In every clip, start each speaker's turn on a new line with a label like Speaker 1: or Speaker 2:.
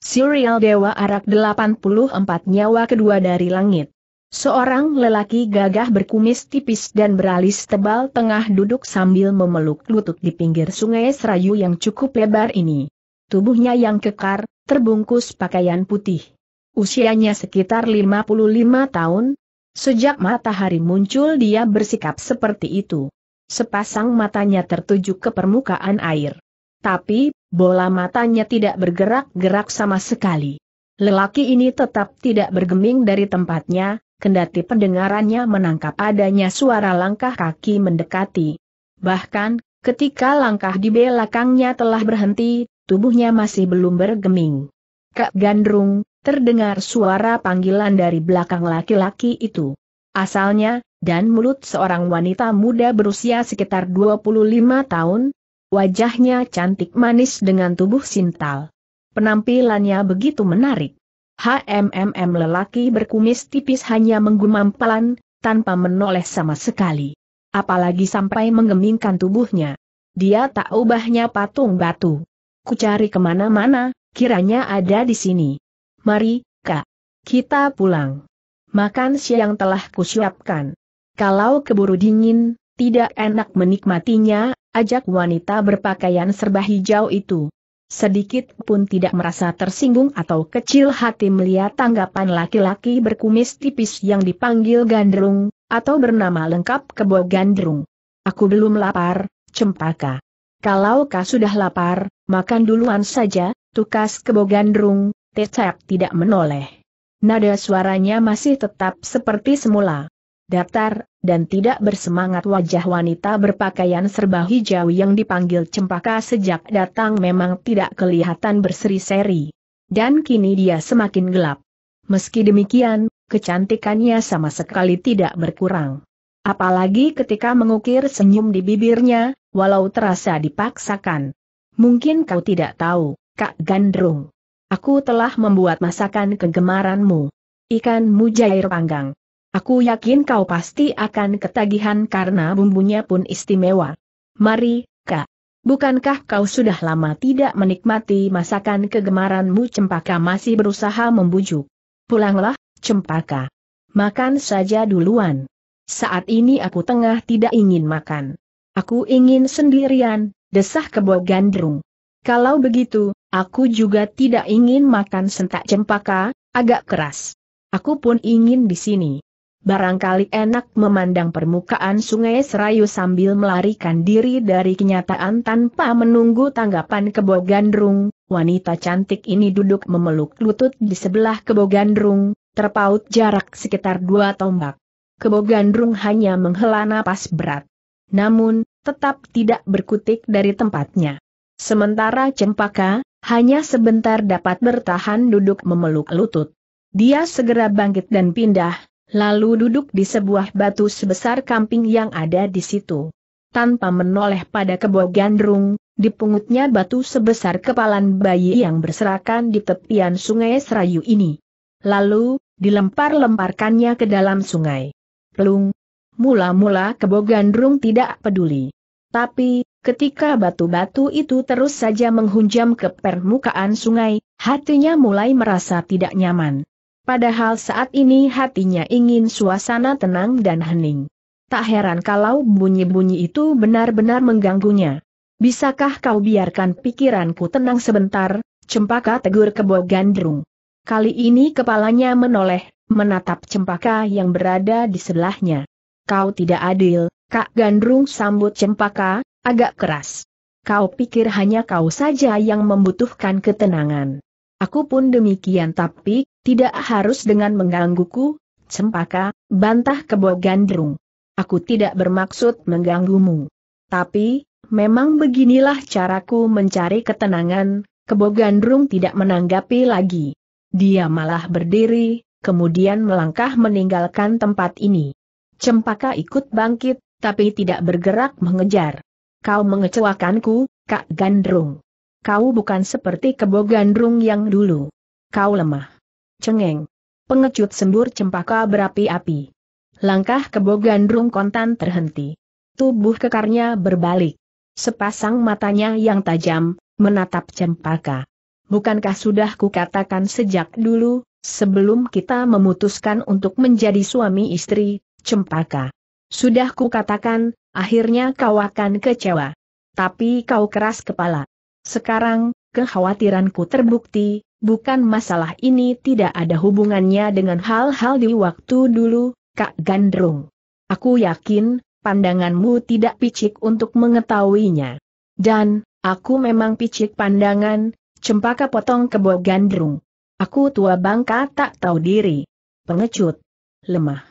Speaker 1: Serial Dewa Arak 84 nyawa kedua dari langit. Seorang lelaki gagah berkumis tipis dan beralis tebal tengah duduk sambil memeluk lutut di pinggir sungai Serayu yang cukup lebar ini. Tubuhnya yang kekar, terbungkus pakaian putih. Usianya sekitar 55 tahun. Sejak matahari muncul dia bersikap seperti itu. Sepasang matanya tertuju ke permukaan air. Tapi, bola matanya tidak bergerak-gerak sama sekali. Lelaki ini tetap tidak bergeming dari tempatnya, kendati pendengarannya menangkap adanya suara langkah kaki mendekati. Bahkan, ketika langkah di belakangnya telah berhenti, tubuhnya masih belum bergeming. Kak Gandrung, terdengar suara panggilan dari belakang laki-laki itu. Asalnya, dan mulut seorang wanita muda berusia sekitar 25 tahun, Wajahnya cantik manis dengan tubuh sintal. Penampilannya begitu menarik. HMMM lelaki berkumis tipis hanya menggumam pelan, tanpa menoleh sama sekali. Apalagi sampai menggemingkan tubuhnya. Dia tak ubahnya patung batu. Kucari kemana-mana, kiranya ada di sini. Mari, Kak. Kita pulang. Makan siang telah kusiapkan. Kalau keburu dingin, tidak enak menikmatinya, Ajak wanita berpakaian serba hijau itu. Sedikit pun tidak merasa tersinggung atau kecil hati melihat tanggapan laki-laki berkumis tipis yang dipanggil gandrung, atau bernama lengkap kebo gandrung. Aku belum lapar, cempaka. Kalau kau sudah lapar, makan duluan saja, tukas kebo gandrung, tetap tidak menoleh. Nada suaranya masih tetap seperti semula. Datar, dan tidak bersemangat wajah wanita berpakaian serba hijau yang dipanggil cempaka sejak datang memang tidak kelihatan berseri-seri. Dan kini dia semakin gelap. Meski demikian, kecantikannya sama sekali tidak berkurang. Apalagi ketika mengukir senyum di bibirnya, walau terasa dipaksakan. Mungkin kau tidak tahu, Kak Gandrung. Aku telah membuat masakan kegemaranmu. Ikan mujair panggang. Aku yakin kau pasti akan ketagihan karena bumbunya pun istimewa. Mari, Kak. Bukankah kau sudah lama tidak menikmati masakan kegemaranmu Cempaka masih berusaha membujuk. Pulanglah, Cempaka. Makan saja duluan. Saat ini aku tengah tidak ingin makan. Aku ingin sendirian, desah kebo gandrung. Kalau begitu, aku juga tidak ingin makan sentak cempaka, agak keras. Aku pun ingin di sini barangkali enak memandang permukaan sungai Serayu sambil melarikan diri dari kenyataan tanpa menunggu tanggapan Kebo Gandrung, wanita cantik ini duduk memeluk lutut di sebelah Kebo Gandrung, terpaut jarak sekitar dua tombak. Kebo Gandrung hanya menghela napas berat. Namun, tetap tidak berkutik dari tempatnya. Sementara Cempaka, hanya sebentar dapat bertahan duduk memeluk lutut. Dia segera bangkit dan pindah, lalu duduk di sebuah batu sebesar kamping yang ada di situ. Tanpa menoleh pada kebo gandrung, di pungutnya batu sebesar kepalan bayi yang berserakan di tepian sungai Serayu ini. Lalu, dilempar-lemparkannya ke dalam sungai. Pelung. Mula-mula kebo gandrung tidak peduli. Tapi, Ketika batu-batu itu terus saja menghunjam ke permukaan sungai, hatinya mulai merasa tidak nyaman. Padahal saat ini hatinya ingin suasana tenang dan hening. Tak heran kalau bunyi-bunyi itu benar-benar mengganggunya. Bisakah kau biarkan pikiranku tenang sebentar, cempaka tegur kebo gandrung. Kali ini kepalanya menoleh, menatap cempaka yang berada di sebelahnya. Kau tidak adil, Kak Gandrung sambut cempaka, agak keras. Kau pikir hanya kau saja yang membutuhkan ketenangan. Aku pun demikian tapi, tidak harus dengan menggangguku, Cempaka, bantah kebo gandrung. Aku tidak bermaksud mengganggumu. Tapi, memang beginilah caraku mencari ketenangan, kebo gandrung tidak menanggapi lagi. Dia malah berdiri, kemudian melangkah meninggalkan tempat ini. Cempaka ikut bangkit, tapi tidak bergerak mengejar. Kau mengecewakanku, Kak Gandrung. Kau bukan seperti kebo gandrung yang dulu. Kau lemah. Cengeng. Pengecut sembur cempaka berapi-api. Langkah kebo gandrung kontan terhenti. Tubuh kekarnya berbalik. Sepasang matanya yang tajam, menatap cempaka. Bukankah sudah kukatakan sejak dulu, sebelum kita memutuskan untuk menjadi suami istri, cempaka. Sudah kukatakan, akhirnya kau akan kecewa. Tapi kau keras kepala. Sekarang, kekhawatiranku terbukti, bukan masalah ini tidak ada hubungannya dengan hal-hal di waktu dulu, Kak Gandrung. Aku yakin, pandanganmu tidak picik untuk mengetahuinya. Dan, aku memang picik pandangan, cempaka potong kebo Gandrung. Aku tua bangka tak tahu diri. Pengecut. Lemah.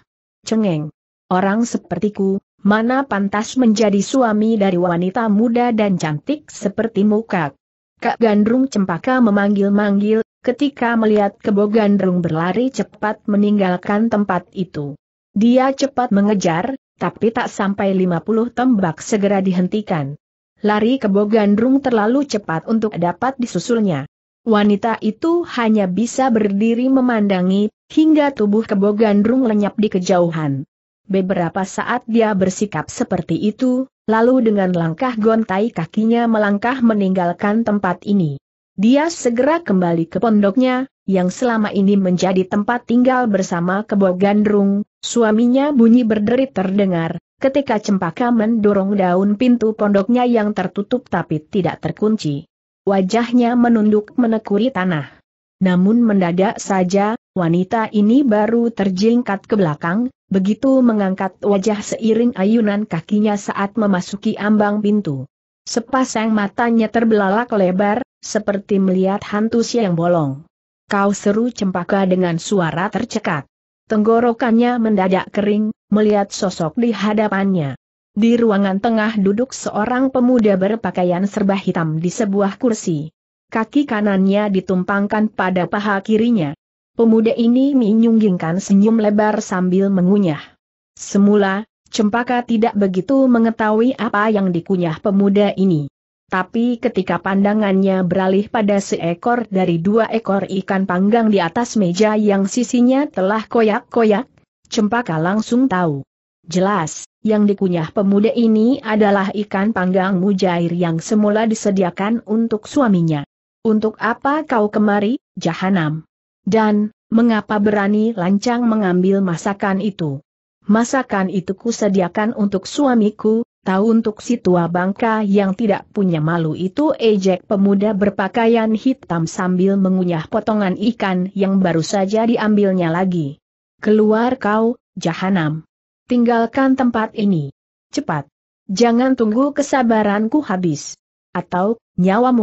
Speaker 1: Cengeng. Orang sepertiku, mana pantas menjadi suami dari wanita muda dan cantik seperti muka. Kak Gandrung Cempaka memanggil-manggil, ketika melihat Kebo Gandrung berlari cepat meninggalkan tempat itu. Dia cepat mengejar, tapi tak sampai 50 tembak segera dihentikan. Lari Kebo Gandrung terlalu cepat untuk dapat disusulnya. Wanita itu hanya bisa berdiri memandangi, hingga tubuh Kebo Gandrung lenyap di kejauhan. Beberapa saat dia bersikap seperti itu, lalu dengan langkah gontai kakinya melangkah meninggalkan tempat ini. Dia segera kembali ke pondoknya, yang selama ini menjadi tempat tinggal bersama kebo gandrung, suaminya bunyi berderit terdengar, ketika cempaka mendorong daun pintu pondoknya yang tertutup tapi tidak terkunci. Wajahnya menunduk menekuri tanah. Namun mendadak saja, wanita ini baru terjingkat ke belakang, begitu mengangkat wajah seiring ayunan kakinya saat memasuki ambang pintu. Sepasang matanya terbelalak lebar, seperti melihat hantu siang bolong. Kau seru cempaka dengan suara tercekat. Tenggorokannya mendadak kering, melihat sosok di hadapannya. Di ruangan tengah duduk seorang pemuda berpakaian serba hitam di sebuah kursi kaki kanannya ditumpangkan pada paha kirinya. Pemuda ini menyunggingkan senyum lebar sambil mengunyah. Semula, Cempaka tidak begitu mengetahui apa yang dikunyah pemuda ini. Tapi ketika pandangannya beralih pada seekor dari dua ekor ikan panggang di atas meja yang sisinya telah koyak-koyak, Cempaka langsung tahu. Jelas, yang dikunyah pemuda ini adalah ikan panggang mujair yang semula disediakan untuk suaminya. Untuk apa kau kemari, jahanam? Dan, mengapa berani lancang mengambil masakan itu? Masakan itu kusediakan untuk suamiku, tahu untuk si tua bangka yang tidak punya malu itu ejek pemuda berpakaian hitam sambil mengunyah potongan ikan yang baru saja diambilnya lagi. Keluar kau, jahanam. Tinggalkan tempat ini. Cepat. Jangan tunggu kesabaranku habis atau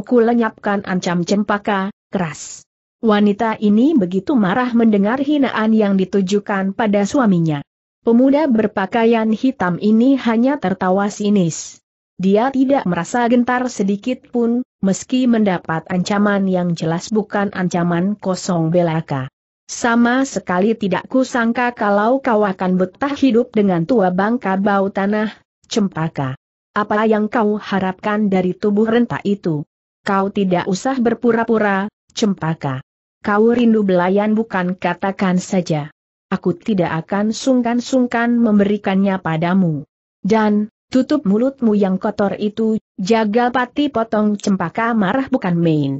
Speaker 1: ku lenyapkan ancam cempaka, keras. Wanita ini begitu marah mendengar hinaan yang ditujukan pada suaminya. Pemuda berpakaian hitam ini hanya tertawa sinis. Dia tidak merasa gentar sedikit pun, meski mendapat ancaman yang jelas bukan ancaman kosong belaka. Sama sekali tidak kusangka kalau kau akan betah hidup dengan tua bangka bau tanah, cempaka. Apa yang kau harapkan dari tubuh renta itu? Kau tidak usah berpura-pura, cempaka. Kau rindu belayan bukan katakan saja. Aku tidak akan sungkan-sungkan memberikannya padamu. Dan, tutup mulutmu yang kotor itu, jaga pati potong cempaka marah bukan main.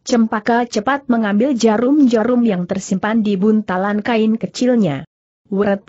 Speaker 1: Cempaka cepat mengambil jarum-jarum yang tersimpan di buntalan kain kecilnya. Weret,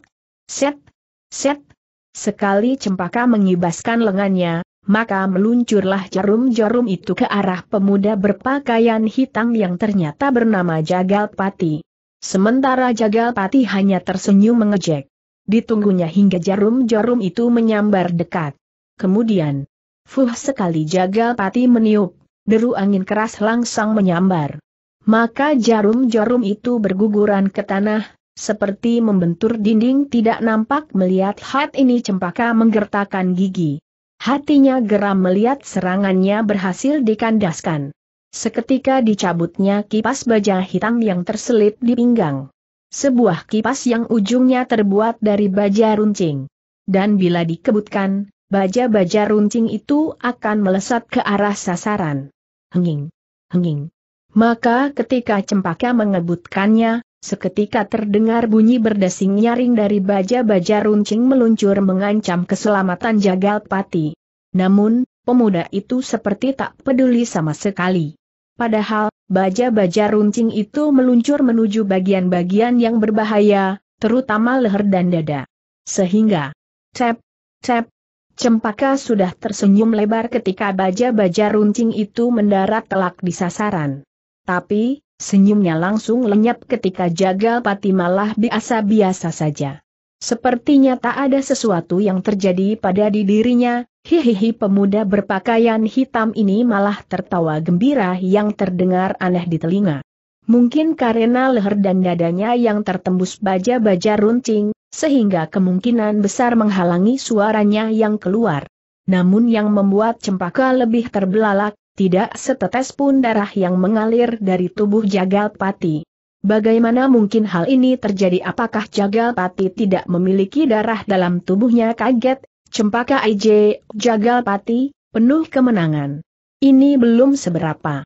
Speaker 1: set, set, Sekali cempaka mengibaskan lengannya, maka meluncurlah jarum-jarum itu ke arah pemuda berpakaian hitam yang ternyata bernama Jagal Pati. Sementara Jagal Pati hanya tersenyum mengejek. Ditunggunya hingga jarum-jarum itu menyambar dekat. Kemudian, fuh sekali Jagal Pati meniup, deru angin keras langsung menyambar. Maka jarum-jarum itu berguguran ke tanah, seperti membentur dinding tidak nampak melihat hat ini cempaka menggertakkan gigi. Hatinya geram melihat serangannya berhasil dikandaskan. Seketika dicabutnya kipas baja hitam yang terselip di pinggang. Sebuah kipas yang ujungnya terbuat dari baja runcing. Dan bila dikebutkan, baja-baja runcing itu akan melesat ke arah sasaran. Henging, henging. Maka ketika cempaka mengebutkannya, Seketika terdengar bunyi berdesing nyaring dari baja-baja runcing meluncur mengancam keselamatan Jagal Pati. Namun, pemuda itu seperti tak peduli sama sekali. Padahal, baja-baja runcing itu meluncur menuju bagian-bagian yang berbahaya, terutama leher dan dada. Sehingga, cep, cep, cempaka sudah tersenyum lebar ketika baja-baja runcing itu mendarat telak di sasaran. Tapi, Senyumnya langsung lenyap ketika Jagal Pati malah biasa-biasa saja. Sepertinya tak ada sesuatu yang terjadi pada di dirinya, hihihi pemuda berpakaian hitam ini malah tertawa gembira yang terdengar aneh di telinga. Mungkin karena leher dan dadanya yang tertembus baja-baja runcing, sehingga kemungkinan besar menghalangi suaranya yang keluar. Namun yang membuat cempaka lebih terbelalak, tidak setetes pun darah yang mengalir dari tubuh Jagal Pati. Bagaimana mungkin hal ini terjadi apakah Jagal Pati tidak memiliki darah dalam tubuhnya kaget, cempaka IJ, Jagal Pati, penuh kemenangan. Ini belum seberapa.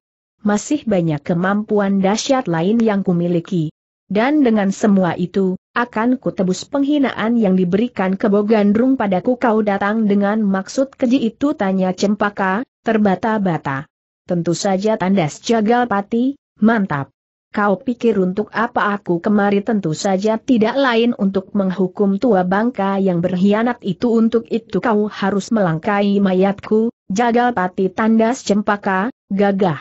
Speaker 1: Masih banyak kemampuan dahsyat lain yang kumiliki. Dan dengan semua itu, akan kutebus penghinaan yang diberikan Bogandrung padaku kau datang dengan maksud keji itu tanya cempaka, terbata-bata. Tentu saja tandas jagal pati, mantap. Kau pikir untuk apa aku kemari tentu saja tidak lain untuk menghukum tua bangka yang berkhianat itu untuk itu kau harus melangkai mayatku, jagal pati tandas cempaka, gagah.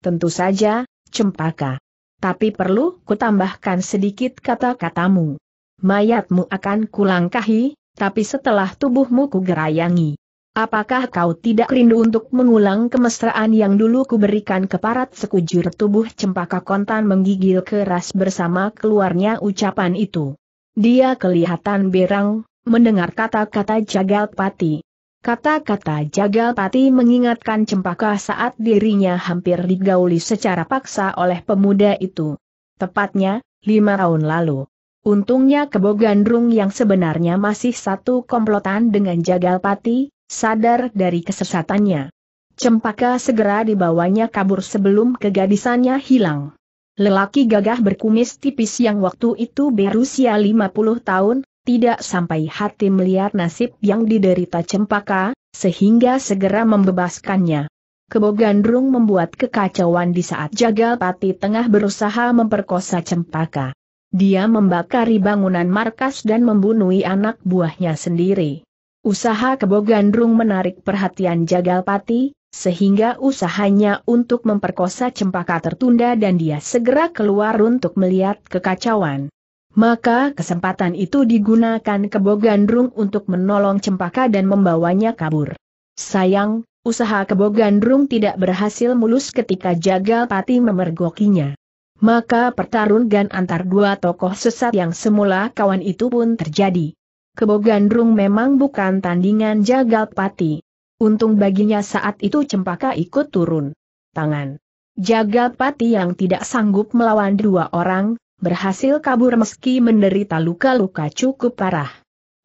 Speaker 1: Tentu saja, cempaka. Tapi perlu kutambahkan sedikit kata-katamu. Mayatmu akan kulangkahi, tapi setelah tubuhmu kugerayangi. Apakah kau tidak rindu untuk mengulang kemesraan yang dulu kuberikan keparat sekujur tubuh cempaka kontan menggigil keras bersama keluarnya ucapan itu. Dia kelihatan berang, mendengar kata-kata Jagal Pati. Kata-kata Jagal Pati mengingatkan cempaka saat dirinya hampir digauli secara paksa oleh pemuda itu. Tepatnya, lima tahun lalu. Untungnya kebogandrung yang sebenarnya masih satu komplotan dengan Jagal Pati, sadar dari kesesatannya. Cempaka segera dibawanya kabur sebelum kegadisannya hilang. Lelaki gagah berkumis tipis yang waktu itu berusia 50 tahun, tidak sampai hati melihat nasib yang diderita Cempaka, sehingga segera membebaskannya. Kebo Gandrung membuat kekacauan di saat Jagal Pati tengah berusaha memperkosa Cempaka. Dia membakari bangunan markas dan membunuh anak buahnya sendiri. Usaha Kebo Gandrung menarik perhatian Jagalpati, sehingga usahanya untuk memperkosa cempaka tertunda dan dia segera keluar untuk melihat kekacauan. Maka kesempatan itu digunakan Kebo Gandrung untuk menolong Cempaka dan membawanya kabur. Sayang, usaha Kebo Gandrung tidak berhasil mulus ketika Jagalpati memergokinya. Maka pertarungan antar dua tokoh sesat yang semula kawan itu pun terjadi. Kebo Gandrung memang bukan tandingan jagal pati. Untung baginya saat itu cempaka ikut turun. Tangan. Jagal pati yang tidak sanggup melawan dua orang, berhasil kabur meski menderita luka-luka cukup parah.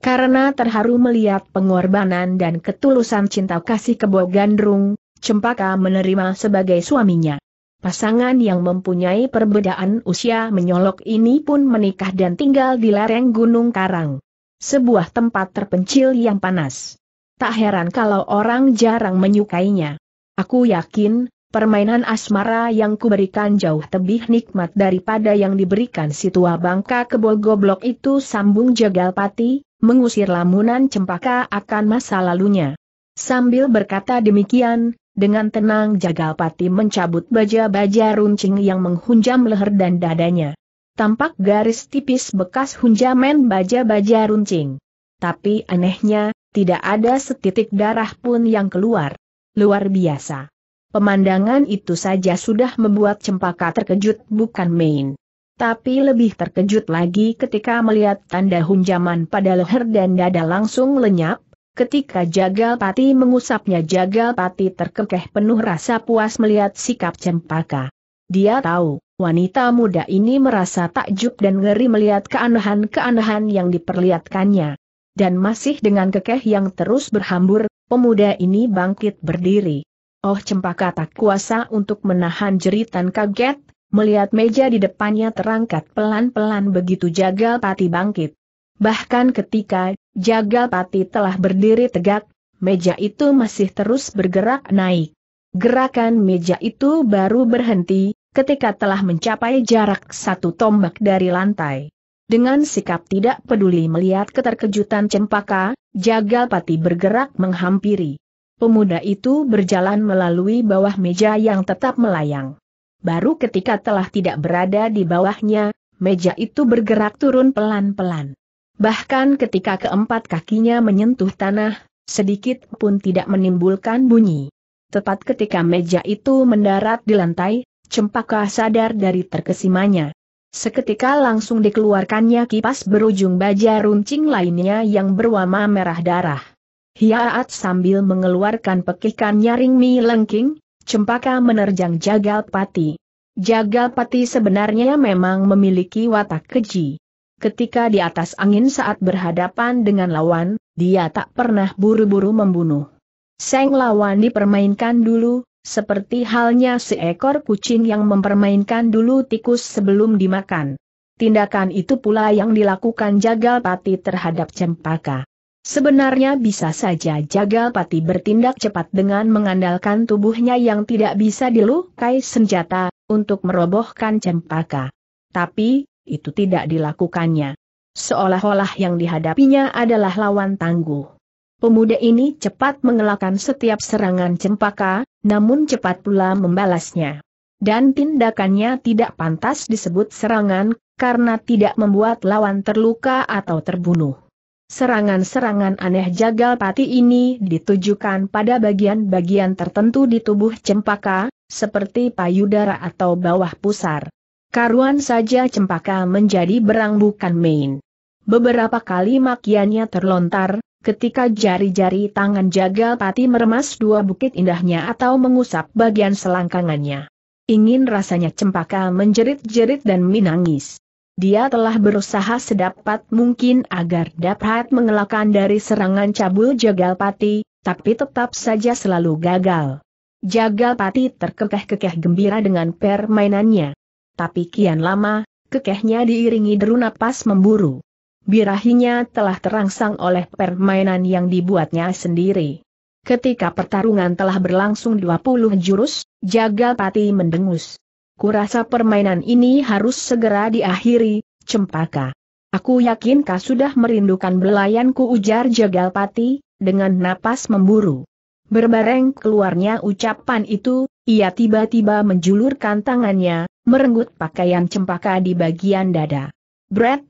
Speaker 1: Karena terharu melihat pengorbanan dan ketulusan cinta kasih Kebo Gandrung, Cempaka menerima sebagai suaminya. Pasangan yang mempunyai perbedaan usia menyolok ini pun menikah dan tinggal di lereng Gunung Karang. Sebuah tempat terpencil yang panas. Tak heran kalau orang jarang menyukainya. Aku yakin, permainan asmara yang kuberikan jauh lebih nikmat daripada yang diberikan si tua bangka kebol goblok itu sambung jagal pati, mengusir lamunan cempaka akan masa lalunya. Sambil berkata demikian, dengan tenang Jagalpati mencabut baja-baja runcing yang menghunjam leher dan dadanya tampak garis tipis bekas hunjamen baja-baja runcing. Tapi anehnya, tidak ada setitik darah pun yang keluar. Luar biasa. Pemandangan itu saja sudah membuat cempaka terkejut bukan main. Tapi lebih terkejut lagi ketika melihat tanda hunjaman pada leher dan dada langsung lenyap, ketika Jagal Pati mengusapnya Jagal Pati terkekeh penuh rasa puas melihat sikap cempaka. Dia tahu, wanita muda ini merasa takjub dan ngeri melihat keanehan-keanehan yang diperlihatkannya. Dan masih dengan kekeh yang terus berhambur, pemuda ini bangkit berdiri. Oh cempaka tak kuasa untuk menahan jeritan kaget, melihat meja di depannya terangkat pelan-pelan begitu Jagal Pati bangkit. Bahkan ketika Jagal Pati telah berdiri tegak, meja itu masih terus bergerak naik. Gerakan meja itu baru berhenti, ketika telah mencapai jarak satu tombak dari lantai. Dengan sikap tidak peduli melihat keterkejutan cempaka, Jagalpati bergerak menghampiri. Pemuda itu berjalan melalui bawah meja yang tetap melayang. Baru ketika telah tidak berada di bawahnya, meja itu bergerak turun pelan-pelan. Bahkan ketika keempat kakinya menyentuh tanah, sedikit pun tidak menimbulkan bunyi. Tepat ketika meja itu mendarat di lantai, Cempaka sadar dari terkesimanya. Seketika langsung dikeluarkannya kipas berujung baja runcing lainnya yang berwarna merah darah. Hiaat sambil mengeluarkan pekikan nyaring mi lengking, cempaka menerjang jagal pati. Jagal pati sebenarnya memang memiliki watak keji. Ketika di atas angin saat berhadapan dengan lawan, dia tak pernah buru-buru membunuh. Seng lawan dipermainkan dulu, seperti halnya seekor kucing yang mempermainkan dulu tikus sebelum dimakan. Tindakan itu pula yang dilakukan Jagal Pati terhadap Cempaka. Sebenarnya bisa saja Jagal Pati bertindak cepat dengan mengandalkan tubuhnya yang tidak bisa dilukai senjata, untuk merobohkan Cempaka. Tapi, itu tidak dilakukannya. Seolah-olah yang dihadapinya adalah lawan tangguh. Pemuda ini cepat mengelakkan setiap serangan cempaka, namun cepat pula membalasnya. Dan tindakannya tidak pantas disebut serangan, karena tidak membuat lawan terluka atau terbunuh. Serangan-serangan aneh jagal pati ini ditujukan pada bagian-bagian tertentu di tubuh cempaka, seperti payudara atau bawah pusar. Karuan saja cempaka menjadi berang bukan main. Beberapa kali makiannya terlontar, Ketika jari-jari tangan jagal pati meremas dua bukit indahnya atau mengusap bagian selangkangannya. Ingin rasanya cempaka menjerit-jerit dan menangis. Dia telah berusaha sedapat mungkin agar dapat mengelakkan dari serangan cabul jagal pati, tapi tetap saja selalu gagal. Jagal pati terkekeh-kekeh gembira dengan permainannya. Tapi kian lama, kekehnya diiringi deru napas memburu birahinya telah terangsang oleh permainan yang dibuatnya sendiri. Ketika pertarungan telah berlangsung 20 jurus, Jagalpati mendengus. Kurasa permainan ini harus segera diakhiri, Cempaka. Aku yakin kau sudah merindukan belayanku ujar Jagalpati, dengan napas memburu. Berbareng keluarnya ucapan itu, ia tiba-tiba menjulurkan tangannya, merenggut pakaian cempaka di bagian dada. Brett,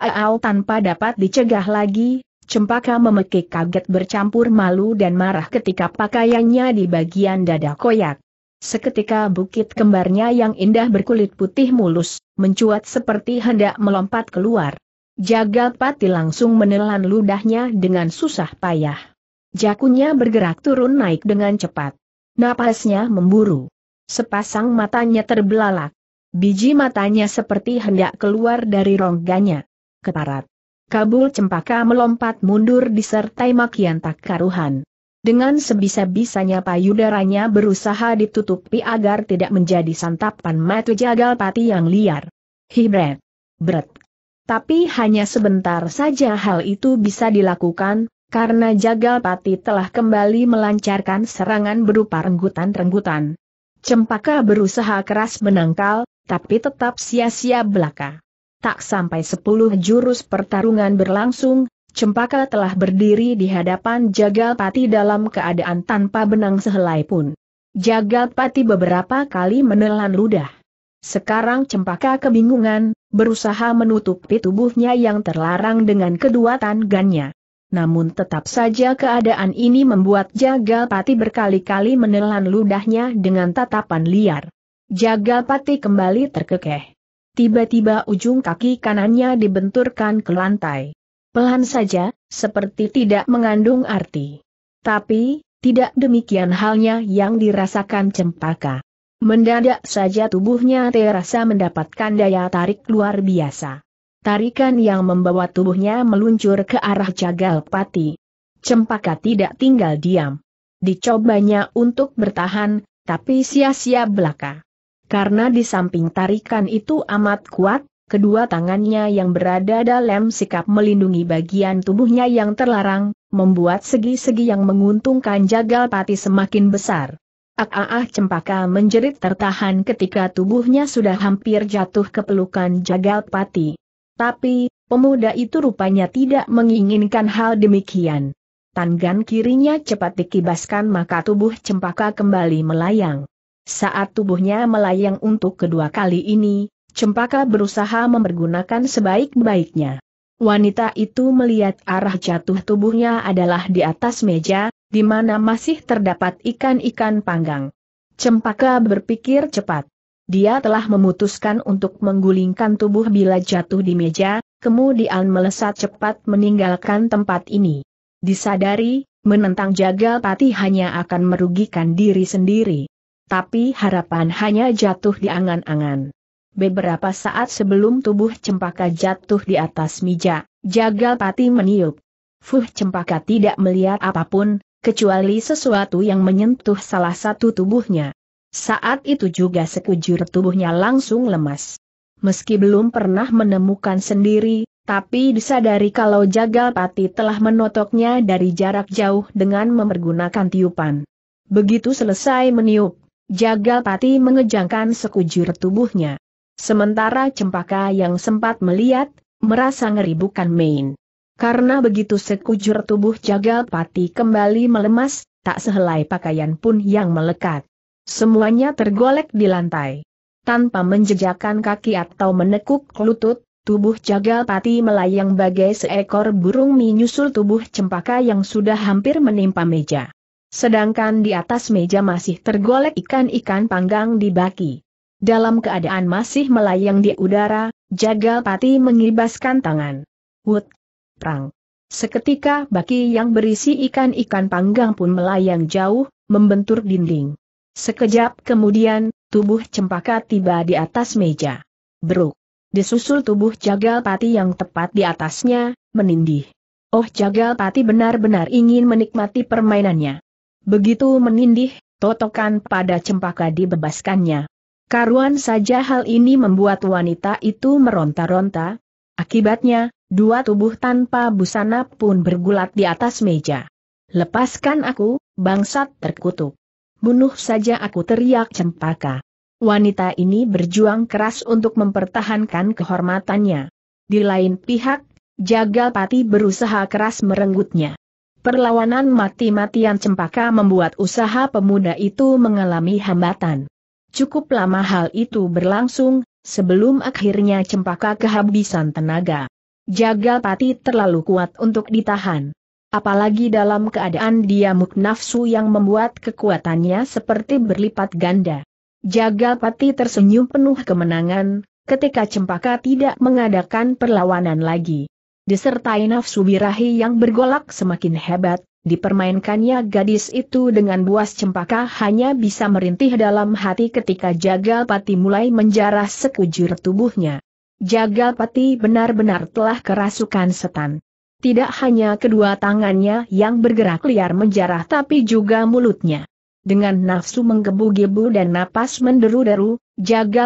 Speaker 1: Aau tanpa dapat dicegah lagi, Cempaka memekik kaget bercampur malu dan marah ketika pakaiannya di bagian dada koyak. Seketika bukit kembarnya yang indah berkulit putih mulus, mencuat seperti hendak melompat keluar. Jagal Pati langsung menelan ludahnya dengan susah payah. Jakunya bergerak turun naik dengan cepat. Napasnya memburu. Sepasang matanya terbelalak. Biji matanya seperti hendak keluar dari rongganya keparat. Kabul cempaka melompat mundur disertai makian tak karuhan. Dengan sebisa-bisanya payudaranya berusaha ditutupi agar tidak menjadi santapan mata jagal pati yang liar. Hibret. Bret. Tapi hanya sebentar saja hal itu bisa dilakukan, karena jagal pati telah kembali melancarkan serangan berupa renggutan-renggutan. Cempaka berusaha keras menangkal, tapi tetap sia-sia belaka. Tak sampai sepuluh jurus pertarungan berlangsung, Cempaka telah berdiri di hadapan Jagalpati dalam keadaan tanpa benang sehelai pun. Jagalpati beberapa kali menelan ludah. Sekarang Cempaka kebingungan, berusaha menutupi tubuhnya yang terlarang dengan kedua tangannya. Namun tetap saja keadaan ini membuat Jagalpati berkali-kali menelan ludahnya dengan tatapan liar. Jagalpati kembali terkekeh. Tiba-tiba ujung kaki kanannya dibenturkan ke lantai. Pelan saja, seperti tidak mengandung arti. Tapi, tidak demikian halnya yang dirasakan cempaka. Mendadak saja tubuhnya terasa mendapatkan daya tarik luar biasa. Tarikan yang membawa tubuhnya meluncur ke arah jagal pati. Cempaka tidak tinggal diam. Dicobanya untuk bertahan, tapi sia-sia belaka. Karena di samping tarikan itu amat kuat, kedua tangannya yang berada dalam sikap melindungi bagian tubuhnya yang terlarang, membuat segi-segi yang menguntungkan jagal pati semakin besar. Ah, ah, ah cempaka menjerit tertahan ketika tubuhnya sudah hampir jatuh ke pelukan jagal pati. Tapi, pemuda itu rupanya tidak menginginkan hal demikian. Tangan kirinya cepat dikibaskan maka tubuh cempaka kembali melayang. Saat tubuhnya melayang untuk kedua kali ini, Cempaka berusaha mempergunakan sebaik-baiknya. Wanita itu melihat arah jatuh tubuhnya adalah di atas meja, di mana masih terdapat ikan-ikan panggang. Cempaka berpikir cepat. Dia telah memutuskan untuk menggulingkan tubuh bila jatuh di meja, kemudian melesat cepat meninggalkan tempat ini. Disadari, menentang jagal pati hanya akan merugikan diri sendiri tapi harapan hanya jatuh di angan-angan. Beberapa saat sebelum tubuh cempaka jatuh di atas meja, jagal pati meniup. Fuh cempaka tidak melihat apapun, kecuali sesuatu yang menyentuh salah satu tubuhnya. Saat itu juga sekujur tubuhnya langsung lemas. Meski belum pernah menemukan sendiri, tapi disadari kalau jagal pati telah menotoknya dari jarak jauh dengan memergunakan tiupan. Begitu selesai meniup, Pati mengejangkan sekujur tubuhnya. Sementara cempaka yang sempat melihat, merasa ngeri bukan main. Karena begitu sekujur tubuh Pati kembali melemas, tak sehelai pakaian pun yang melekat. Semuanya tergolek di lantai. Tanpa menjejakkan kaki atau menekuk lutut, tubuh Pati melayang bagai seekor burung menyusul tubuh cempaka yang sudah hampir menimpa meja. Sedangkan di atas meja masih tergolek ikan-ikan panggang di baki. Dalam keadaan masih melayang di udara, Jagal Pati mengibaskan tangan. Wut! Prang! Seketika baki yang berisi ikan-ikan panggang pun melayang jauh, membentur dinding. Sekejap kemudian, tubuh cempaka tiba di atas meja. Beruk! Disusul tubuh Jagal Pati yang tepat di atasnya, menindih. Oh Jagal Pati benar-benar ingin menikmati permainannya. Begitu menindih, totokan pada cempaka dibebaskannya. Karuan saja hal ini membuat wanita itu meronta-ronta. Akibatnya, dua tubuh tanpa busana pun bergulat di atas meja. Lepaskan aku, bangsat terkutuk. Bunuh saja aku teriak cempaka. Wanita ini berjuang keras untuk mempertahankan kehormatannya. Di lain pihak, Jagalpati berusaha keras merenggutnya. Perlawanan mati-matian cempaka membuat usaha pemuda itu mengalami hambatan. Cukup lama hal itu berlangsung, sebelum akhirnya cempaka kehabisan tenaga. Jagal pati terlalu kuat untuk ditahan. Apalagi dalam keadaan dia nafsu yang membuat kekuatannya seperti berlipat ganda. Jagal pati tersenyum penuh kemenangan, ketika cempaka tidak mengadakan perlawanan lagi disertai nafsu birahi yang bergolak semakin hebat, dipermainkannya gadis itu dengan buas cempaka hanya bisa merintih dalam hati ketika Pati mulai menjarah sekujur tubuhnya. Pati benar-benar telah kerasukan setan. Tidak hanya kedua tangannya yang bergerak liar menjarah tapi juga mulutnya. Dengan nafsu menggebu-gebu dan napas menderu-deru,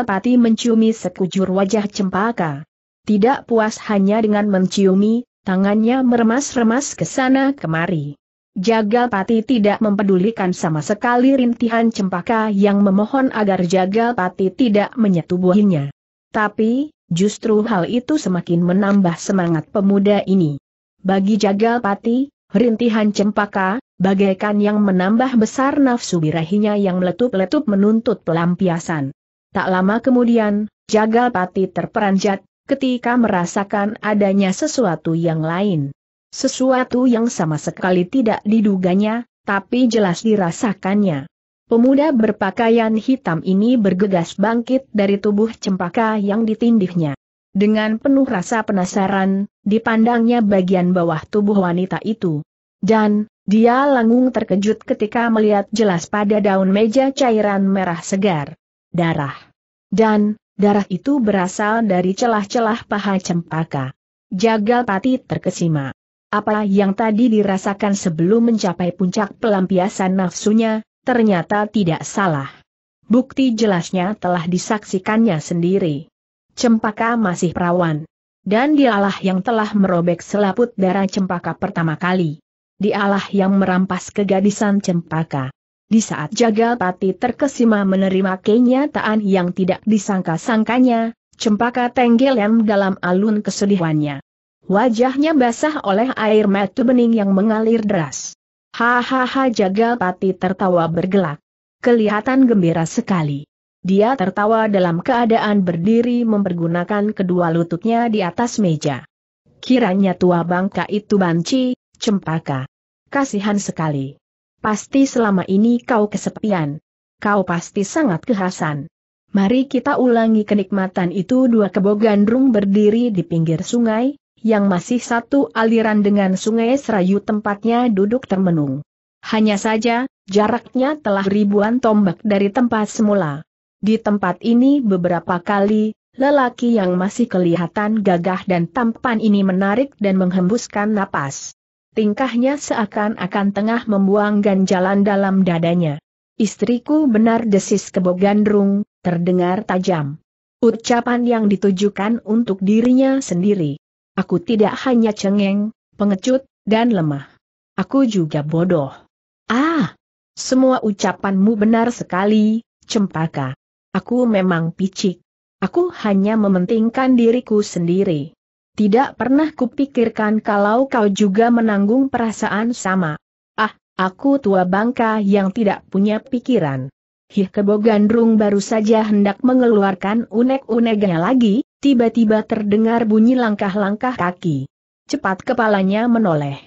Speaker 1: Pati menciumi sekujur wajah cempaka. Tidak puas hanya dengan menciumi, tangannya meremas-remas ke sana kemari. Jagal Pati tidak mempedulikan sama sekali rintihan cempaka yang memohon agar Jagal Pati tidak menyetubuhinya. Tapi, justru hal itu semakin menambah semangat pemuda ini. Bagi Jagal Pati, rintihan cempaka, bagaikan yang menambah besar nafsu birahinya yang meletup-letup menuntut pelampiasan. Tak lama kemudian, Jagal Pati terperanjat, ketika merasakan adanya sesuatu yang lain. Sesuatu yang sama sekali tidak diduganya, tapi jelas dirasakannya. Pemuda berpakaian hitam ini bergegas bangkit dari tubuh cempaka yang ditindihnya. Dengan penuh rasa penasaran, dipandangnya bagian bawah tubuh wanita itu. Dan, dia langung terkejut ketika melihat jelas pada daun meja cairan merah segar. Darah. Dan, Darah itu berasal dari celah-celah paha cempaka. Jagal pati terkesima. Apa yang tadi dirasakan sebelum mencapai puncak pelampiasan nafsunya, ternyata tidak salah. Bukti jelasnya telah disaksikannya sendiri. Cempaka masih perawan. Dan dialah yang telah merobek selaput darah cempaka pertama kali. Dialah yang merampas kegadisan cempaka. Di saat Jagalpati terkesima menerima kenyataan yang tidak disangka-sangkanya, cempaka tenggelam dalam alun kesedihannya. Wajahnya basah oleh air mata bening yang mengalir deras. Hahaha Jagalpati tertawa bergelak. Kelihatan gembira sekali. Dia tertawa dalam keadaan berdiri mempergunakan kedua lututnya di atas meja. Kiranya tua bangka itu banci, cempaka. Kasihan sekali. Pasti selama ini kau kesepian. Kau pasti sangat kehasan. Mari kita ulangi kenikmatan itu dua kebo gandrung berdiri di pinggir sungai, yang masih satu aliran dengan sungai Serayu tempatnya duduk termenung. Hanya saja, jaraknya telah ribuan tombak dari tempat semula. Di tempat ini beberapa kali, lelaki yang masih kelihatan gagah dan tampan ini menarik dan menghembuskan napas. Tingkahnya seakan-akan tengah membuang ganjalan dalam dadanya. Istriku benar desis kebo gandrung, terdengar tajam. Ucapan yang ditujukan untuk dirinya sendiri. Aku tidak hanya cengeng, pengecut, dan lemah. Aku juga bodoh. Ah! Semua ucapanmu benar sekali, cempaka. Aku memang picik. Aku hanya mementingkan diriku sendiri. Tidak pernah kupikirkan kalau kau juga menanggung perasaan sama. Ah, aku tua bangka yang tidak punya pikiran. Hih kebo gandrung baru saja hendak mengeluarkan unek-uneknya lagi, tiba-tiba terdengar bunyi langkah-langkah kaki. Cepat kepalanya menoleh.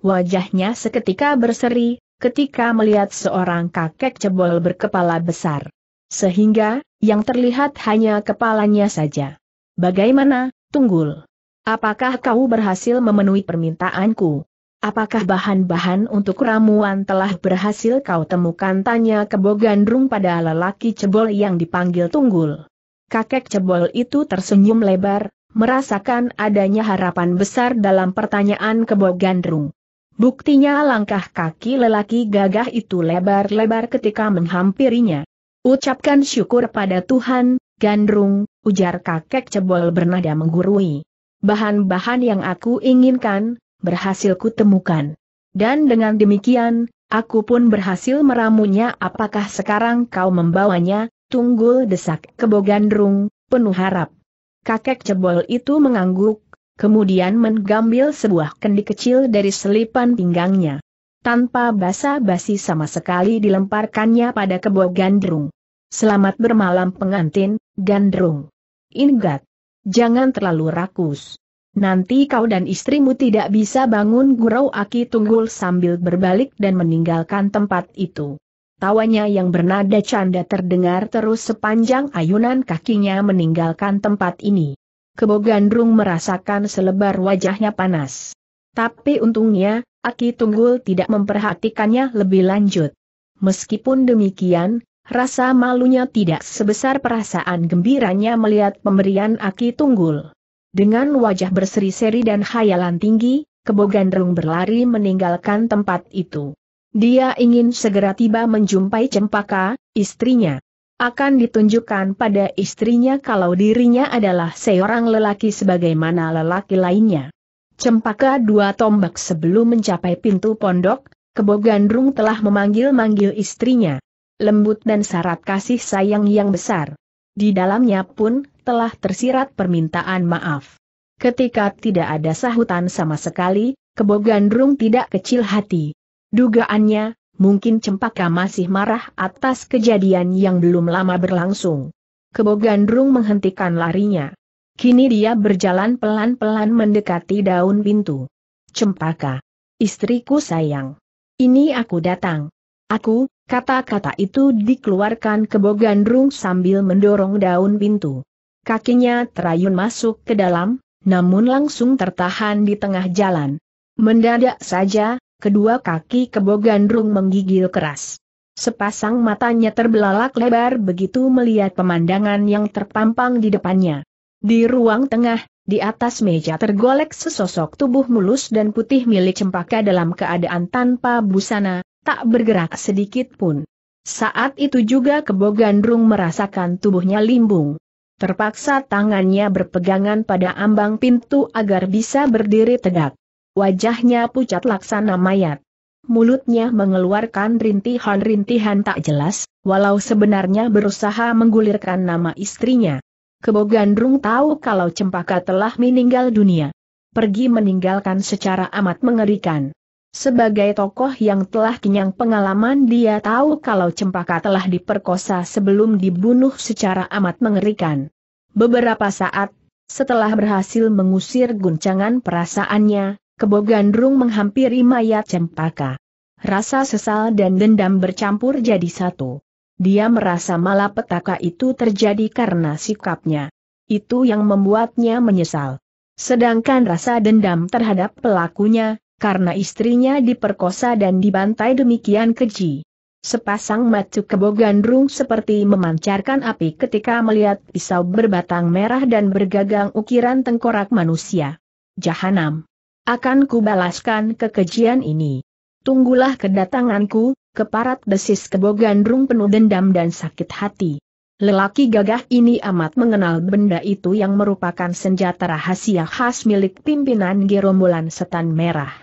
Speaker 1: Wajahnya seketika berseri, ketika melihat seorang kakek cebol berkepala besar. Sehingga, yang terlihat hanya kepalanya saja. Bagaimana, tunggul? Apakah kau berhasil memenuhi permintaanku? Apakah bahan-bahan untuk ramuan telah berhasil kau temukan? Tanya kebo Gandrung pada lelaki cebol yang dipanggil Tunggul. Kakek cebol itu tersenyum lebar, merasakan adanya harapan besar dalam pertanyaan kebo Kebogandrung. Buktinya langkah kaki lelaki gagah itu lebar-lebar ketika menghampirinya. Ucapkan syukur pada Tuhan, Gandrung, ujar kakek cebol bernada menggurui bahan-bahan yang aku inginkan, berhasil kutemukan. Dan dengan demikian, aku pun berhasil meramunya apakah sekarang kau membawanya, tunggul desak kebogandrung, penuh harap. Kakek cebol itu mengangguk, kemudian menggambil sebuah kendi kecil dari selipan pinggangnya. Tanpa basa-basi sama sekali dilemparkannya pada kebo gandrung. Selamat bermalam pengantin, gandrung. Ingat, Jangan terlalu rakus. Nanti kau dan istrimu tidak bisa bangun gurau Aki Tunggul sambil berbalik dan meninggalkan tempat itu. Tawanya yang bernada canda terdengar terus sepanjang ayunan kakinya meninggalkan tempat ini. Kebo Gandrung merasakan selebar wajahnya panas. Tapi untungnya, Aki Tunggul tidak memperhatikannya lebih lanjut. Meskipun demikian, rasa malunya tidak sebesar perasaan gembiranya melihat pemberian Aki Tunggul. Dengan wajah berseri-seri dan khayalan tinggi, Kebogandrung berlari meninggalkan tempat itu. Dia ingin segera tiba menjumpai Cempaka, istrinya. Akan ditunjukkan pada istrinya kalau dirinya adalah seorang lelaki sebagaimana lelaki lainnya. Cempaka dua tombak sebelum mencapai pintu pondok, Kebogandrung telah memanggil-manggil istrinya lembut dan syarat kasih sayang yang besar. Di dalamnya pun telah tersirat permintaan maaf. Ketika tidak ada sahutan sama sekali, Kebo Gandrung tidak kecil hati. Dugaannya, mungkin Cempaka masih marah atas kejadian yang belum lama berlangsung. Kebo Gandrung menghentikan larinya. Kini dia berjalan pelan-pelan mendekati daun pintu. Cempaka. Istriku sayang. Ini aku datang. Aku, Kata-kata itu dikeluarkan ke Bogandrung sambil mendorong daun pintu. Kakinya terayun masuk ke dalam, namun langsung tertahan di tengah jalan. Mendadak saja, kedua kaki Kebogandrung menggigil keras. Sepasang matanya terbelalak lebar begitu melihat pemandangan yang terpampang di depannya. Di ruang tengah, di atas meja tergolek sesosok tubuh mulus dan putih milik cempaka dalam keadaan tanpa busana, tak bergerak sedikit pun. Saat itu juga Kebo Gandrung merasakan tubuhnya limbung. Terpaksa tangannya berpegangan pada ambang pintu agar bisa berdiri tegak. Wajahnya pucat laksana mayat. Mulutnya mengeluarkan rintihan-rintihan tak jelas, walau sebenarnya berusaha menggulirkan nama istrinya. Kebo Gandrung tahu kalau Cempaka telah meninggal dunia. Pergi meninggalkan secara amat mengerikan. Sebagai tokoh yang telah kenyang pengalaman dia tahu kalau Cempaka telah diperkosa sebelum dibunuh secara amat mengerikan. Beberapa saat, setelah berhasil mengusir guncangan perasaannya, Kebogandrung menghampiri mayat Cempaka. Rasa sesal dan dendam bercampur jadi satu. Dia merasa malapetaka itu terjadi karena sikapnya. Itu yang membuatnya menyesal. Sedangkan rasa dendam terhadap pelakunya, karena istrinya diperkosa dan dibantai demikian keji. Sepasang mata kebo gandrung seperti memancarkan api ketika melihat pisau berbatang merah dan bergagang ukiran tengkorak manusia. Jahanam. Akan kubalaskan kekejian ini. Tunggulah kedatanganku, keparat desis kebo gandrung penuh dendam dan sakit hati. Lelaki gagah ini amat mengenal benda itu yang merupakan senjata rahasia khas milik pimpinan gerombolan setan merah.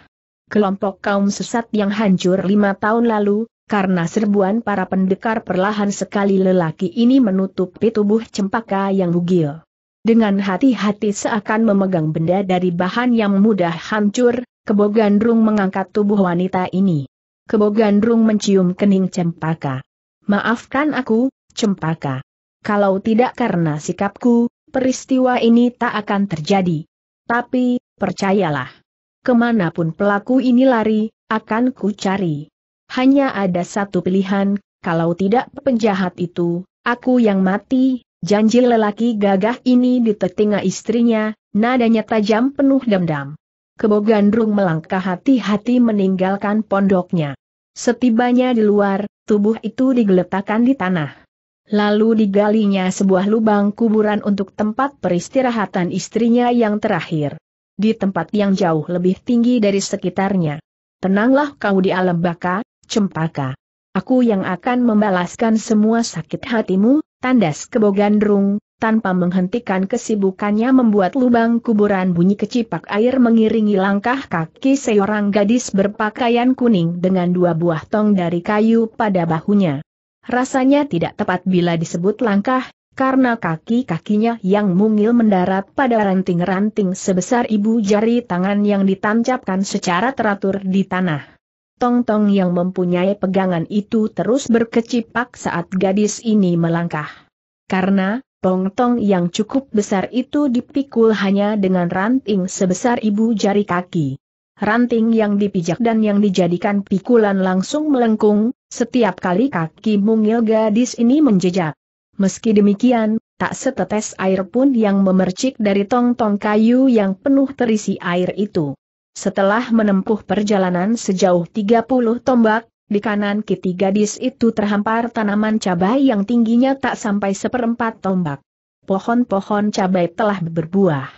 Speaker 1: Kelompok kaum sesat yang hancur lima tahun lalu, karena serbuan para pendekar perlahan sekali lelaki ini menutupi tubuh cempaka yang bugil. Dengan hati-hati seakan memegang benda dari bahan yang mudah hancur, Kebogandrung mengangkat tubuh wanita ini. Kebogandrung mencium kening cempaka. Maafkan aku, cempaka. Kalau tidak karena sikapku, peristiwa ini tak akan terjadi. Tapi, percayalah. Kemanapun pelaku ini lari, akan ku cari. Hanya ada satu pilihan, kalau tidak penjahat itu, aku yang mati, janji lelaki gagah ini di tetinga istrinya, nadanya tajam penuh dendam. Kebogandrung melangkah hati-hati meninggalkan pondoknya. Setibanya di luar, tubuh itu digeletakkan di tanah. Lalu digalinya sebuah lubang kuburan untuk tempat peristirahatan istrinya yang terakhir di tempat yang jauh lebih tinggi dari sekitarnya. Tenanglah kau di alam baka, cempaka. Aku yang akan membalaskan semua sakit hatimu, tandas kebogandrung, tanpa menghentikan kesibukannya membuat lubang kuburan bunyi kecipak air mengiringi langkah kaki seorang gadis berpakaian kuning dengan dua buah tong dari kayu pada bahunya. Rasanya tidak tepat bila disebut langkah, karena kaki-kakinya yang mungil mendarat pada ranting-ranting sebesar ibu jari tangan yang ditancapkan secara teratur di tanah. Tong-tong yang mempunyai pegangan itu terus berkecipak saat gadis ini melangkah. Karena, tong-tong yang cukup besar itu dipikul hanya dengan ranting sebesar ibu jari kaki. Ranting yang dipijak dan yang dijadikan pikulan langsung melengkung, setiap kali kaki mungil gadis ini menjejak. Meski demikian, tak setetes air pun yang memercik dari tong-tong kayu yang penuh terisi air itu. Setelah menempuh perjalanan sejauh 30 tombak, di kanan ketiga gadis itu terhampar tanaman cabai yang tingginya tak sampai seperempat tombak. Pohon-pohon cabai telah berbuah.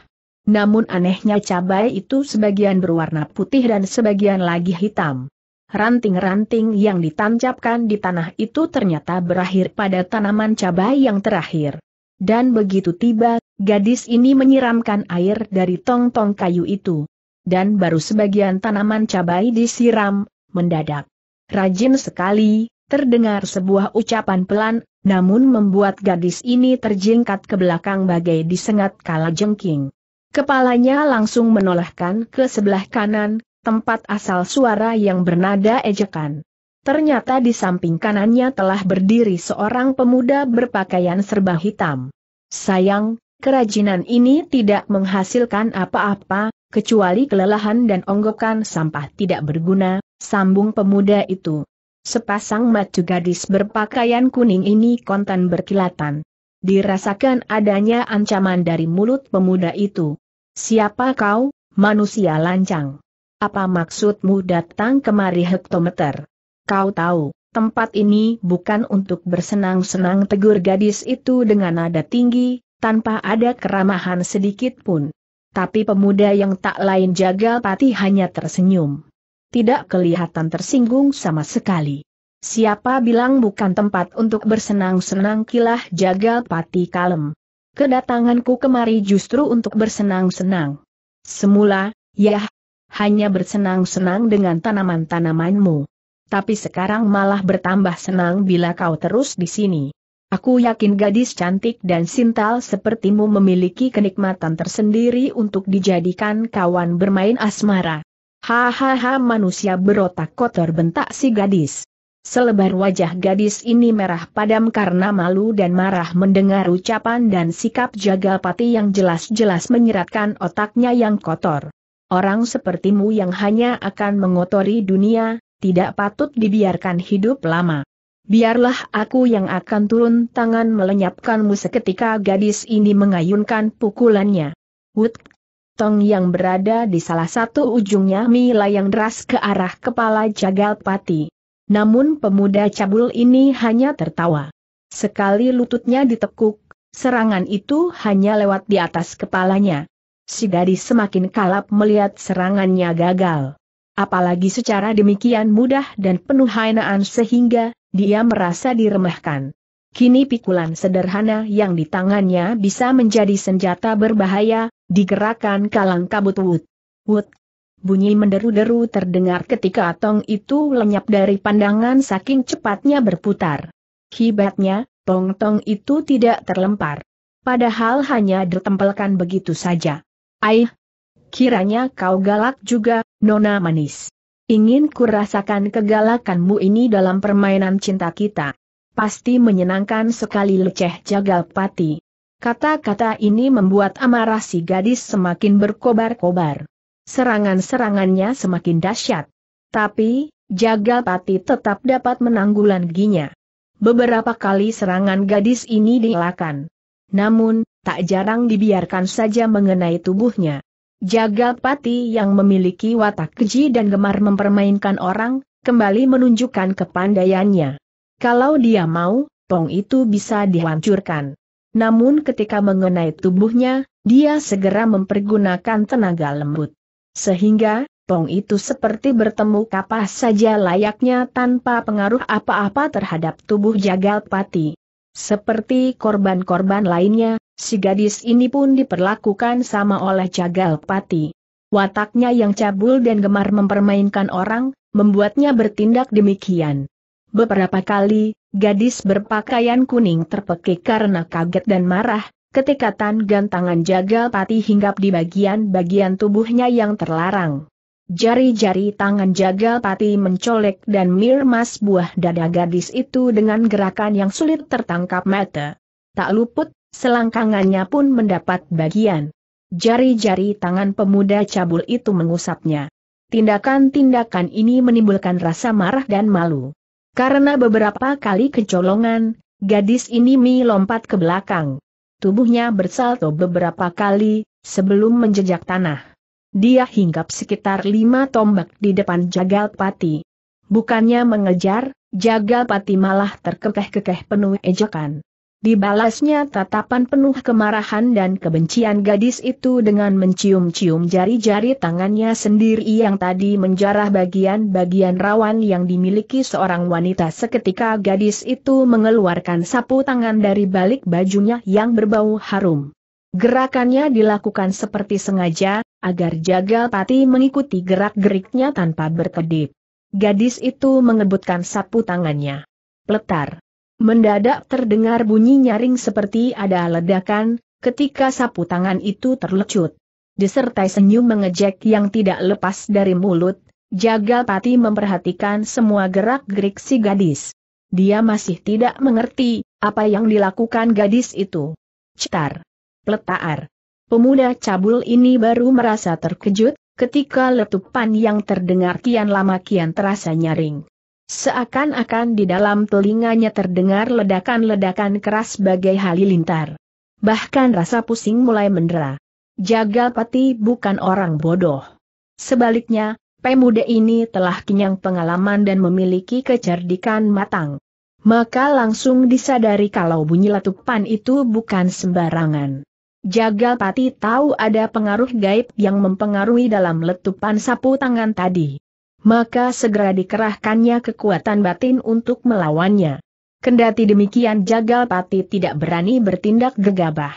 Speaker 1: Namun anehnya cabai itu sebagian berwarna putih dan sebagian lagi hitam. Ranting-ranting yang ditancapkan di tanah itu ternyata berakhir pada tanaman cabai yang terakhir. Dan begitu tiba, gadis ini menyiramkan air dari tong-tong kayu itu. Dan baru sebagian tanaman cabai disiram, mendadak. Rajin sekali, terdengar sebuah ucapan pelan, namun membuat gadis ini terjingkat ke belakang bagai disengat kala jengking. Kepalanya langsung menolehkan ke sebelah kanan, tempat asal suara yang bernada ejekan. Ternyata di samping kanannya telah berdiri seorang pemuda berpakaian serba hitam. Sayang, kerajinan ini tidak menghasilkan apa-apa, kecuali kelelahan dan onggokan sampah tidak berguna, sambung pemuda itu. Sepasang matu gadis berpakaian kuning ini kontan berkilatan. Dirasakan adanya ancaman dari mulut pemuda itu. Siapa kau, manusia lancang? Apa maksudmu datang kemari hektometer? Kau tahu, tempat ini bukan untuk bersenang-senang tegur gadis itu dengan nada tinggi, tanpa ada keramahan sedikit pun. Tapi pemuda yang tak lain jagal pati hanya tersenyum. Tidak kelihatan tersinggung sama sekali. Siapa bilang bukan tempat untuk bersenang-senang kilah jagal pati kalem. Kedatanganku kemari justru untuk bersenang-senang. Semula, yah, hanya bersenang-senang dengan tanaman-tanamanmu. Tapi sekarang malah bertambah senang bila kau terus di sini. Aku yakin gadis cantik dan sintal sepertimu memiliki kenikmatan tersendiri untuk dijadikan kawan bermain asmara. Hahaha manusia berotak kotor bentak si gadis. Selebar wajah gadis ini merah padam karena malu dan marah mendengar ucapan dan sikap jagal pati yang jelas-jelas menyeratkan otaknya yang kotor. Orang sepertimu yang hanya akan mengotori dunia, tidak patut dibiarkan hidup lama. Biarlah aku yang akan turun tangan melenyapkanmu seketika gadis ini mengayunkan pukulannya. Wut! Tong yang berada di salah satu ujungnya melayang deras ke arah kepala Jagalpati. Namun pemuda cabul ini hanya tertawa. Sekali lututnya ditekuk, serangan itu hanya lewat di atas kepalanya si gadis semakin kalap melihat serangannya gagal. Apalagi secara demikian mudah dan penuh hainaan sehingga, dia merasa diremehkan. Kini pikulan sederhana yang di tangannya bisa menjadi senjata berbahaya, digerakkan kalang kabut wut. Wut. Bunyi menderu-deru terdengar ketika tong itu lenyap dari pandangan saking cepatnya berputar. Hibatnya, tong-tong itu tidak terlempar. Padahal hanya ditempelkan begitu saja. Aih, kiranya kau galak juga, Nona Manis. Ingin kurasakan kegalakanmu ini dalam permainan cinta kita. Pasti menyenangkan sekali leceh jagal pati. Kata-kata ini membuat amarah si gadis semakin berkobar-kobar. Serangan-serangannya semakin dahsyat. Tapi, jagal pati tetap dapat menanggulanginya. Beberapa kali serangan gadis ini dielakkan. Namun, tak jarang dibiarkan saja mengenai tubuhnya. Jagalpati yang memiliki watak keji dan gemar mempermainkan orang, kembali menunjukkan kepandaiannya. Kalau dia mau, tong itu bisa dihancurkan. Namun ketika mengenai tubuhnya, dia segera mempergunakan tenaga lembut. Sehingga, tong itu seperti bertemu kapas saja layaknya tanpa pengaruh apa-apa terhadap tubuh Jagalpati. Seperti korban-korban lainnya, si gadis ini pun diperlakukan sama oleh Jagal Pati. Wataknya yang cabul dan gemar mempermainkan orang, membuatnya bertindak demikian. Beberapa kali, gadis berpakaian kuning terpekik karena kaget dan marah, ketika tangan tangan Jagal Pati hinggap di bagian-bagian tubuhnya yang terlarang. Jari-jari tangan jagal pati mencolek dan mirmas buah dada gadis itu dengan gerakan yang sulit tertangkap mata. Tak luput, selangkangannya pun mendapat bagian. Jari-jari tangan pemuda cabul itu mengusapnya. Tindakan-tindakan ini menimbulkan rasa marah dan malu. Karena beberapa kali kecolongan, gadis ini melompat ke belakang. Tubuhnya bersalto beberapa kali, sebelum menjejak tanah. Dia hinggap sekitar lima tombak di depan Jagal Pati. Bukannya mengejar, Jagal Pati malah terkekeh-kekeh penuh ejekan. Dibalasnya tatapan penuh kemarahan dan kebencian gadis itu dengan mencium-cium jari-jari tangannya sendiri yang tadi menjarah bagian-bagian rawan yang dimiliki seorang wanita seketika gadis itu mengeluarkan sapu tangan dari balik bajunya yang berbau harum. Gerakannya dilakukan seperti sengaja, agar Jagal Pati mengikuti gerak-geriknya tanpa berkedip. Gadis itu mengebutkan sapu tangannya. Pletar. Mendadak terdengar bunyi nyaring seperti ada ledakan, ketika sapu tangan itu terlecut. Disertai senyum mengejek yang tidak lepas dari mulut, Jagal Pati memperhatikan semua gerak-gerik si gadis. Dia masih tidak mengerti, apa yang dilakukan gadis itu. Cetar. Pletaar. Pemuda cabul ini baru merasa terkejut, ketika letupan yang terdengar kian lama kian terasa nyaring. Seakan-akan di dalam telinganya terdengar ledakan-ledakan keras bagai halilintar. Bahkan rasa pusing mulai mendera. Jagal Pati bukan orang bodoh. Sebaliknya, pemuda ini telah kenyang pengalaman dan memiliki kecerdikan matang. Maka langsung disadari kalau bunyi letupan itu bukan sembarangan. Pati tahu ada pengaruh gaib yang mempengaruhi dalam letupan sapu tangan tadi. Maka segera dikerahkannya kekuatan batin untuk melawannya. Kendati demikian Pati tidak berani bertindak gegabah.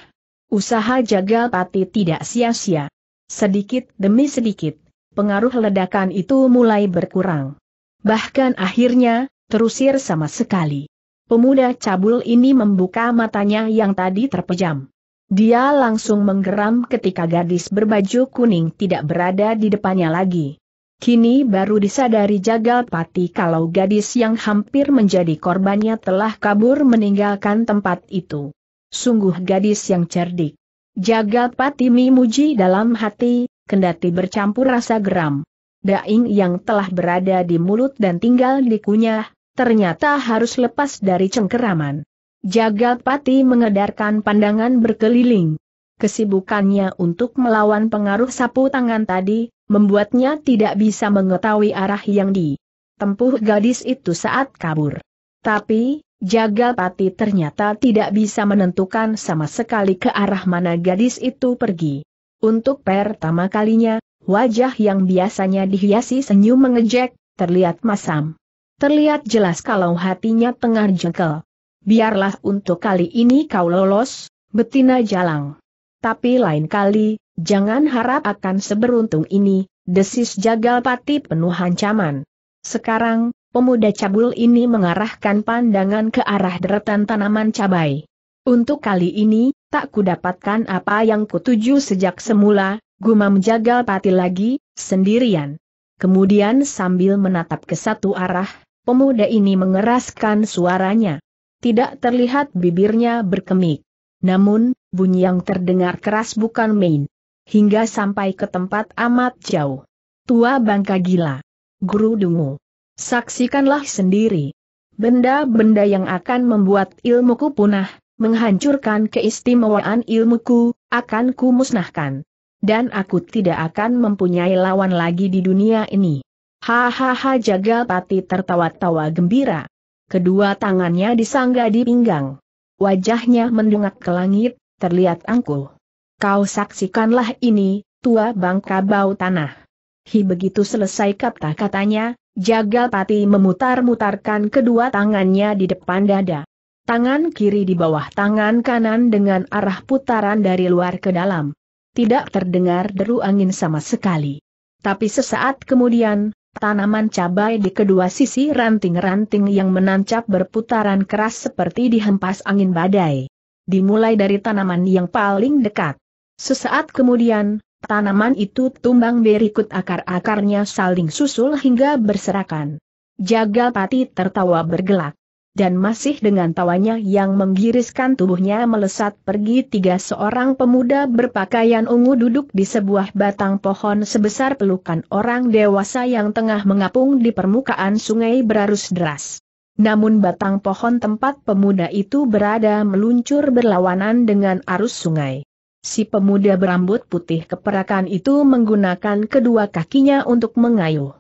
Speaker 1: Usaha Pati tidak sia-sia. Sedikit demi sedikit, pengaruh ledakan itu mulai berkurang. Bahkan akhirnya, terusir sama sekali. Pemuda cabul ini membuka matanya yang tadi terpejam. Dia langsung menggeram ketika gadis berbaju kuning tidak berada di depannya lagi. Kini baru disadari Jagal Pati kalau gadis yang hampir menjadi korbannya telah kabur meninggalkan tempat itu. Sungguh gadis yang cerdik. Jagal Pati memuji dalam hati, kendati bercampur rasa geram. Daing yang telah berada di mulut dan tinggal dikunyah, ternyata harus lepas dari cengkeraman. Pati mengedarkan pandangan berkeliling. Kesibukannya untuk melawan pengaruh sapu tangan tadi, membuatnya tidak bisa mengetahui arah yang ditempuh gadis itu saat kabur. Tapi, Jagalpati ternyata tidak bisa menentukan sama sekali ke arah mana gadis itu pergi. Untuk pertama kalinya, wajah yang biasanya dihiasi senyum mengejek, terlihat masam. Terlihat jelas kalau hatinya tengah jengkel biarlah untuk kali ini kau lolos, betina jalang. Tapi lain kali, jangan harap akan seberuntung ini, desis jagal pati penuh ancaman. Sekarang, pemuda cabul ini mengarahkan pandangan ke arah deretan tanaman cabai. Untuk kali ini, tak kudapatkan apa yang kutuju sejak semula, gumam jagal pati lagi, sendirian. Kemudian sambil menatap ke satu arah, pemuda ini mengeraskan suaranya tidak terlihat bibirnya berkemik. Namun, bunyi yang terdengar keras bukan main. Hingga sampai ke tempat amat jauh. Tua bangka gila. Guru dungu. Saksikanlah sendiri. Benda-benda yang akan membuat ilmuku punah, menghancurkan keistimewaan ilmuku, akan kumusnahkan. Dan aku tidak akan mempunyai lawan lagi di dunia ini. Hahaha jaga pati tertawa-tawa gembira. Kedua tangannya disangga di pinggang. Wajahnya mendungak ke langit, terlihat angkuh. Kau saksikanlah ini, tua bangka bau tanah. Hi begitu selesai kata-katanya, Jagalpati memutar-mutarkan kedua tangannya di depan dada. Tangan kiri di bawah tangan kanan dengan arah putaran dari luar ke dalam. Tidak terdengar deru angin sama sekali. Tapi sesaat kemudian, Tanaman cabai di kedua sisi ranting-ranting yang menancap berputaran keras seperti dihempas angin badai. Dimulai dari tanaman yang paling dekat. Sesaat kemudian, tanaman itu tumbang berikut akar-akarnya saling susul hingga berserakan. Jagal Pati tertawa bergelak dan masih dengan tawanya yang menggiriskan tubuhnya melesat pergi tiga seorang pemuda berpakaian ungu duduk di sebuah batang pohon sebesar pelukan orang dewasa yang tengah mengapung di permukaan sungai berarus deras. Namun batang pohon tempat pemuda itu berada meluncur berlawanan dengan arus sungai. Si pemuda berambut putih keperakan itu menggunakan kedua kakinya untuk mengayuh.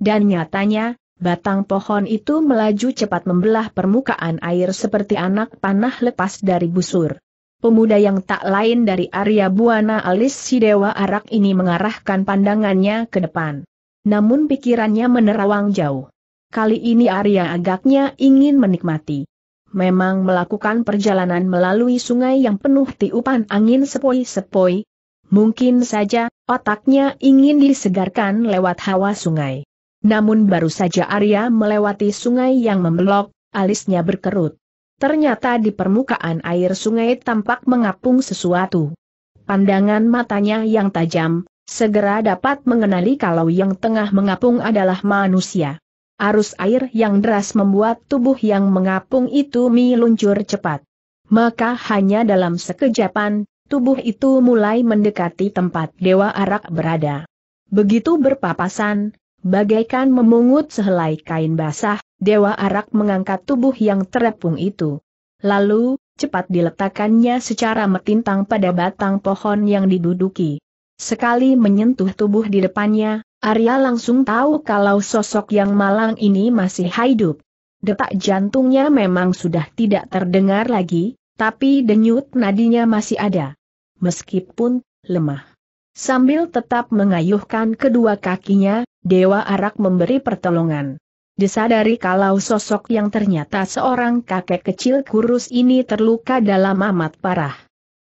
Speaker 1: Dan nyatanya, Batang pohon itu melaju cepat membelah permukaan air seperti anak panah lepas dari busur. Pemuda yang tak lain dari Arya Buana alis Sidewa Arak ini mengarahkan pandangannya ke depan. Namun pikirannya menerawang jauh. Kali ini Arya agaknya ingin menikmati. Memang melakukan perjalanan melalui sungai yang penuh tiupan angin sepoi-sepoi. Mungkin saja, otaknya ingin disegarkan lewat hawa sungai. Namun baru saja Arya melewati sungai yang membelok, alisnya berkerut. Ternyata di permukaan air sungai tampak mengapung sesuatu. Pandangan matanya yang tajam, segera dapat mengenali kalau yang tengah mengapung adalah manusia. Arus air yang deras membuat tubuh yang mengapung itu meluncur cepat. Maka hanya dalam sekejapan, tubuh itu mulai mendekati tempat Dewa Arak berada. Begitu berpapasan, Bagaikan memungut sehelai kain basah, Dewa Arak mengangkat tubuh yang terepung itu. Lalu, cepat diletakkannya secara metintang pada batang pohon yang diduduki. Sekali menyentuh tubuh di depannya, Arya langsung tahu kalau sosok yang malang ini masih hidup. Detak jantungnya memang sudah tidak terdengar lagi, tapi denyut nadinya masih ada. Meskipun lemah. Sambil tetap mengayuhkan kedua kakinya, Dewa Arak memberi pertolongan. Disadari kalau sosok yang ternyata seorang kakek kecil kurus ini terluka dalam amat parah.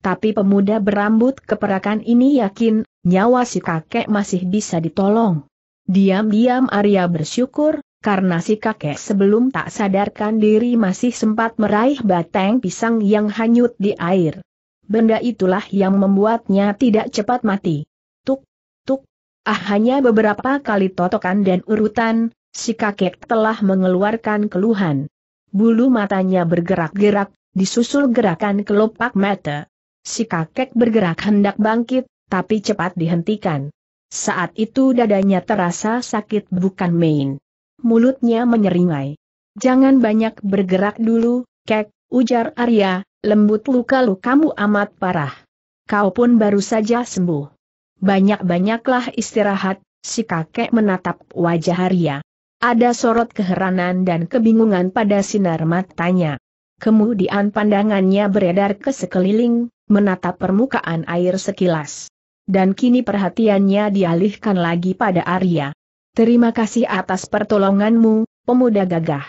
Speaker 1: Tapi pemuda berambut keperakan ini yakin, nyawa si kakek masih bisa ditolong. Diam-diam Arya bersyukur, karena si kakek sebelum tak sadarkan diri masih sempat meraih batang pisang yang hanyut di air. Benda itulah yang membuatnya tidak cepat mati. Ah hanya beberapa kali totokan dan urutan, si kakek telah mengeluarkan keluhan. Bulu matanya bergerak-gerak, disusul gerakan kelopak mata. Si kakek bergerak hendak bangkit, tapi cepat dihentikan. Saat itu dadanya terasa sakit bukan main. Mulutnya menyeringai. Jangan banyak bergerak dulu, kek, ujar Arya, lembut luka lukamu amat parah. Kau pun baru saja sembuh. Banyak-banyaklah istirahat, si kakek menatap wajah Arya. Ada sorot keheranan dan kebingungan pada sinar matanya. Kemudian pandangannya beredar ke sekeliling, menatap permukaan air sekilas. Dan kini perhatiannya dialihkan lagi pada Arya. Terima kasih atas pertolonganmu, pemuda gagah.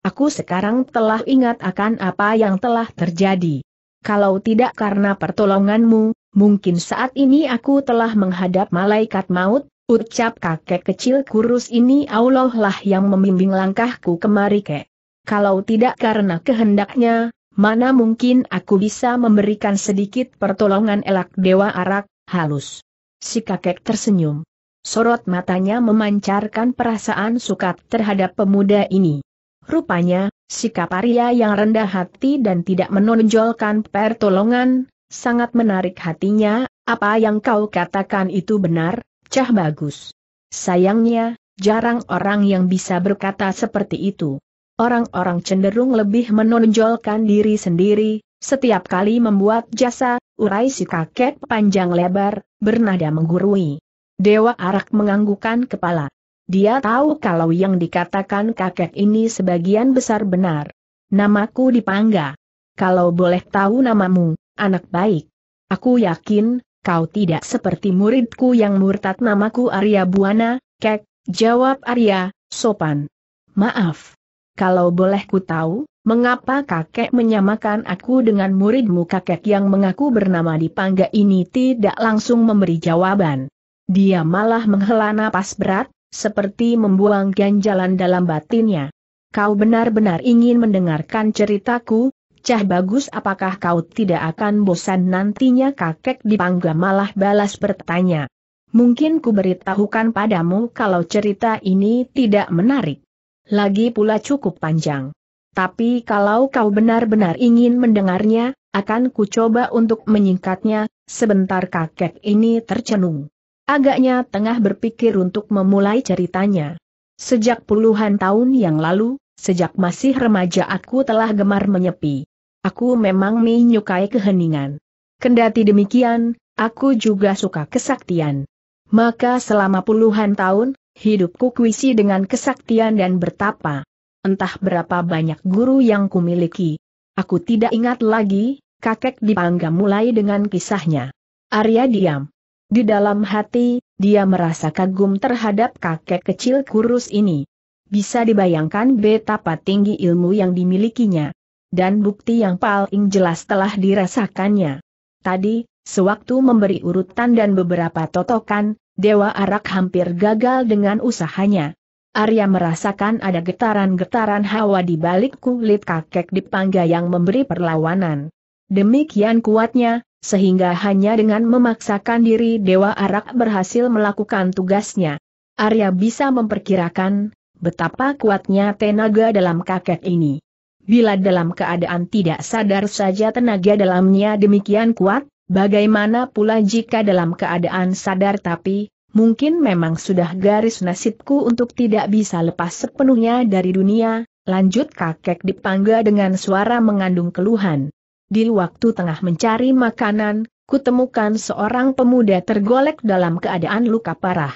Speaker 1: Aku sekarang telah ingat akan apa yang telah terjadi. Kalau tidak karena pertolonganmu, mungkin saat ini aku telah menghadap malaikat maut, ucap kakek kecil kurus ini Allah lah yang membimbing langkahku kemari kek. Kalau tidak karena kehendaknya, mana mungkin aku bisa memberikan sedikit pertolongan elak dewa arak, halus. Si kakek tersenyum. Sorot matanya memancarkan perasaan suka terhadap pemuda ini. Rupanya, sikap Arya yang rendah hati dan tidak menonjolkan pertolongan, sangat menarik hatinya, apa yang kau katakan itu benar, cah bagus. Sayangnya, jarang orang yang bisa berkata seperti itu. Orang-orang cenderung lebih menonjolkan diri sendiri, setiap kali membuat jasa, urai si kakek panjang lebar, bernada menggurui. Dewa Arak menganggukan kepala. Dia tahu kalau yang dikatakan kakek ini sebagian besar benar. Namaku Dipangga. Kalau boleh tahu namamu, Anak baik. Aku yakin, kau tidak seperti muridku yang murtad namaku Arya Buana, kek, jawab Arya, sopan. Maaf. Kalau boleh ku tahu, mengapa kakek menyamakan aku dengan muridmu kakek yang mengaku bernama Dipangga ini tidak langsung memberi jawaban. Dia malah menghela napas berat, seperti membuang ganjalan dalam batinnya. Kau benar-benar ingin mendengarkan ceritaku, Cah bagus apakah kau tidak akan bosan nantinya kakek dipangga malah balas bertanya. Mungkin ku beritahukan padamu kalau cerita ini tidak menarik. Lagi pula cukup panjang. Tapi kalau kau benar-benar ingin mendengarnya, akan ku coba untuk menyingkatnya, sebentar kakek ini tercenung. Agaknya tengah berpikir untuk memulai ceritanya. Sejak puluhan tahun yang lalu, Sejak masih remaja aku telah gemar menyepi aku memang menyukai keheningan. Kendati demikian, aku juga suka kesaktian. Maka selama puluhan tahun, hidupku kuisi dengan kesaktian dan bertapa. Entah berapa banyak guru yang kumiliki. Aku tidak ingat lagi, kakek dipangga mulai dengan kisahnya. Arya diam. Di dalam hati, dia merasa kagum terhadap kakek kecil kurus ini. Bisa dibayangkan betapa tinggi ilmu yang dimilikinya dan bukti yang paling jelas telah dirasakannya. Tadi, sewaktu memberi urutan dan beberapa totokan, Dewa Arak hampir gagal dengan usahanya. Arya merasakan ada getaran-getaran hawa di balik kulit kakek di dipangga yang memberi perlawanan. Demikian kuatnya, sehingga hanya dengan memaksakan diri Dewa Arak berhasil melakukan tugasnya. Arya bisa memperkirakan betapa kuatnya tenaga dalam kakek ini. Bila dalam keadaan tidak sadar saja tenaga dalamnya demikian kuat, bagaimana pula jika dalam keadaan sadar tapi, mungkin memang sudah garis nasibku untuk tidak bisa lepas sepenuhnya dari dunia, lanjut kakek dipangga dengan suara mengandung keluhan. Di waktu tengah mencari makanan, kutemukan seorang pemuda tergolek dalam keadaan luka parah.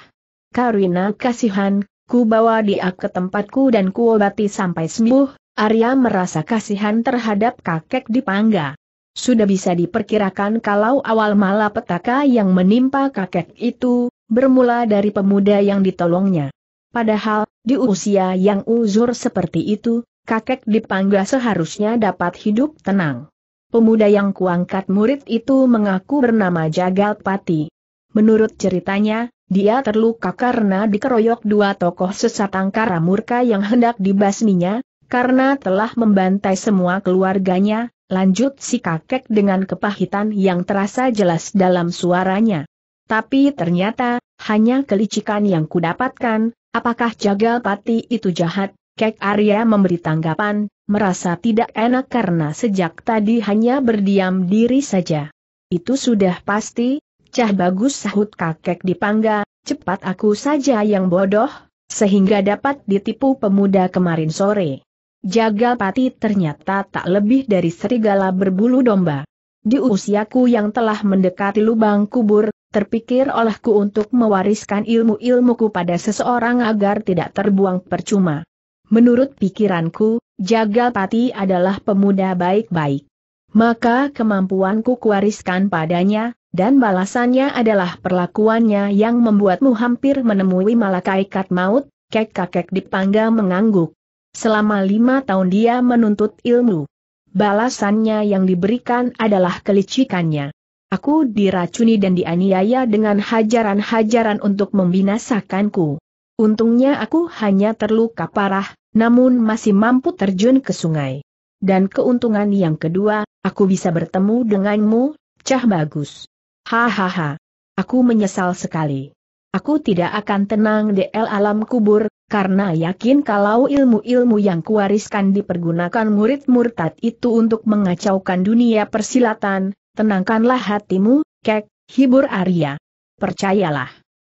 Speaker 1: Karina kasihan, ku bawa dia ke tempatku dan kuobati sampai sembuh, Arya merasa kasihan terhadap kakek Dipangga. Sudah bisa diperkirakan kalau awal malapetaka yang menimpa kakek itu, bermula dari pemuda yang ditolongnya. Padahal, di usia yang uzur seperti itu, kakek Dipangga seharusnya dapat hidup tenang. Pemuda yang kuangkat murid itu mengaku bernama Jagal Pati. Menurut ceritanya, dia terluka karena dikeroyok dua tokoh sesat angkara murka yang hendak dibasminya, karena telah membantai semua keluarganya, lanjut si kakek dengan kepahitan yang terasa jelas dalam suaranya. Tapi ternyata, hanya kelicikan yang kudapatkan, apakah jagal pati itu jahat, kek Arya memberi tanggapan, merasa tidak enak karena sejak tadi hanya berdiam diri saja. Itu sudah pasti, cah bagus sahut kakek dipangga, cepat aku saja yang bodoh, sehingga dapat ditipu pemuda kemarin sore. Jagalpati ternyata tak lebih dari serigala berbulu domba. Di usiaku yang telah mendekati lubang kubur, terpikir olehku untuk mewariskan ilmu-ilmuku pada seseorang agar tidak terbuang percuma. Menurut pikiranku, Jagalpati adalah pemuda baik-baik. Maka kemampuanku kuwariskan padanya, dan balasannya adalah perlakuannya yang membuatmu hampir menemui malakaikat maut, kek-kakek di mengangguk. Selama lima tahun dia menuntut ilmu. Balasannya yang diberikan adalah kelicikannya. Aku diracuni dan dianiaya dengan hajaran-hajaran untuk membinasakanku. Untungnya aku hanya terluka parah, namun masih mampu terjun ke sungai. Dan keuntungan yang kedua, aku bisa bertemu denganmu, cah bagus. Hahaha. Aku menyesal sekali. Aku tidak akan tenang di alam kubur, karena yakin kalau ilmu-ilmu yang kuariskan dipergunakan murid murtad itu untuk mengacaukan dunia persilatan, tenangkanlah hatimu, kek, hibur Arya. Percayalah.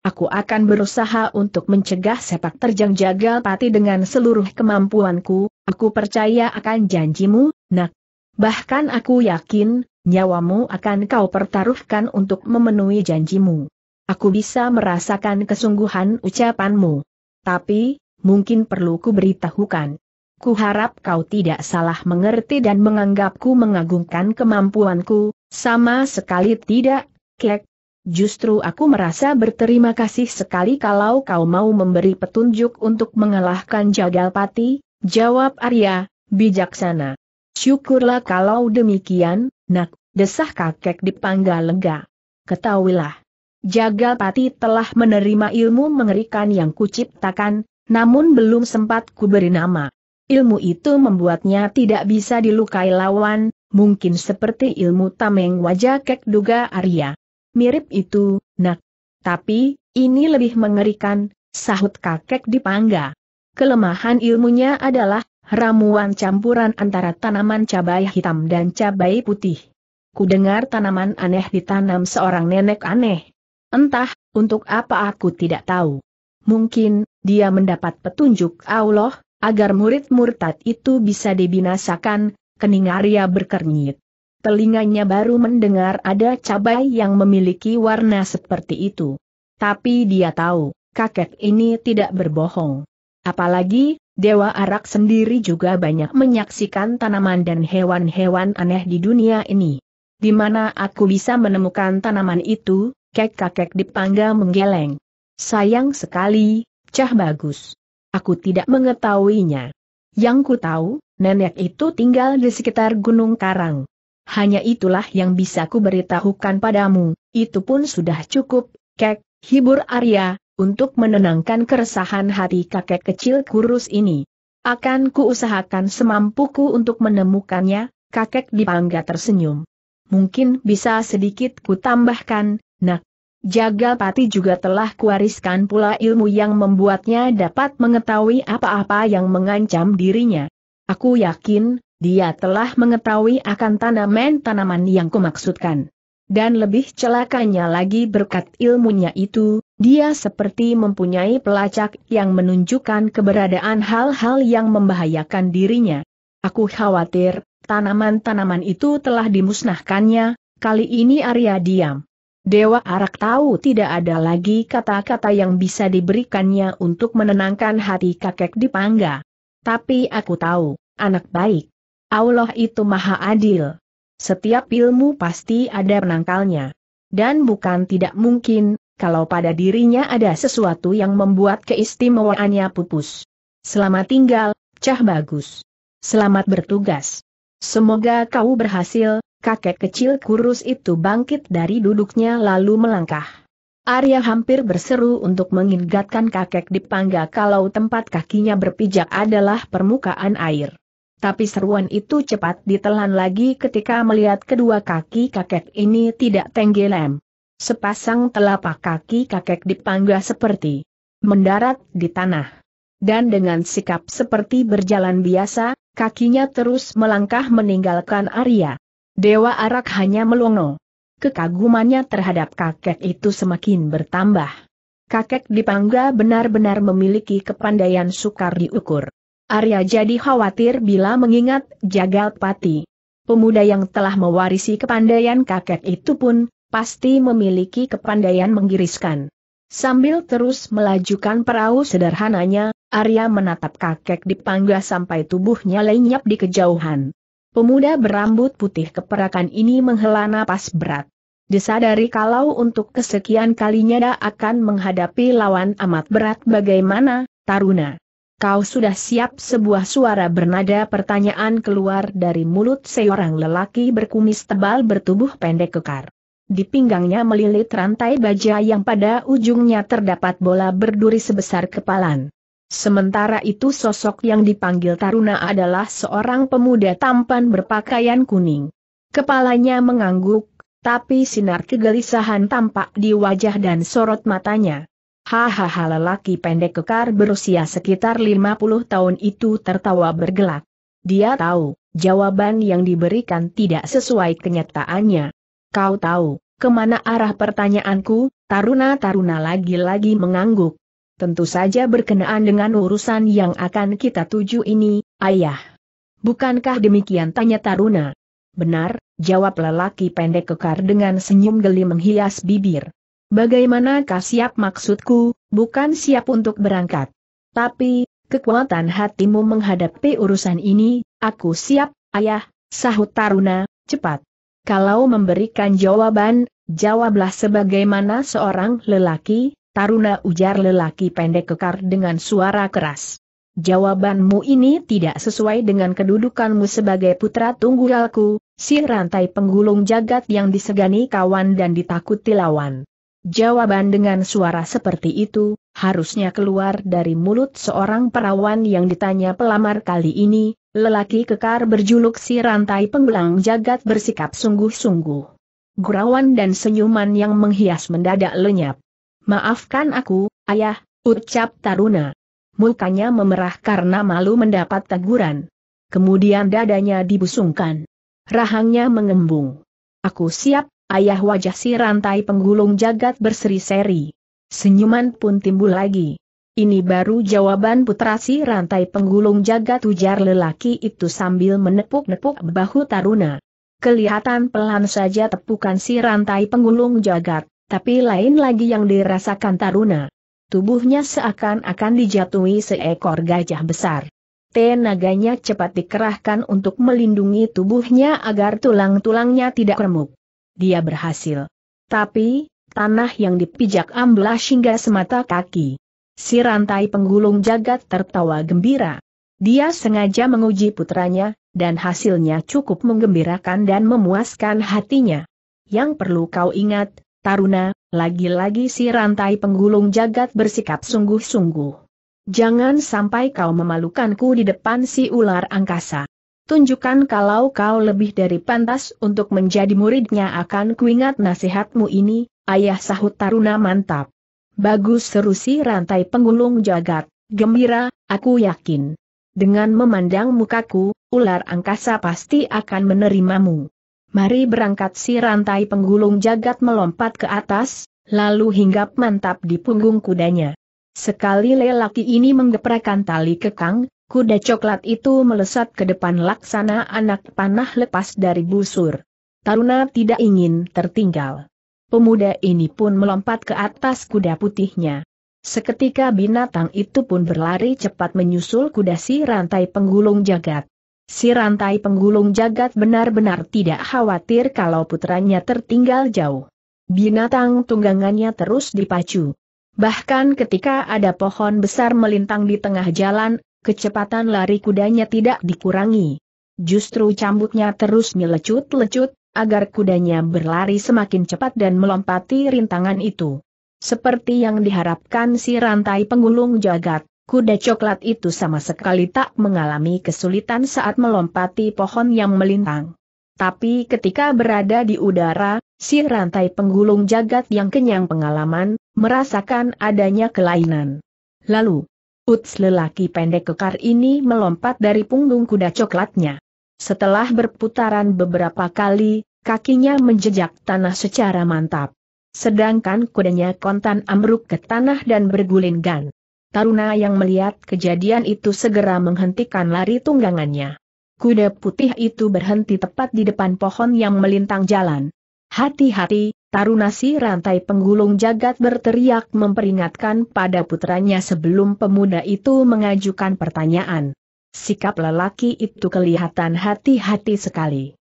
Speaker 1: Aku akan berusaha untuk mencegah sepak terjang jagal pati dengan seluruh kemampuanku, aku percaya akan janjimu, nak. Bahkan aku yakin, nyawamu akan kau pertaruhkan untuk memenuhi janjimu. Aku bisa merasakan kesungguhan ucapanmu. Tapi, mungkin perlu ku beritahukan. Ku harap kau tidak salah mengerti dan menganggapku mengagungkan kemampuanku, sama sekali tidak, kek. Justru aku merasa berterima kasih sekali kalau kau mau memberi petunjuk untuk mengalahkan Jagalpati, jawab Arya, bijaksana. Syukurlah kalau demikian, nak, desah kakek dipanggal lega. Ketahuilah, Pati telah menerima ilmu mengerikan yang kuciptakan, namun belum sempat kuberi nama. Ilmu itu membuatnya tidak bisa dilukai lawan, mungkin seperti ilmu tameng wajah kek duga Arya. Mirip itu, nak. Tapi, ini lebih mengerikan, sahut kakek dipangga. Kelemahan ilmunya adalah, ramuan campuran antara tanaman cabai hitam dan cabai putih. Kudengar tanaman aneh ditanam seorang nenek aneh. Entah, untuk apa aku tidak tahu. Mungkin, dia mendapat petunjuk Allah, agar murid murtad itu bisa dibinasakan, kening Arya berkernyit. Telinganya baru mendengar ada cabai yang memiliki warna seperti itu. Tapi dia tahu, kakek ini tidak berbohong. Apalagi, Dewa Arak sendiri juga banyak menyaksikan tanaman dan hewan-hewan aneh di dunia ini. Di mana aku bisa menemukan tanaman itu, Kek kakek dipangga menggeleng. Sayang sekali, Cah Bagus. Aku tidak mengetahuinya. Yang ku tahu, nenek itu tinggal di sekitar Gunung Karang. Hanya itulah yang bisa ku beritahukan padamu, itu pun sudah cukup, kek, hibur Arya, untuk menenangkan keresahan hati kakek kecil kurus ini. Akan ku usahakan semampuku untuk menemukannya, kakek dipangga tersenyum. Mungkin bisa sedikit ku tambahkan, Nah, jaga Pati juga telah kuariskan pula ilmu yang membuatnya dapat mengetahui apa-apa yang mengancam dirinya. Aku yakin, dia telah mengetahui akan tanaman-tanaman yang kumaksudkan. Dan lebih celakanya lagi berkat ilmunya itu, dia seperti mempunyai pelacak yang menunjukkan keberadaan hal-hal yang membahayakan dirinya. Aku khawatir, tanaman-tanaman itu telah dimusnahkannya, kali ini Arya diam. Dewa Arak tahu tidak ada lagi kata-kata yang bisa diberikannya untuk menenangkan hati kakek Dipangga. Tapi aku tahu, anak baik. Allah itu maha adil. Setiap ilmu pasti ada penangkalnya. Dan bukan tidak mungkin, kalau pada dirinya ada sesuatu yang membuat keistimewaannya pupus. Selamat tinggal, Cah Bagus. Selamat bertugas. Semoga kau berhasil, kakek kecil kurus itu bangkit dari duduknya lalu melangkah. Arya hampir berseru untuk mengingatkan kakek dipangga kalau tempat kakinya berpijak adalah permukaan air. Tapi seruan itu cepat ditelan lagi ketika melihat kedua kaki kakek ini tidak tenggelam. Sepasang telapak kaki kakek dipangga seperti mendarat di tanah. Dan dengan sikap seperti berjalan biasa, kakinya terus melangkah meninggalkan Arya. Dewa Arak hanya melongo. Kekagumannya terhadap kakek itu semakin bertambah. Kakek Dipangga benar-benar memiliki kepandaian sukar diukur. Arya jadi khawatir bila mengingat Jagal Pati. Pemuda yang telah mewarisi kepandaian kakek itu pun, pasti memiliki kepandaian menggiriskan. Sambil terus melajukan perahu sederhananya, Arya menatap kakek Dipangga sampai tubuhnya lenyap di kejauhan. Pemuda berambut putih keperakan ini menghela napas berat. Disadari kalau untuk kesekian kalinya dia akan menghadapi lawan amat berat bagaimana, Taruna. Kau sudah siap sebuah suara bernada pertanyaan keluar dari mulut seorang lelaki berkumis tebal bertubuh pendek kekar. Di pinggangnya melilit rantai baja yang pada ujungnya terdapat bola berduri sebesar kepalan. Sementara itu sosok yang dipanggil Taruna adalah seorang pemuda tampan berpakaian kuning. Kepalanya mengangguk, tapi sinar kegelisahan tampak di wajah dan sorot matanya. Hahaha lelaki pendek kekar berusia sekitar 50 tahun itu tertawa bergelak. Dia tahu, jawaban yang diberikan tidak sesuai kenyataannya. Kau tahu, kemana arah pertanyaanku, Taruna-Taruna lagi-lagi mengangguk. Tentu saja berkenaan dengan urusan yang akan kita tuju ini, ayah. Bukankah demikian tanya Taruna? Benar, jawab lelaki pendek kekar dengan senyum geli menghias bibir. Bagaimanakah siap maksudku, bukan siap untuk berangkat. Tapi, kekuatan hatimu menghadapi urusan ini, aku siap, ayah, sahut Taruna, cepat. Kalau memberikan jawaban, jawablah sebagaimana seorang lelaki, Taruna ujar lelaki pendek kekar dengan suara keras. Jawabanmu ini tidak sesuai dengan kedudukanmu sebagai putra tunggalku, si rantai penggulung jagat yang disegani kawan dan ditakuti lawan. Jawaban dengan suara seperti itu, harusnya keluar dari mulut seorang perawan yang ditanya pelamar kali ini, lelaki kekar berjuluk si rantai penggulung jagat bersikap sungguh-sungguh. Gurawan dan senyuman yang menghias mendadak lenyap. Maafkan aku, ayah, ucap Taruna. Mukanya memerah karena malu mendapat teguran. Kemudian dadanya dibusungkan. Rahangnya mengembung. Aku siap, ayah wajah si rantai penggulung jagat berseri-seri. Senyuman pun timbul lagi. Ini baru jawaban putra si rantai penggulung jagat ujar lelaki itu sambil menepuk-nepuk bahu Taruna. Kelihatan pelan saja tepukan si rantai penggulung jagat. Tapi lain lagi yang dirasakan Taruna. Tubuhnya seakan-akan dijatuhi seekor gajah besar. Tenaganya cepat dikerahkan untuk melindungi tubuhnya agar tulang-tulangnya tidak remuk. Dia berhasil. Tapi, tanah yang dipijak amblas hingga semata kaki. Si rantai penggulung jagat tertawa gembira. Dia sengaja menguji putranya, dan hasilnya cukup menggembirakan dan memuaskan hatinya. Yang perlu kau ingat, Taruna, lagi-lagi si rantai penggulung jagat bersikap sungguh-sungguh. Jangan sampai kau memalukanku di depan si ular angkasa. Tunjukkan kalau kau lebih dari pantas untuk menjadi muridnya akan kuingat nasihatmu ini, ayah sahut Taruna mantap. Bagus seru si rantai penggulung jagat, gembira, aku yakin. Dengan memandang mukaku, ular angkasa pasti akan menerimamu. Mari berangkat si rantai penggulung jagat melompat ke atas, lalu hinggap mantap di punggung kudanya. Sekali lelaki ini menggeprakan tali kekang, kuda coklat itu melesat ke depan laksana anak panah lepas dari busur. Taruna tidak ingin tertinggal. Pemuda ini pun melompat ke atas kuda putihnya. Seketika binatang itu pun berlari cepat menyusul kuda si rantai penggulung jagat si rantai penggulung jagat benar-benar tidak khawatir kalau putranya tertinggal jauh. Binatang tunggangannya terus dipacu. Bahkan ketika ada pohon besar melintang di tengah jalan, kecepatan lari kudanya tidak dikurangi. Justru cambuknya terus melecut-lecut, agar kudanya berlari semakin cepat dan melompati rintangan itu. Seperti yang diharapkan si rantai penggulung jagat, Kuda coklat itu sama sekali tak mengalami kesulitan saat melompati pohon yang melintang. Tapi ketika berada di udara, si rantai penggulung jagat yang kenyang pengalaman, merasakan adanya kelainan. Lalu, Uts lelaki pendek kekar ini melompat dari punggung kuda coklatnya. Setelah berputaran beberapa kali, kakinya menjejak tanah secara mantap. Sedangkan kudanya kontan amruk ke tanah dan bergulingan. Taruna yang melihat kejadian itu segera menghentikan lari tunggangannya. Kuda putih itu berhenti tepat di depan pohon yang melintang jalan. Hati-hati, Taruna si rantai penggulung jagat berteriak memperingatkan pada putranya sebelum pemuda itu mengajukan pertanyaan. Sikap lelaki itu kelihatan hati-hati sekali.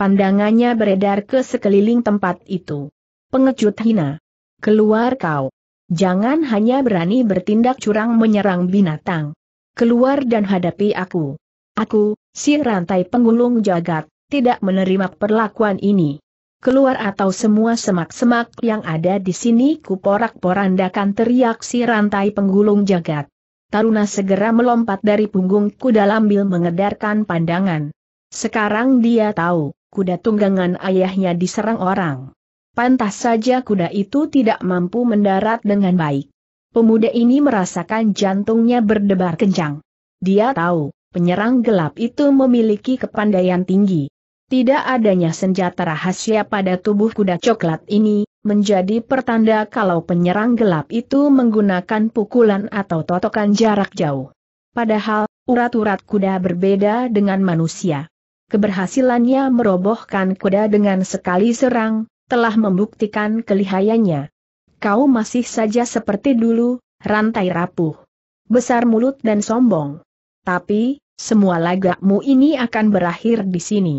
Speaker 1: Pandangannya beredar ke sekeliling tempat itu. Pengecut hina. Keluar kau. Jangan hanya berani bertindak curang menyerang binatang. Keluar dan hadapi aku. Aku, si rantai penggulung jagat, tidak menerima perlakuan ini. Keluar atau semua semak-semak yang ada di sini kuporak-porandakan teriak si rantai penggulung jagat. Taruna segera melompat dari punggung kuda lambil mengedarkan pandangan. Sekarang dia tahu, kuda tunggangan ayahnya diserang orang. Pantas saja kuda itu tidak mampu mendarat dengan baik. Pemuda ini merasakan jantungnya berdebar kencang. Dia tahu, penyerang gelap itu memiliki kepandaian tinggi. Tidak adanya senjata rahasia pada tubuh kuda coklat ini, menjadi pertanda kalau penyerang gelap itu menggunakan pukulan atau totokan jarak jauh. Padahal, urat-urat kuda berbeda dengan manusia. Keberhasilannya merobohkan kuda dengan sekali serang, telah membuktikan kelihayannya. Kau masih saja seperti dulu, rantai rapuh. Besar mulut dan sombong. Tapi, semua lagakmu ini akan berakhir di sini.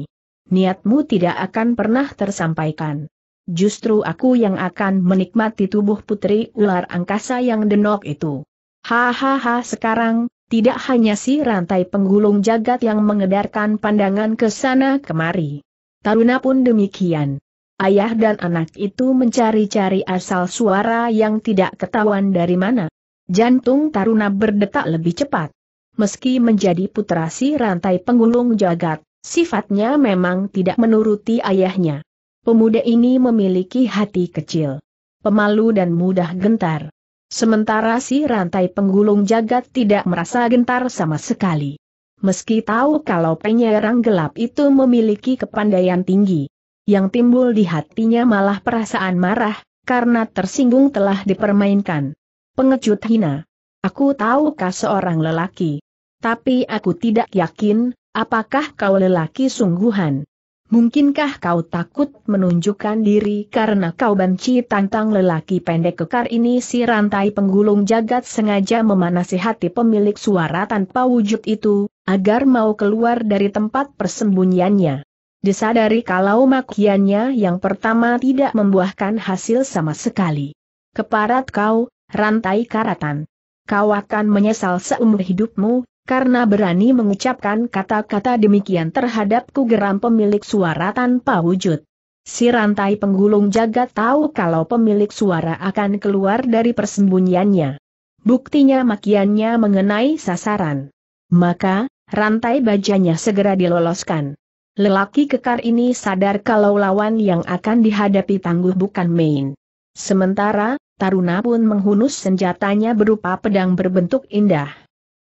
Speaker 1: Niatmu tidak akan pernah tersampaikan. Justru aku yang akan menikmati tubuh putri ular angkasa yang denok itu. Hahaha sekarang, tidak hanya si rantai penggulung jagat yang mengedarkan pandangan ke sana kemari. Taruna pun demikian ayah dan anak itu mencari-cari asal suara yang tidak ketahuan dari mana. Jantung Taruna berdetak lebih cepat. Meski menjadi putra si rantai penggulung jagat, sifatnya memang tidak menuruti ayahnya. Pemuda ini memiliki hati kecil, pemalu dan mudah gentar. Sementara si rantai penggulung jagat tidak merasa gentar sama sekali. Meski tahu kalau penyerang gelap itu memiliki kepandaian tinggi, yang timbul di hatinya malah perasaan marah, karena tersinggung telah dipermainkan. Pengecut hina. Aku tahu kau seorang lelaki? Tapi aku tidak yakin, apakah kau lelaki sungguhan? Mungkinkah kau takut menunjukkan diri karena kau benci tantang lelaki pendek kekar ini si rantai penggulung jagat sengaja memanasi hati pemilik suara tanpa wujud itu, agar mau keluar dari tempat persembunyiannya. Disadari kalau makiannya yang pertama tidak membuahkan hasil sama sekali. Keparat kau, rantai karatan. Kau akan menyesal seumur hidupmu, karena berani mengucapkan kata-kata demikian terhadapku geram pemilik suara tanpa wujud. Si rantai penggulung jagat tahu kalau pemilik suara akan keluar dari persembunyiannya. Buktinya makiannya mengenai sasaran. Maka, rantai bajanya segera diloloskan. Lelaki kekar ini sadar kalau lawan yang akan dihadapi tangguh bukan main. Sementara, Taruna pun menghunus senjatanya berupa pedang berbentuk indah.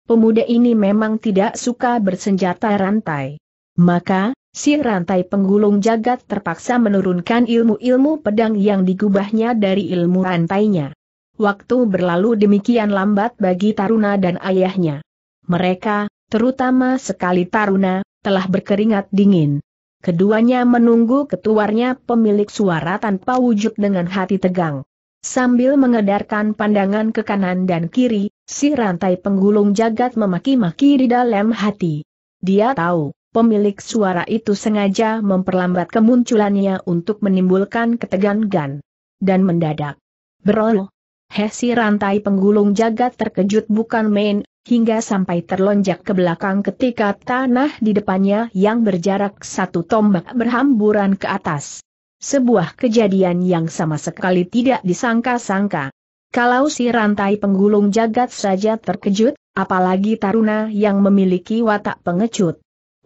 Speaker 1: Pemuda ini memang tidak suka bersenjata rantai. Maka, si rantai penggulung jagat terpaksa menurunkan ilmu-ilmu pedang yang digubahnya dari ilmu rantainya. Waktu berlalu demikian lambat bagi Taruna dan ayahnya. Mereka, terutama sekali Taruna, telah berkeringat dingin. Keduanya menunggu ketuarnya pemilik suara tanpa wujud dengan hati tegang. Sambil mengedarkan pandangan ke kanan dan kiri, si rantai penggulung jagat memaki-maki di dalam hati. Dia tahu, pemilik suara itu sengaja memperlambat kemunculannya untuk menimbulkan ketegangan. Dan mendadak. Berol. Hesi rantai penggulung jagat terkejut bukan main, hingga sampai terlonjak ke belakang ketika tanah di depannya yang berjarak satu tombak berhamburan ke atas. Sebuah kejadian yang sama sekali tidak disangka-sangka. Kalau si rantai penggulung jagat saja terkejut, apalagi Taruna yang memiliki watak pengecut.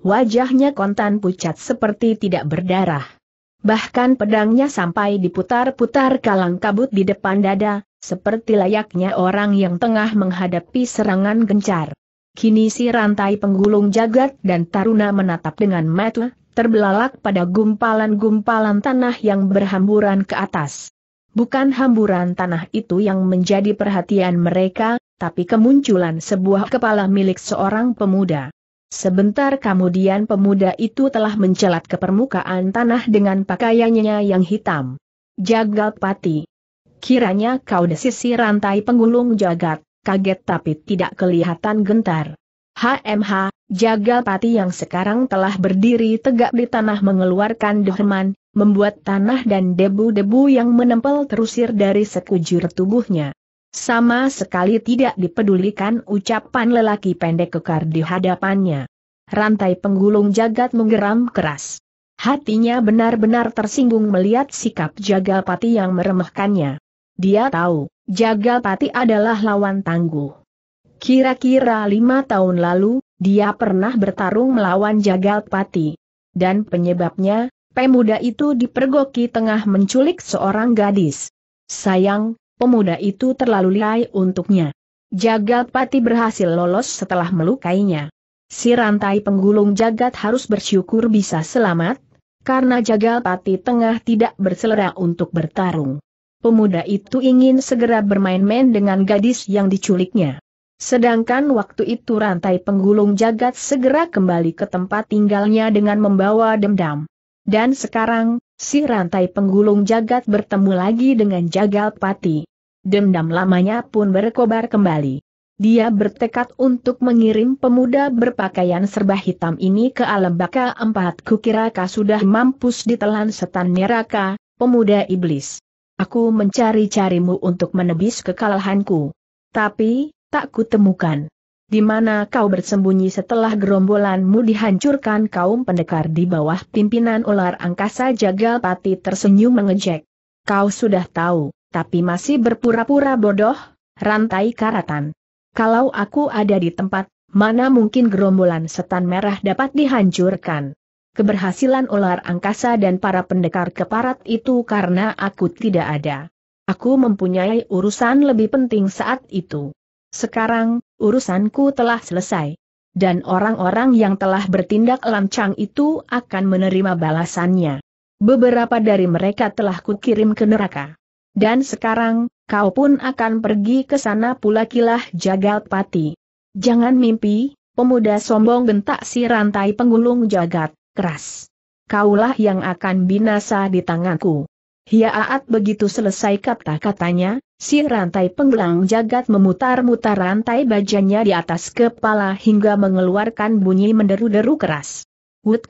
Speaker 1: Wajahnya kontan pucat seperti tidak berdarah. Bahkan pedangnya sampai diputar-putar kalang kabut di depan dada, seperti layaknya orang yang tengah menghadapi serangan gencar. Kini si rantai penggulung jagat dan taruna menatap dengan mata terbelalak pada gumpalan-gumpalan tanah yang berhamburan ke atas. Bukan hamburan tanah itu yang menjadi perhatian mereka, tapi kemunculan sebuah kepala milik seorang pemuda. Sebentar kemudian pemuda itu telah mencelat ke permukaan tanah dengan pakaiannya yang hitam. Jagal Pati. Kiranya kau desisi rantai penggulung jagat, kaget tapi tidak kelihatan gentar. HMH, jagal pati yang sekarang telah berdiri tegak di tanah mengeluarkan dohman, membuat tanah dan debu-debu yang menempel terusir dari sekujur tubuhnya. Sama sekali tidak dipedulikan ucapan lelaki pendek kekar di hadapannya. Rantai penggulung jagat menggeram keras. Hatinya benar-benar tersinggung melihat sikap Jagalpati yang meremehkannya. Dia tahu, Jagalpati adalah lawan tangguh. Kira-kira lima tahun lalu, dia pernah bertarung melawan Jagalpati. Dan penyebabnya, pemuda itu dipergoki tengah menculik seorang gadis. Sayang, pemuda itu terlalu lihai untuknya. Jagalpati berhasil lolos setelah melukainya. Si rantai penggulung jagat harus bersyukur bisa selamat, karena Jagalpati tengah tidak berselera untuk bertarung pemuda itu ingin segera bermain-main dengan gadis yang diculiknya. Sedangkan waktu itu rantai penggulung jagat segera kembali ke tempat tinggalnya dengan membawa dendam. Dan sekarang, si rantai penggulung jagat bertemu lagi dengan Jagal Pati. Dendam lamanya pun berkobar kembali. Dia bertekad untuk mengirim pemuda berpakaian serba hitam ini ke alam baka empat kukira kau sudah mampus ditelan setan neraka, pemuda iblis. Aku mencari-carimu untuk menebis kekalahanku. Tapi, tak kutemukan. Di mana kau bersembunyi setelah gerombolanmu dihancurkan kaum pendekar di bawah pimpinan ular angkasa jagal pati tersenyum mengejek. Kau sudah tahu, tapi masih berpura-pura bodoh, rantai karatan. Kalau aku ada di tempat, mana mungkin gerombolan setan merah dapat dihancurkan keberhasilan ular angkasa dan para pendekar keparat itu karena aku tidak ada. Aku mempunyai urusan lebih penting saat itu. Sekarang, urusanku telah selesai. Dan orang-orang yang telah bertindak lancang itu akan menerima balasannya. Beberapa dari mereka telah kukirim ke neraka. Dan sekarang, kau pun akan pergi ke sana pula kilah jagal pati. Jangan mimpi, pemuda sombong bentak si rantai penggulung jagat keras. Kaulah yang akan binasa di tanganku. Hiaat begitu selesai kata-katanya, si rantai penggelang jagat memutar-mutar rantai bajanya di atas kepala hingga mengeluarkan bunyi menderu-deru keras. Wut!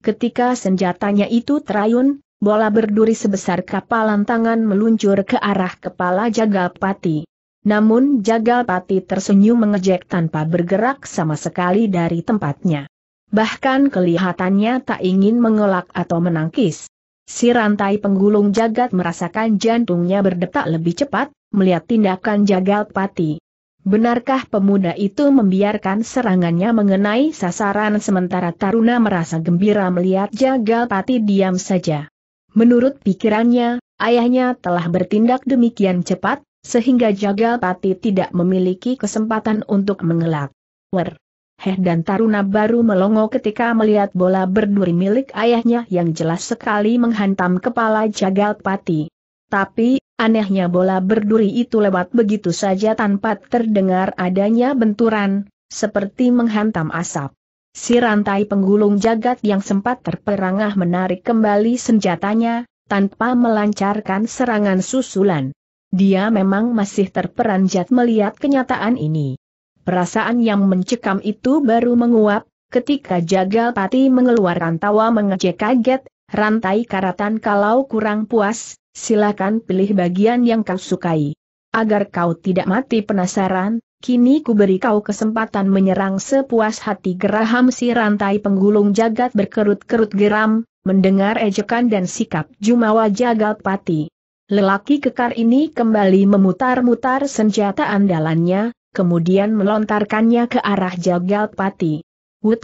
Speaker 1: Ketika senjatanya itu terayun, bola berduri sebesar kapalan tangan meluncur ke arah kepala Jagalpati. Namun Jagalpati tersenyum mengejek tanpa bergerak sama sekali dari tempatnya bahkan kelihatannya tak ingin mengelak atau menangkis. Si rantai penggulung jagat merasakan jantungnya berdetak lebih cepat, melihat tindakan Jagalpati. pati. Benarkah pemuda itu membiarkan serangannya mengenai sasaran sementara Taruna merasa gembira melihat Jagalpati pati diam saja? Menurut pikirannya, ayahnya telah bertindak demikian cepat, sehingga Jagalpati tidak memiliki kesempatan untuk mengelak. Wer, Heh dan Taruna baru melongo ketika melihat bola berduri milik ayahnya yang jelas sekali menghantam kepala Jagal Pati. Tapi, anehnya bola berduri itu lewat begitu saja tanpa terdengar adanya benturan, seperti menghantam asap. Si rantai penggulung jagat yang sempat terperangah menarik kembali senjatanya, tanpa melancarkan serangan susulan. Dia memang masih terperanjat melihat kenyataan ini. Perasaan yang mencekam itu baru menguap, ketika Jagal Pati mengeluarkan tawa mengejek kaget, rantai karatan kalau kurang puas, silakan pilih bagian yang kau sukai. Agar kau tidak mati penasaran, kini ku beri kau kesempatan menyerang sepuas hati geraham si rantai penggulung jagat berkerut-kerut geram, mendengar ejekan dan sikap Jumawa Jagal Pati. Lelaki kekar ini kembali memutar-mutar senjata andalannya, kemudian melontarkannya ke arah Jagalpati. Wut!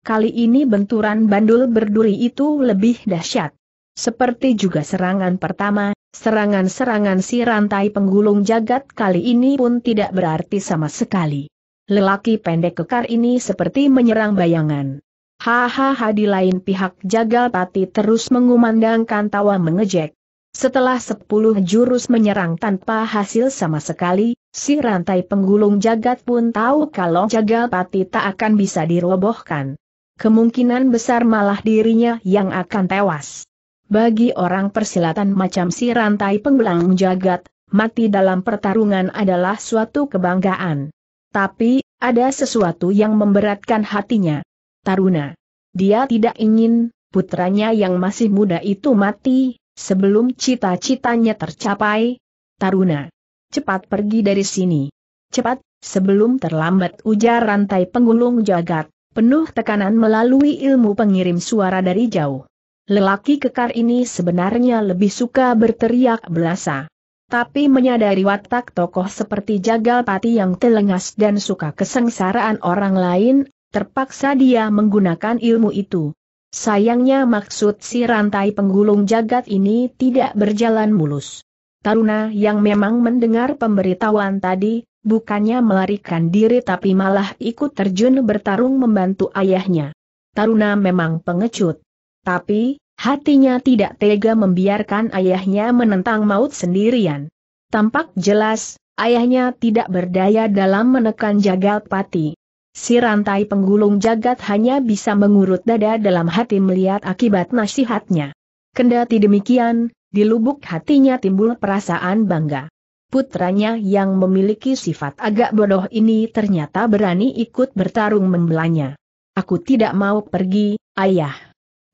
Speaker 1: Kali ini benturan bandul berduri itu lebih dahsyat. Seperti juga serangan pertama, serangan-serangan si rantai penggulung jagat kali ini pun tidak berarti sama sekali. Lelaki pendek kekar ini seperti menyerang bayangan. Hahaha di lain pihak Jagalpati terus mengumandangkan tawa mengejek. Setelah sepuluh jurus menyerang tanpa hasil sama sekali, Si rantai penggulung jagat pun tahu kalau jagal pati tak akan bisa dirobohkan. Kemungkinan besar malah dirinya yang akan tewas. Bagi orang persilatan macam si rantai penggulung jagat, mati dalam pertarungan adalah suatu kebanggaan. Tapi, ada sesuatu yang memberatkan hatinya. Taruna. Dia tidak ingin, putranya yang masih muda itu mati, sebelum cita-citanya tercapai. Taruna. Cepat pergi dari sini. Cepat, sebelum terlambat ujar rantai penggulung jagat, penuh tekanan melalui ilmu pengirim suara dari jauh. Lelaki kekar ini sebenarnya lebih suka berteriak belasa. Tapi menyadari watak tokoh seperti Jagal Pati yang telengas dan suka kesengsaraan orang lain, terpaksa dia menggunakan ilmu itu. Sayangnya maksud si rantai penggulung jagat ini tidak berjalan mulus. Taruna yang memang mendengar pemberitahuan tadi, bukannya melarikan diri tapi malah ikut terjun bertarung membantu ayahnya. Taruna memang pengecut. Tapi, hatinya tidak tega membiarkan ayahnya menentang maut sendirian. Tampak jelas, ayahnya tidak berdaya dalam menekan jagal pati. Si rantai penggulung jagat hanya bisa mengurut dada dalam hati melihat akibat nasihatnya. Kendati demikian, di lubuk hatinya timbul perasaan bangga. Putranya yang memiliki sifat agak bodoh ini ternyata berani ikut bertarung membelanya. Aku tidak mau pergi, ayah.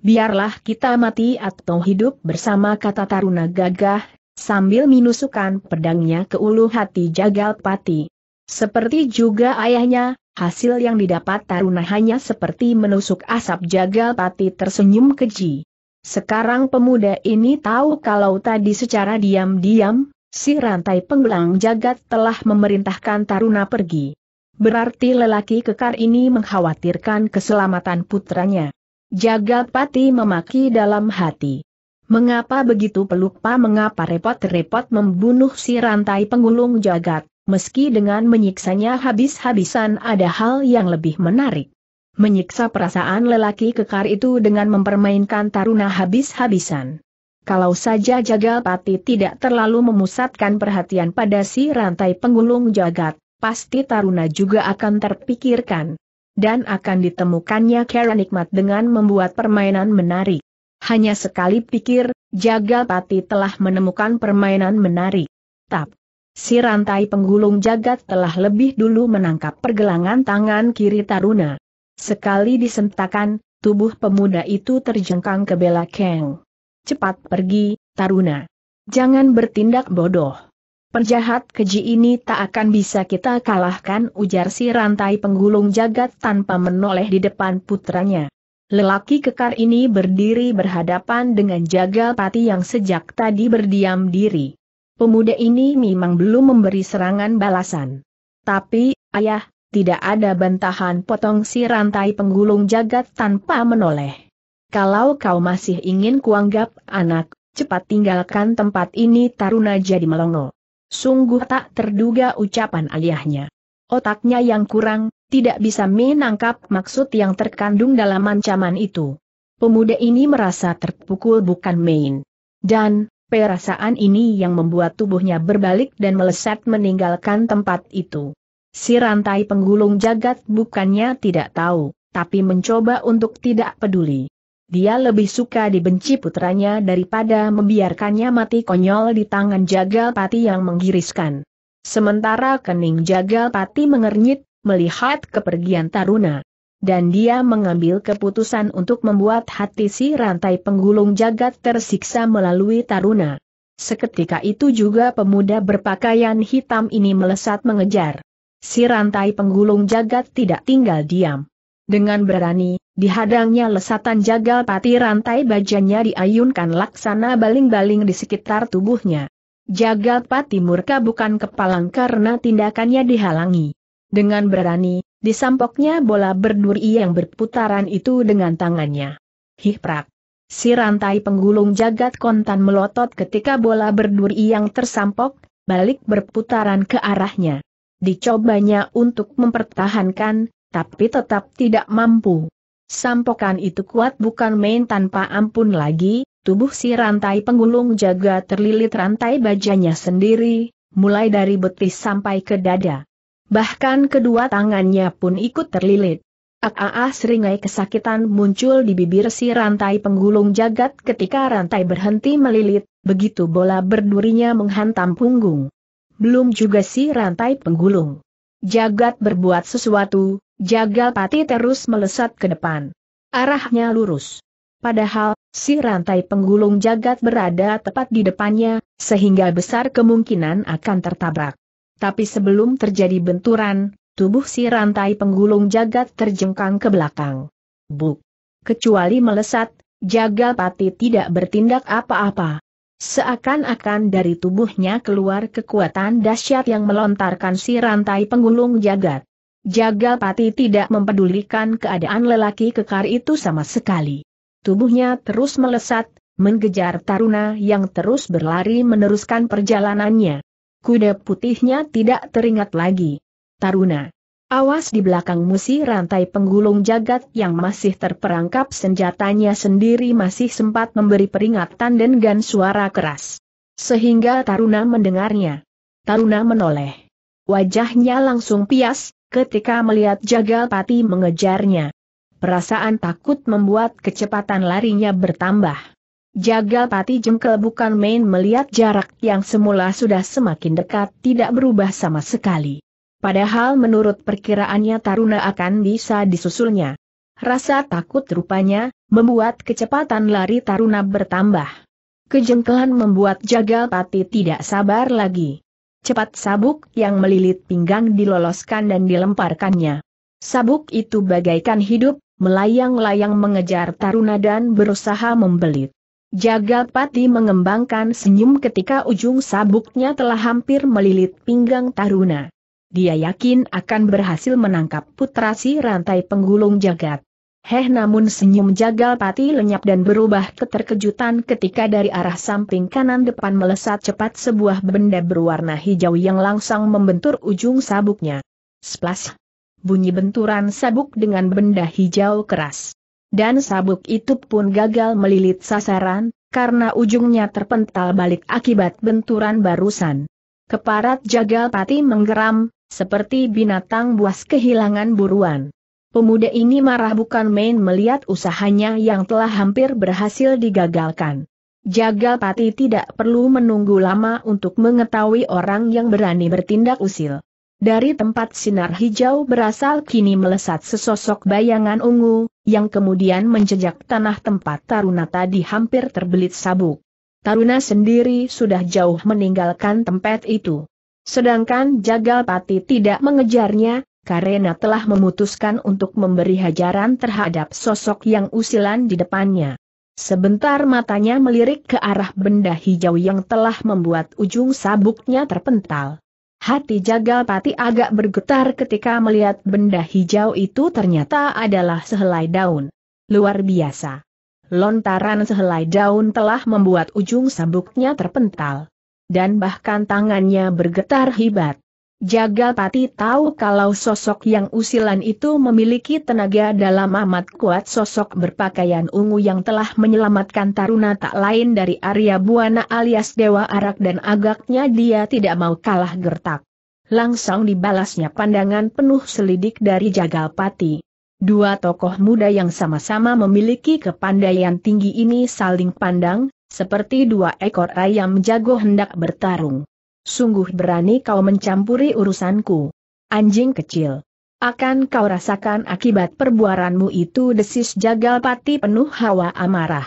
Speaker 1: Biarlah kita mati atau hidup bersama kata Taruna gagah, sambil minusukan pedangnya ke ulu hati Jagal Pati. Seperti juga ayahnya, hasil yang didapat Taruna hanya seperti menusuk asap Jagal Pati tersenyum keji. Sekarang pemuda ini tahu kalau tadi secara diam-diam, si rantai penggelang jagat telah memerintahkan Taruna pergi. Berarti lelaki kekar ini mengkhawatirkan keselamatan putranya. Jagat Pati memaki dalam hati. Mengapa begitu pelupa mengapa repot-repot membunuh si rantai penggulung jagat, meski dengan menyiksanya habis-habisan ada hal yang lebih menarik menyiksa perasaan lelaki kekar itu dengan mempermainkan taruna habis-habisan. Kalau saja Jagalpati tidak terlalu memusatkan perhatian pada si rantai penggulung jagat, pasti taruna juga akan terpikirkan. Dan akan ditemukannya cara nikmat dengan membuat permainan menarik. Hanya sekali pikir, Jagalpati telah menemukan permainan menarik. Tap. Si rantai penggulung jagat telah lebih dulu menangkap pergelangan tangan kiri Taruna. Sekali disentakan, tubuh pemuda itu terjengkang ke Bela Kang. Cepat pergi, Taruna. Jangan bertindak bodoh. Penjahat keji ini tak akan bisa kita kalahkan ujar si rantai penggulung jagat tanpa menoleh di depan putranya. Lelaki kekar ini berdiri berhadapan dengan jagal pati yang sejak tadi berdiam diri. Pemuda ini memang belum memberi serangan balasan. Tapi, ayah, tidak ada bantahan potong si rantai penggulung jagat tanpa menoleh. Kalau kau masih ingin kuanggap anak, cepat tinggalkan tempat ini Taruna jadi melongo. Sungguh tak terduga ucapan ayahnya. Otaknya yang kurang, tidak bisa menangkap maksud yang terkandung dalam ancaman itu. Pemuda ini merasa terpukul bukan main. Dan, perasaan ini yang membuat tubuhnya berbalik dan melesat meninggalkan tempat itu. Si rantai penggulung jagat bukannya tidak tahu, tapi mencoba untuk tidak peduli. Dia lebih suka dibenci putranya daripada membiarkannya mati konyol di tangan Jagal Pati yang menggiriskan. Sementara kening Jagal Pati mengernyit, melihat kepergian Taruna. Dan dia mengambil keputusan untuk membuat hati si rantai penggulung jagat tersiksa melalui Taruna. Seketika itu juga pemuda berpakaian hitam ini melesat mengejar. Si rantai penggulung jagat tidak tinggal diam. Dengan berani, dihadangnya lesatan jagal pati rantai bajanya diayunkan laksana baling-baling di sekitar tubuhnya. Jagal pati murka bukan kepalang karena tindakannya dihalangi. Dengan berani, disampoknya bola berduri yang berputaran itu dengan tangannya. Hih prak. Si rantai penggulung jagat kontan melotot ketika bola berduri yang tersampok, balik berputaran ke arahnya. Dicobanya untuk mempertahankan, tapi tetap tidak mampu. Sampokan itu kuat bukan main tanpa ampun lagi, tubuh si rantai penggulung jaga terlilit rantai bajanya sendiri, mulai dari betis sampai ke dada. Bahkan kedua tangannya pun ikut terlilit. Aa seringai kesakitan muncul di bibir si rantai penggulung jagat ketika rantai berhenti melilit, begitu bola berdurinya menghantam punggung belum juga si rantai penggulung. Jagat berbuat sesuatu, jagal pati terus melesat ke depan. Arahnya lurus. Padahal, si rantai penggulung jagat berada tepat di depannya, sehingga besar kemungkinan akan tertabrak. Tapi sebelum terjadi benturan, tubuh si rantai penggulung jagat terjengkang ke belakang. Buk! Kecuali melesat, jagal pati tidak bertindak apa-apa. Seakan-akan dari tubuhnya keluar kekuatan dahsyat yang melontarkan si rantai penggulung jagat. Jagalpati tidak mempedulikan keadaan lelaki kekar itu sama sekali. Tubuhnya terus melesat, mengejar taruna yang terus berlari meneruskan perjalanannya. Kuda putihnya tidak teringat lagi. Taruna Awas di belakang musi rantai penggulung jagat yang masih terperangkap senjatanya sendiri masih sempat memberi peringatan dengan suara keras. Sehingga Taruna mendengarnya. Taruna menoleh. Wajahnya langsung pias, ketika melihat Jagal Pati mengejarnya. Perasaan takut membuat kecepatan larinya bertambah. Jagal Pati jengkel bukan main melihat jarak yang semula sudah semakin dekat tidak berubah sama sekali. Padahal menurut perkiraannya Taruna akan bisa disusulnya. Rasa takut rupanya, membuat kecepatan lari Taruna bertambah. Kejengkelan membuat Jagal Pati tidak sabar lagi. Cepat sabuk yang melilit pinggang diloloskan dan dilemparkannya. Sabuk itu bagaikan hidup, melayang-layang mengejar Taruna dan berusaha membelit. Jagalpati mengembangkan senyum ketika ujung sabuknya telah hampir melilit pinggang Taruna. Dia yakin akan berhasil menangkap putra si rantai penggulung jagat. Heh namun senyum jagal pati lenyap dan berubah keterkejutan ketika dari arah samping kanan depan melesat cepat sebuah benda berwarna hijau yang langsung membentur ujung sabuknya. Splash! Bunyi benturan sabuk dengan benda hijau keras. Dan sabuk itu pun gagal melilit sasaran, karena ujungnya terpental balik akibat benturan barusan. Keparat jagal pati menggeram, seperti binatang buas kehilangan buruan. Pemuda ini marah bukan main melihat usahanya yang telah hampir berhasil digagalkan. Jagalpati tidak perlu menunggu lama untuk mengetahui orang yang berani bertindak usil. Dari tempat sinar hijau berasal kini melesat sesosok bayangan ungu, yang kemudian menjejak tanah tempat Taruna tadi hampir terbelit sabuk. Taruna sendiri sudah jauh meninggalkan tempat itu. Sedangkan Jagal Pati tidak mengejarnya, karena telah memutuskan untuk memberi hajaran terhadap sosok yang usilan di depannya. Sebentar matanya melirik ke arah benda hijau yang telah membuat ujung sabuknya terpental. Hati Jagalpati agak bergetar ketika melihat benda hijau itu ternyata adalah sehelai daun. Luar biasa. Lontaran sehelai daun telah membuat ujung sabuknya terpental dan bahkan tangannya bergetar hebat. Jagal Pati tahu kalau sosok yang usilan itu memiliki tenaga dalam amat kuat sosok berpakaian ungu yang telah menyelamatkan Taruna tak lain dari Arya Buana alias Dewa Arak dan agaknya dia tidak mau kalah gertak. Langsung dibalasnya pandangan penuh selidik dari Jagal Pati. Dua tokoh muda yang sama-sama memiliki kepandaian tinggi ini saling pandang, seperti dua ekor ayam jago hendak bertarung. Sungguh berani kau mencampuri urusanku. Anjing kecil. Akan kau rasakan akibat perbuaranmu itu desis jagal pati penuh hawa amarah.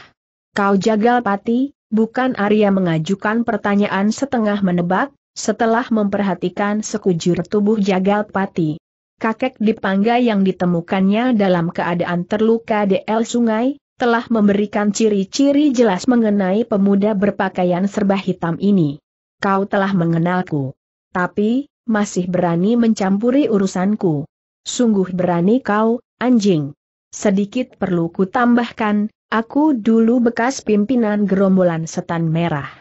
Speaker 1: Kau jagal pati, bukan Arya mengajukan pertanyaan setengah menebak, setelah memperhatikan sekujur tubuh jagal pati kakek dipangga yang ditemukannya dalam keadaan terluka di el sungai, telah memberikan ciri-ciri jelas mengenai pemuda berpakaian serba hitam ini. Kau telah mengenalku. Tapi, masih berani mencampuri urusanku. Sungguh berani kau, anjing. Sedikit perlu ku tambahkan, aku dulu bekas pimpinan gerombolan setan merah.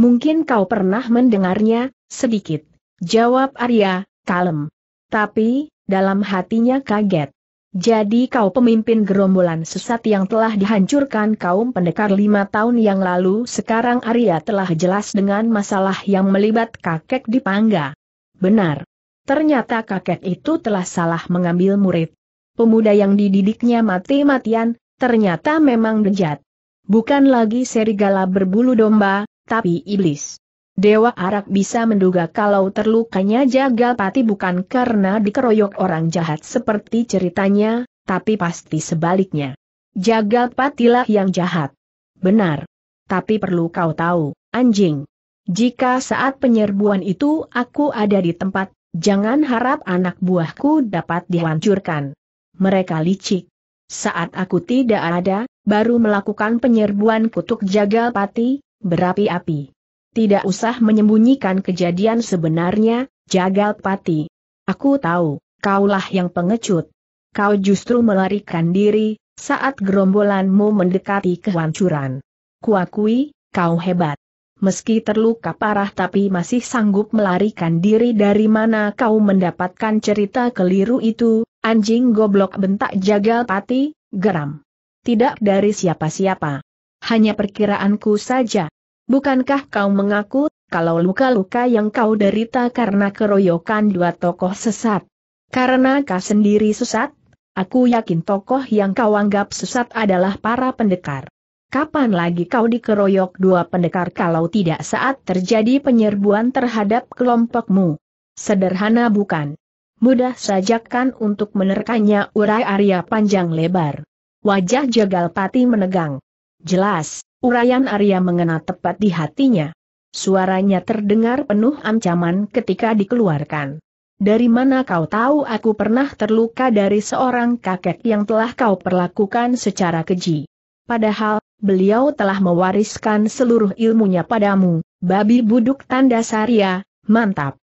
Speaker 1: Mungkin kau pernah mendengarnya, sedikit. Jawab Arya, kalem. Tapi, dalam hatinya kaget. Jadi kau pemimpin gerombolan sesat yang telah dihancurkan kaum pendekar lima tahun yang lalu sekarang Arya telah jelas dengan masalah yang melibat kakek di Pangga. Benar. Ternyata kakek itu telah salah mengambil murid. Pemuda yang dididiknya mati-matian, ternyata memang dejat. Bukan lagi serigala berbulu domba, tapi iblis. Dewa Arak bisa menduga kalau terlukanya Jagalpati bukan karena dikeroyok orang jahat seperti ceritanya, tapi pasti sebaliknya. Jagalpatilah yang jahat. Benar. Tapi perlu kau tahu, anjing. Jika saat penyerbuan itu aku ada di tempat, jangan harap anak buahku dapat dihancurkan. Mereka licik. Saat aku tidak ada, baru melakukan penyerbuan kutuk Jagalpati, berapi-api. Tidak usah menyembunyikan kejadian sebenarnya, Jagal Pati. Aku tahu, kaulah yang pengecut. Kau justru melarikan diri, saat gerombolanmu mendekati kehancuran. Kuakui, kau hebat. Meski terluka parah tapi masih sanggup melarikan diri dari mana kau mendapatkan cerita keliru itu, anjing goblok bentak jagal pati, geram. Tidak dari siapa-siapa. Hanya perkiraanku saja, Bukankah kau mengaku, kalau luka-luka yang kau derita karena keroyokan dua tokoh sesat? Karena kau sendiri sesat, aku yakin tokoh yang kau anggap sesat adalah para pendekar. Kapan lagi kau dikeroyok dua pendekar kalau tidak saat terjadi penyerbuan terhadap kelompokmu? Sederhana bukan? Mudah saja kan untuk menerkanya urai Arya panjang lebar. Wajah Jagalpati menegang. Jelas, Urayan Arya mengena tepat di hatinya. Suaranya terdengar penuh ancaman ketika dikeluarkan. Dari mana kau tahu aku pernah terluka dari seorang kakek yang telah kau perlakukan secara keji? Padahal, beliau telah mewariskan seluruh ilmunya padamu, babi buduk tanda saria, mantap.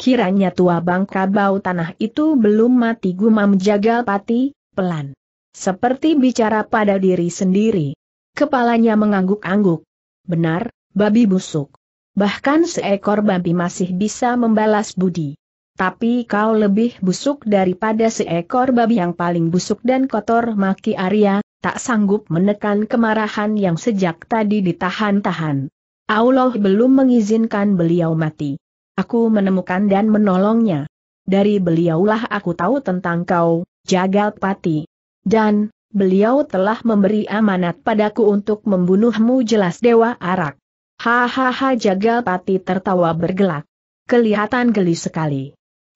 Speaker 1: Kiranya tua bangka bau tanah itu belum mati gumam jagal pati, pelan. Seperti bicara pada diri sendiri. Kepalanya mengangguk-angguk. Benar, babi busuk. Bahkan seekor babi masih bisa membalas budi. Tapi kau lebih busuk daripada seekor babi yang paling busuk dan kotor maki Arya, tak sanggup menekan kemarahan yang sejak tadi ditahan-tahan. Allah belum mengizinkan beliau mati. Aku menemukan dan menolongnya. Dari beliaulah aku tahu tentang kau, Jagalpati. Dan, beliau telah memberi amanat padaku untuk membunuhmu jelas Dewa Arak. Hahaha jagal pati tertawa bergelak. Kelihatan geli sekali.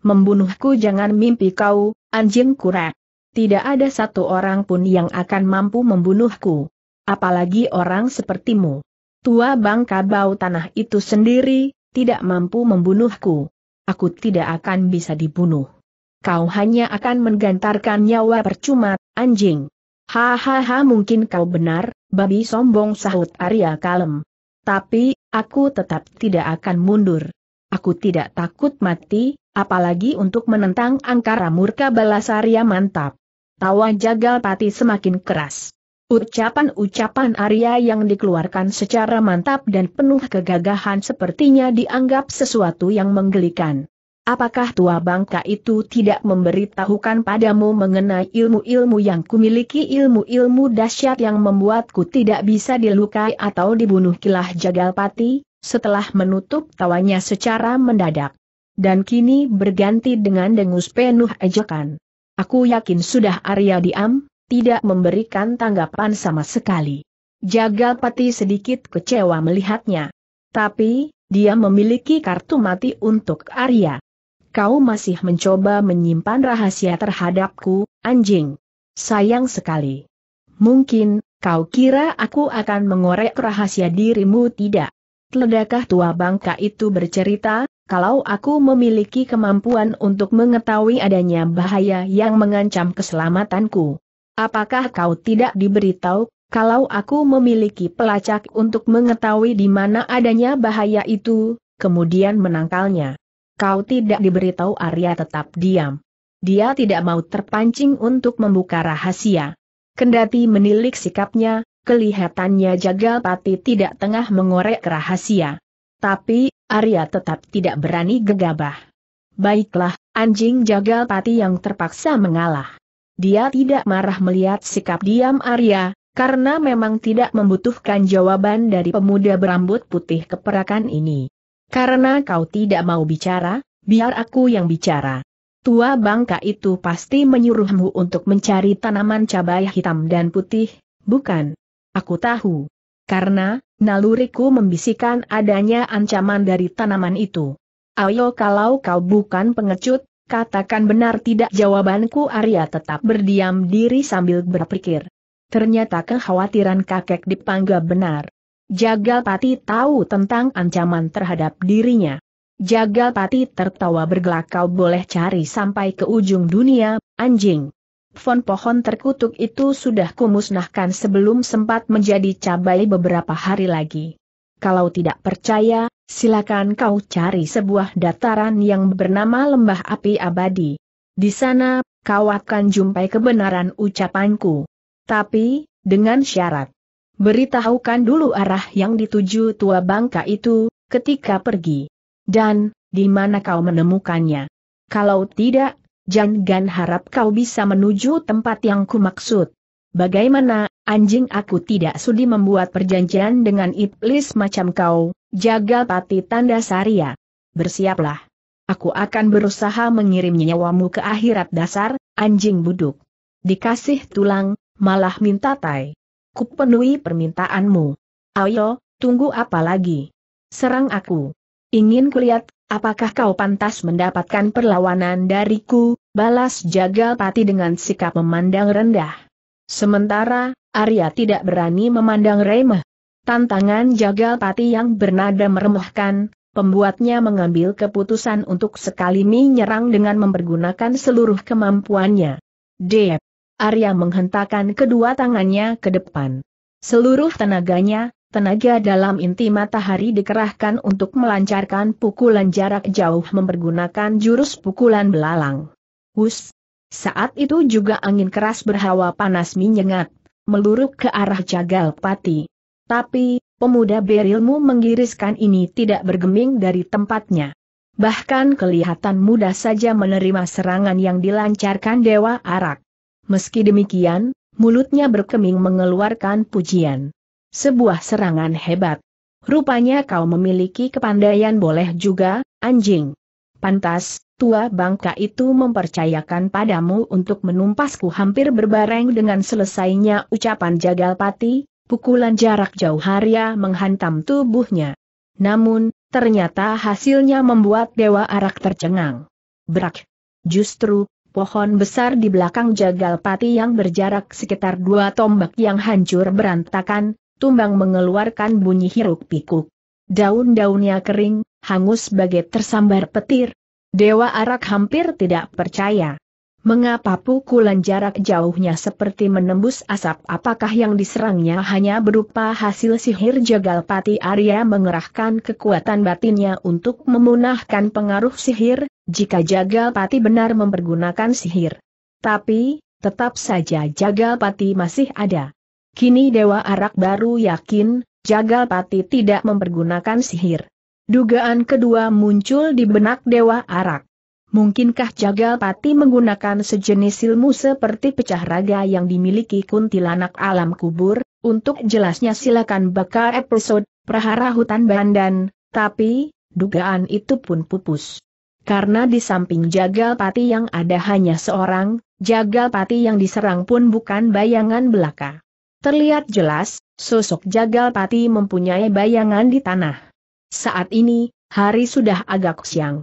Speaker 1: Membunuhku jangan mimpi kau, anjing kurek. Tidak ada satu orang pun yang akan mampu membunuhku. Apalagi orang sepertimu. Tua bangka bau tanah itu sendiri, tidak mampu membunuhku. Aku tidak akan bisa dibunuh. Kau hanya akan menggantarkan nyawa percuma, anjing. Hahaha mungkin kau benar, babi sombong sahut Arya kalem. Tapi, aku tetap tidak akan mundur. Aku tidak takut mati, apalagi untuk menentang angkara murka balas Arya mantap. Tawa jagal pati semakin keras. Ucapan-ucapan Arya yang dikeluarkan secara mantap dan penuh kegagahan sepertinya dianggap sesuatu yang menggelikan. Apakah tua bangka itu tidak memberitahukan padamu mengenai ilmu-ilmu yang kumiliki ilmu-ilmu dahsyat yang membuatku tidak bisa dilukai atau dibunuh kilah Jagalpati, setelah menutup tawanya secara mendadak. Dan kini berganti dengan dengus penuh ejekan. Aku yakin sudah Arya diam, tidak memberikan tanggapan sama sekali. Jagalpati sedikit kecewa melihatnya. Tapi, dia memiliki kartu mati untuk Arya kau masih mencoba menyimpan rahasia terhadapku, anjing. Sayang sekali. Mungkin, kau kira aku akan mengorek rahasia dirimu tidak? Ledakah tua bangka itu bercerita, kalau aku memiliki kemampuan untuk mengetahui adanya bahaya yang mengancam keselamatanku. Apakah kau tidak diberitahu kalau aku memiliki pelacak untuk mengetahui di mana adanya bahaya itu, kemudian menangkalnya. Kau tidak diberitahu Arya tetap diam. Dia tidak mau terpancing untuk membuka rahasia. Kendati menilik sikapnya, kelihatannya Jagal Pati tidak tengah mengorek rahasia. Tapi, Arya tetap tidak berani gegabah. Baiklah, anjing Jagal Pati yang terpaksa mengalah. Dia tidak marah melihat sikap diam Arya, karena memang tidak membutuhkan jawaban dari pemuda berambut putih keperakan ini. Karena kau tidak mau bicara, biar aku yang bicara. Tua bangka itu pasti menyuruhmu untuk mencari tanaman cabai hitam dan putih, bukan? Aku tahu. Karena, naluriku membisikkan adanya ancaman dari tanaman itu. Ayo kalau kau bukan pengecut, katakan benar tidak jawabanku Arya tetap berdiam diri sambil berpikir. Ternyata kekhawatiran kakek dipangga benar. Jagalpati tahu tentang ancaman terhadap dirinya. Jagalpati tertawa bergelak kau boleh cari sampai ke ujung dunia, anjing. Fon pohon terkutuk itu sudah kumusnahkan sebelum sempat menjadi cabai beberapa hari lagi. Kalau tidak percaya, silakan kau cari sebuah dataran yang bernama Lembah Api Abadi. Di sana, kau akan jumpai kebenaran ucapanku. Tapi, dengan syarat beritahukan dulu arah yang dituju tua bangka itu, ketika pergi. Dan, di mana kau menemukannya? Kalau tidak, Jangan harap kau bisa menuju tempat yang kumaksud. Bagaimana, anjing aku tidak sudi membuat perjanjian dengan iblis macam kau, jaga pati tanda saria. Bersiaplah. Aku akan berusaha mengirim nyawamu ke akhirat dasar, anjing buduk. Dikasih tulang, malah minta tai kupenuhi permintaanmu. Ayo, tunggu apa lagi? Serang aku. Ingin kulihat, apakah kau pantas mendapatkan perlawanan dariku, balas Jagalpati dengan sikap memandang rendah. Sementara, Arya tidak berani memandang remeh. Tantangan Jagalpati yang bernada meremehkan, pembuatnya mengambil keputusan untuk sekali menyerang dengan mempergunakan seluruh kemampuannya. Dep. Arya menghentakkan kedua tangannya ke depan. Seluruh tenaganya, tenaga dalam inti matahari dikerahkan untuk melancarkan pukulan jarak jauh mempergunakan jurus pukulan belalang. Hus! Saat itu juga angin keras berhawa panas menyengat, meluruk ke arah jagal pati. Tapi, pemuda berilmu menggiriskan ini tidak bergeming dari tempatnya. Bahkan kelihatan mudah saja menerima serangan yang dilancarkan Dewa Arak. Meski demikian, mulutnya berkeming mengeluarkan pujian. Sebuah serangan hebat. Rupanya kau memiliki kepandaian boleh juga, anjing. Pantas, tua bangka itu mempercayakan padamu untuk menumpasku hampir berbareng dengan selesainya ucapan Jagal Pati, pukulan jarak jauh Arya menghantam tubuhnya. Namun, ternyata hasilnya membuat Dewa Arak tercengang. Brak! Justru, Pohon besar di belakang jagal pati yang berjarak sekitar dua tombak yang hancur berantakan, tumbang mengeluarkan bunyi hiruk pikuk. Daun-daunnya kering, hangus bagai tersambar petir. Dewa Arak hampir tidak percaya. Mengapa pukulan jarak jauhnya seperti menembus asap apakah yang diserangnya hanya berupa hasil sihir Jagalpati Arya mengerahkan kekuatan batinnya untuk memunahkan pengaruh sihir, jika Jagalpati benar mempergunakan sihir. Tapi, tetap saja Jagalpati masih ada. Kini Dewa Arak baru yakin, Jagalpati tidak mempergunakan sihir. Dugaan kedua muncul di benak Dewa Arak. Mungkinkah Jagalpati menggunakan sejenis ilmu seperti pecah raga yang dimiliki kuntilanak alam kubur? Untuk jelasnya silakan bakar episode Prahara Hutan Bandan, tapi, dugaan itu pun pupus. Karena di samping Jagalpati yang ada hanya seorang, Jagalpati yang diserang pun bukan bayangan belaka. Terlihat jelas, sosok Jagalpati mempunyai bayangan di tanah. Saat ini, hari sudah agak siang.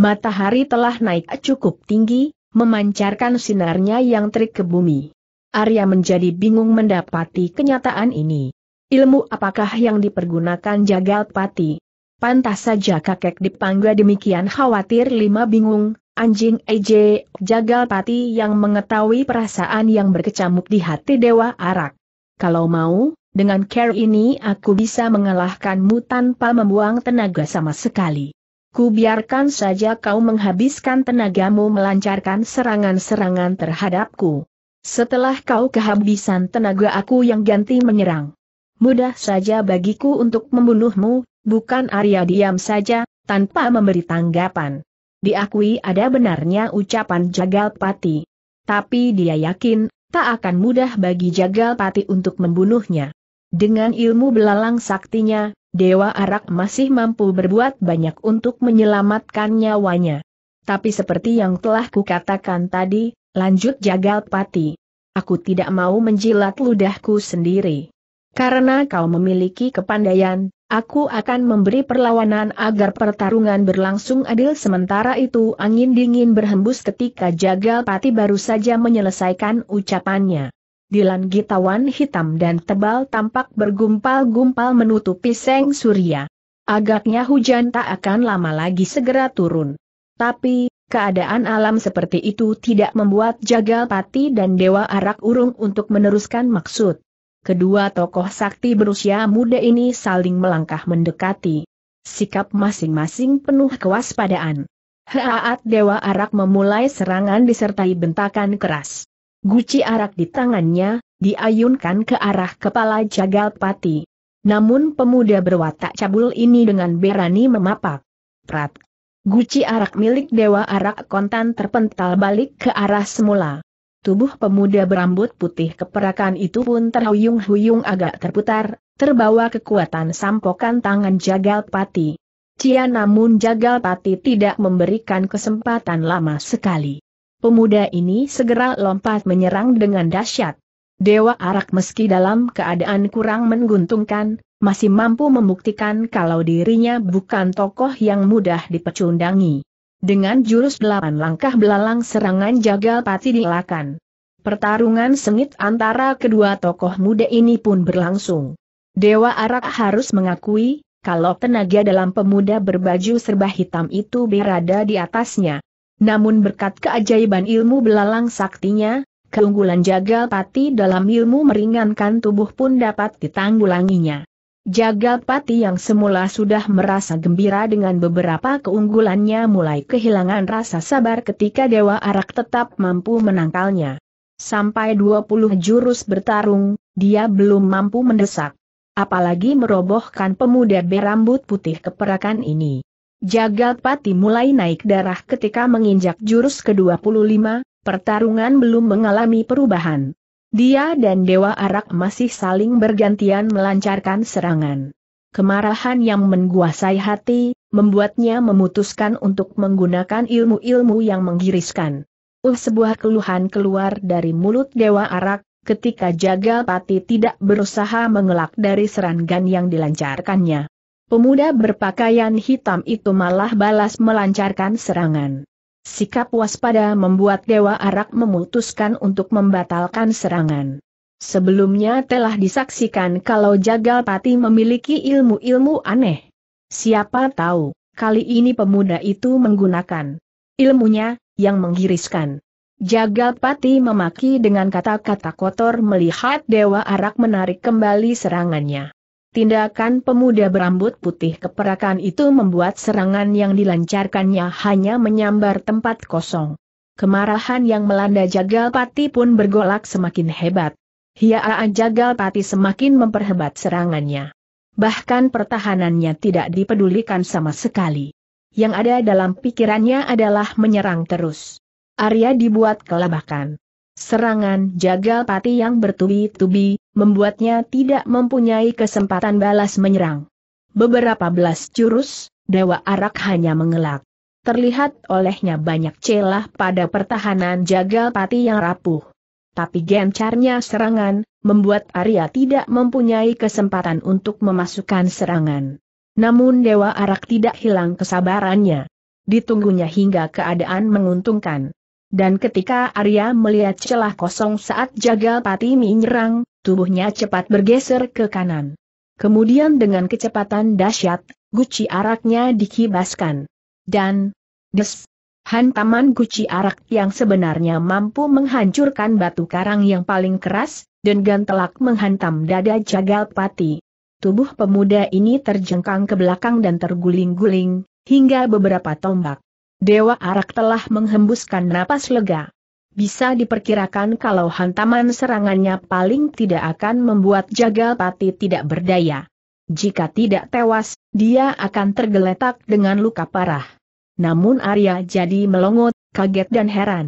Speaker 1: Matahari telah naik cukup tinggi, memancarkan sinarnya yang terik ke bumi. Arya menjadi bingung mendapati kenyataan ini. Ilmu apakah yang dipergunakan Jagalpati? Pantas saja kakek dipanggil demikian khawatir lima bingung, anjing EJ Jagalpati yang mengetahui perasaan yang berkecamuk di hati Dewa Arak. Kalau mau, dengan care ini aku bisa mengalahkanmu tanpa membuang tenaga sama sekali. Ku biarkan saja kau menghabiskan tenagamu melancarkan serangan-serangan terhadapku. Setelah kau kehabisan tenaga aku yang ganti menyerang. Mudah saja bagiku untuk membunuhmu, bukan Arya diam saja, tanpa memberi tanggapan. Diakui ada benarnya ucapan Jagal Pati. Tapi dia yakin, tak akan mudah bagi Jagal Pati untuk membunuhnya. Dengan ilmu belalang saktinya, Dewa Arak masih mampu berbuat banyak untuk menyelamatkan nyawanya. Tapi seperti yang telah kukatakan tadi, lanjut Jagal Pati. Aku tidak mau menjilat ludahku sendiri. Karena kau memiliki kepandaian, aku akan memberi perlawanan agar pertarungan berlangsung adil sementara itu angin dingin berhembus ketika Jagal Pati baru saja menyelesaikan ucapannya dilan gitawan hitam dan tebal tampak bergumpal-gumpal menutupi seng surya. Agaknya hujan tak akan lama lagi segera turun. Tapi, keadaan alam seperti itu tidak membuat Jagal Pati dan Dewa Arak Urung untuk meneruskan maksud. Kedua tokoh sakti berusia muda ini saling melangkah mendekati. Sikap masing-masing penuh kewaspadaan. Haat Dewa Arak memulai serangan disertai bentakan keras. Guci arak di tangannya, diayunkan ke arah kepala Jagalpati. Namun pemuda berwatak cabul ini dengan berani memapak. Prat. Guci arak milik Dewa Arak Kontan terpental balik ke arah semula. Tubuh pemuda berambut putih keperakan itu pun terhuyung-huyung agak terputar, terbawa kekuatan sampokan tangan Jagalpati. Cia namun Jagalpati tidak memberikan kesempatan lama sekali. Pemuda ini segera lompat menyerang dengan dahsyat. Dewa Arak meski dalam keadaan kurang menguntungkan, masih mampu membuktikan kalau dirinya bukan tokoh yang mudah dipecundangi. Dengan jurus delapan langkah belalang serangan jagal pati dielakkan. Pertarungan sengit antara kedua tokoh muda ini pun berlangsung. Dewa Arak harus mengakui, kalau tenaga dalam pemuda berbaju serba hitam itu berada di atasnya. Namun berkat keajaiban ilmu belalang saktinya, keunggulan Jagal Pati dalam ilmu meringankan tubuh pun dapat ditanggulanginya. Jagal Pati yang semula sudah merasa gembira dengan beberapa keunggulannya mulai kehilangan rasa sabar ketika Dewa Arak tetap mampu menangkalnya. Sampai 20 jurus bertarung, dia belum mampu mendesak. Apalagi merobohkan pemuda berambut putih keperakan ini. Jagal Pati mulai naik darah ketika menginjak jurus ke-25, pertarungan belum mengalami perubahan. Dia dan Dewa Arak masih saling bergantian melancarkan serangan. Kemarahan yang menguasai hati, membuatnya memutuskan untuk menggunakan ilmu-ilmu yang menggiriskan. Uh sebuah keluhan keluar dari mulut Dewa Arak, ketika Jagal Pati tidak berusaha mengelak dari serangan yang dilancarkannya. Pemuda berpakaian hitam itu malah balas melancarkan serangan. Sikap waspada membuat Dewa Arak memutuskan untuk membatalkan serangan. Sebelumnya telah disaksikan kalau Jagal Pati memiliki ilmu-ilmu aneh. Siapa tahu, kali ini pemuda itu menggunakan ilmunya, yang menggiriskan. Jagalpati memaki dengan kata-kata kotor melihat Dewa Arak menarik kembali serangannya. Tindakan pemuda berambut putih keperakan itu membuat serangan yang dilancarkannya hanya menyambar tempat kosong. Kemarahan yang melanda Jagalpati pun bergolak semakin hebat. Hiaa Jagalpati semakin memperhebat serangannya. Bahkan pertahanannya tidak dipedulikan sama sekali. Yang ada dalam pikirannya adalah menyerang terus. Arya dibuat kelabakan. Serangan jagal pati yang bertubi-tubi, membuatnya tidak mempunyai kesempatan balas menyerang. Beberapa belas jurus, Dewa Arak hanya mengelak. Terlihat olehnya banyak celah pada pertahanan jagal pati yang rapuh. Tapi gencarnya serangan, membuat Arya tidak mempunyai kesempatan untuk memasukkan serangan. Namun Dewa Arak tidak hilang kesabarannya. Ditunggunya hingga keadaan menguntungkan. Dan ketika Arya melihat celah kosong saat Jagal Pati menyerang, tubuhnya cepat bergeser ke kanan. Kemudian dengan kecepatan dahsyat, guci araknya dikibaskan. Dan, des, hantaman guci arak yang sebenarnya mampu menghancurkan batu karang yang paling keras, dan gantelak menghantam dada Jagal Pati. Tubuh pemuda ini terjengkang ke belakang dan terguling-guling, hingga beberapa tombak Dewa Arak telah menghembuskan napas lega. Bisa diperkirakan kalau hantaman serangannya paling tidak akan membuat Jagal Pati tidak berdaya. Jika tidak tewas, dia akan tergeletak dengan luka parah. Namun Arya jadi melongot, kaget dan heran.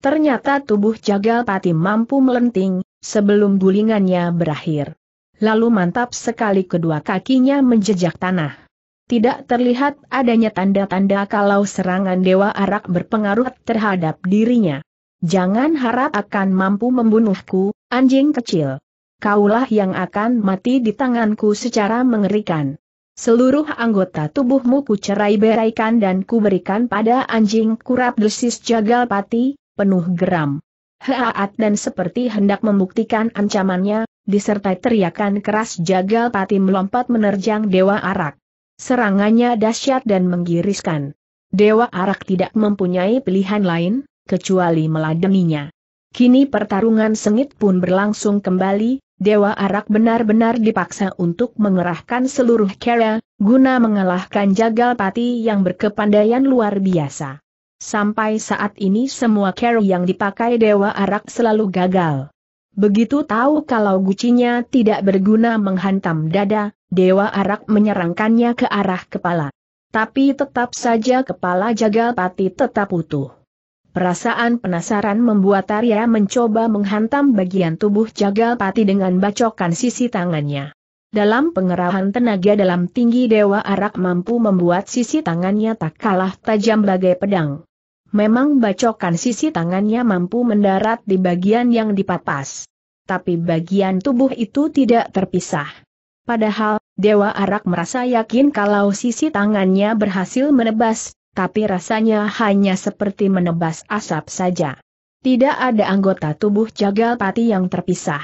Speaker 1: Ternyata tubuh Jagal Pati mampu melenting, sebelum gulingannya berakhir. Lalu mantap sekali kedua kakinya menjejak tanah tidak terlihat adanya tanda-tanda kalau serangan Dewa Arak berpengaruh terhadap dirinya. Jangan harap akan mampu membunuhku, anjing kecil. Kaulah yang akan mati di tanganku secara mengerikan. Seluruh anggota tubuhmu kucerai beraikan dan kuberikan pada anjing kurap desis jagal pati, penuh geram. Heaat dan seperti hendak membuktikan ancamannya, disertai teriakan keras jagal pati melompat menerjang Dewa Arak. Serangannya dahsyat dan menggiriskan. Dewa Arak tidak mempunyai pilihan lain, kecuali meladeninya. Kini pertarungan sengit pun berlangsung kembali, Dewa Arak benar-benar dipaksa untuk mengerahkan seluruh kera, guna mengalahkan Jagal Pati yang berkepandaian luar biasa. Sampai saat ini semua kera yang dipakai Dewa Arak selalu gagal. Begitu tahu kalau gucinya tidak berguna menghantam dada, Dewa Arak menyerangkannya ke arah kepala. Tapi tetap saja kepala jagal pati tetap utuh. Perasaan penasaran membuat Arya mencoba menghantam bagian tubuh jagal pati dengan bacokan sisi tangannya. Dalam pengerahan tenaga dalam tinggi Dewa Arak mampu membuat sisi tangannya tak kalah tajam bagai pedang. Memang bacokan sisi tangannya mampu mendarat di bagian yang dipapas. Tapi bagian tubuh itu tidak terpisah. Padahal, Dewa Arak merasa yakin kalau sisi tangannya berhasil menebas, tapi rasanya hanya seperti menebas asap saja. Tidak ada anggota tubuh jagal pati yang terpisah.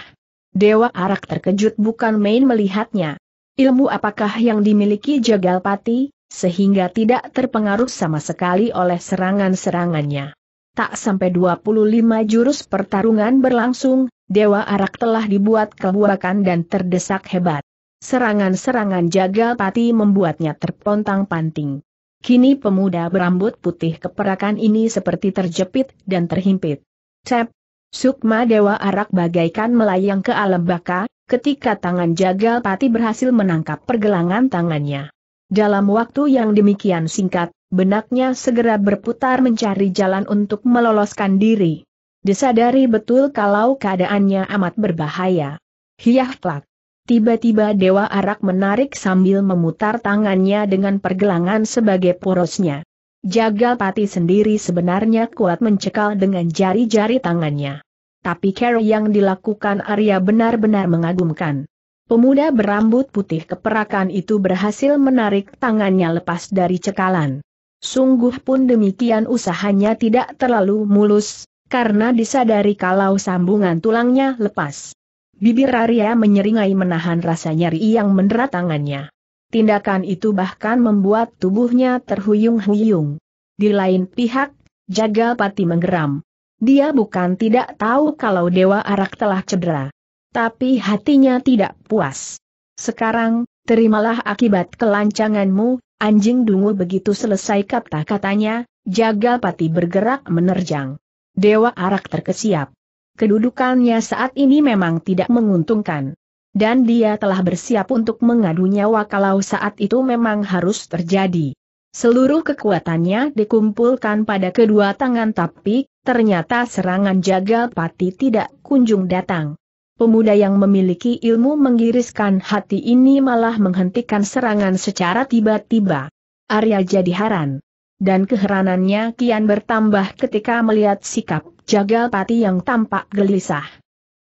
Speaker 1: Dewa Arak terkejut bukan main melihatnya. Ilmu apakah yang dimiliki jagal pati, sehingga tidak terpengaruh sama sekali oleh serangan-serangannya. Tak sampai 25 jurus pertarungan berlangsung, Dewa Arak telah dibuat kebuakan dan terdesak hebat. Serangan-serangan jagal pati membuatnya terpontang-panting. Kini pemuda berambut putih keperakan ini seperti terjepit dan terhimpit. Cep! Sukma Dewa Arak bagaikan melayang ke alam baka, ketika tangan jagal pati berhasil menangkap pergelangan tangannya. Dalam waktu yang demikian singkat, benaknya segera berputar mencari jalan untuk meloloskan diri. Disadari betul kalau keadaannya amat berbahaya. Hiyah, plak! Tiba-tiba Dewa Arak menarik sambil memutar tangannya dengan pergelangan sebagai porosnya. Jagal Pati sendiri sebenarnya kuat mencekal dengan jari-jari tangannya. Tapi cara yang dilakukan Arya benar-benar mengagumkan. Pemuda berambut putih keperakan itu berhasil menarik tangannya lepas dari cekalan. Sungguh pun demikian usahanya tidak terlalu mulus, karena disadari kalau sambungan tulangnya lepas. Bibir Arya menyeringai menahan rasa nyeri yang mendera tangannya. Tindakan itu bahkan membuat tubuhnya terhuyung-huyung. Di lain pihak, Jaga Pati menggeram. Dia bukan tidak tahu kalau Dewa Arak telah cedera. Tapi hatinya tidak puas. Sekarang, terimalah akibat kelancanganmu, anjing dungu begitu selesai kata-katanya, Jaga Pati bergerak menerjang. Dewa Arak terkesiap kedudukannya saat ini memang tidak menguntungkan. Dan dia telah bersiap untuk mengadu nyawa kalau saat itu memang harus terjadi. Seluruh kekuatannya dikumpulkan pada kedua tangan tapi, ternyata serangan jagal pati tidak kunjung datang. Pemuda yang memiliki ilmu menggiriskan hati ini malah menghentikan serangan secara tiba-tiba. Arya jadi haran dan keheranannya kian bertambah ketika melihat sikap Jagal Pati yang tampak gelisah.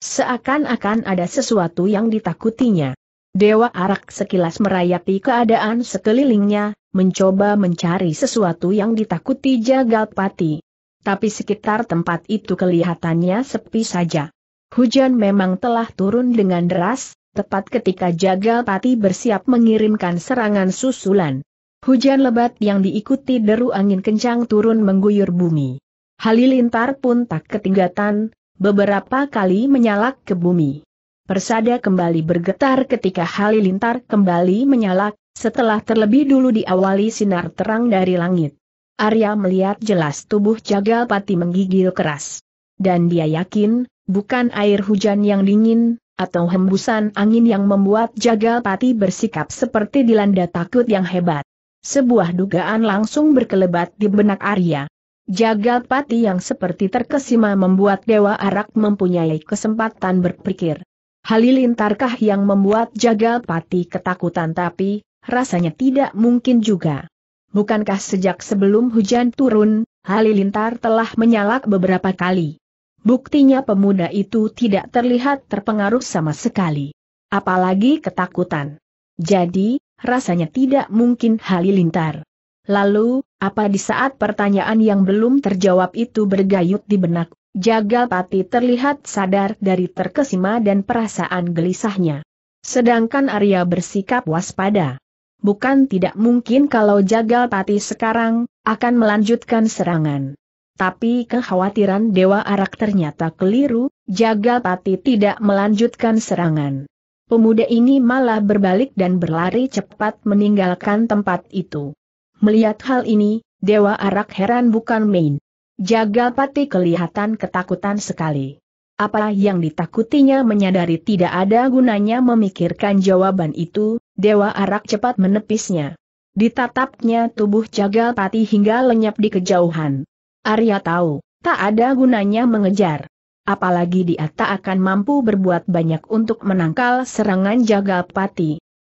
Speaker 1: Seakan-akan ada sesuatu yang ditakutinya. Dewa Arak sekilas merayapi keadaan sekelilingnya, mencoba mencari sesuatu yang ditakuti Jagal Pati. Tapi sekitar tempat itu kelihatannya sepi saja. Hujan memang telah turun dengan deras, tepat ketika Jagalpati bersiap mengirimkan serangan susulan. Hujan lebat yang diikuti deru angin kencang turun mengguyur bumi. Halilintar pun tak ketinggatan, beberapa kali menyalak ke bumi. Persada kembali bergetar ketika halilintar kembali menyalak, setelah terlebih dulu diawali sinar terang dari langit. Arya melihat jelas tubuh Jagal Pati menggigil keras. Dan dia yakin, bukan air hujan yang dingin, atau hembusan angin yang membuat Jagal Pati bersikap seperti dilanda takut yang hebat. Sebuah dugaan langsung berkelebat di benak Arya. Jagat pati yang seperti terkesima membuat Dewa Arak mempunyai kesempatan berpikir. Halilintarkah yang membuat Jagat pati ketakutan tapi, rasanya tidak mungkin juga. Bukankah sejak sebelum hujan turun, Halilintar telah menyalak beberapa kali? Buktinya pemuda itu tidak terlihat terpengaruh sama sekali. Apalagi ketakutan. Jadi, rasanya tidak mungkin Halilintar. Lalu, apa di saat pertanyaan yang belum terjawab itu bergayut di benak, Jagal Pati terlihat sadar dari terkesima dan perasaan gelisahnya. Sedangkan Arya bersikap waspada. Bukan tidak mungkin kalau Jagal Pati sekarang, akan melanjutkan serangan. Tapi kekhawatiran Dewa Arak ternyata keliru, Jagal Pati tidak melanjutkan serangan pemuda ini malah berbalik dan berlari cepat meninggalkan tempat itu. Melihat hal ini, Dewa Arak heran bukan main. Jagal Pati kelihatan ketakutan sekali. Apa yang ditakutinya menyadari tidak ada gunanya memikirkan jawaban itu, Dewa Arak cepat menepisnya. Ditatapnya tubuh Jagal Pati hingga lenyap di kejauhan. Arya tahu, tak ada gunanya mengejar apalagi dia tak akan mampu berbuat banyak untuk menangkal serangan jagal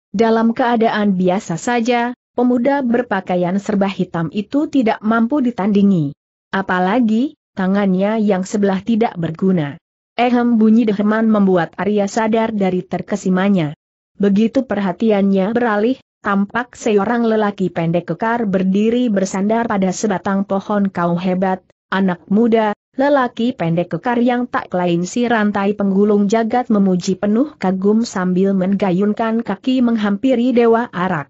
Speaker 1: Dalam keadaan biasa saja, pemuda berpakaian serba hitam itu tidak mampu ditandingi. Apalagi, tangannya yang sebelah tidak berguna. Ehem bunyi deheman membuat Arya sadar dari terkesimanya. Begitu perhatiannya beralih, tampak seorang lelaki pendek kekar berdiri bersandar pada sebatang pohon kau hebat, anak muda, Lelaki pendek kekar yang tak lain si rantai penggulung jagat memuji penuh kagum sambil menggayunkan kaki menghampiri Dewa Arak.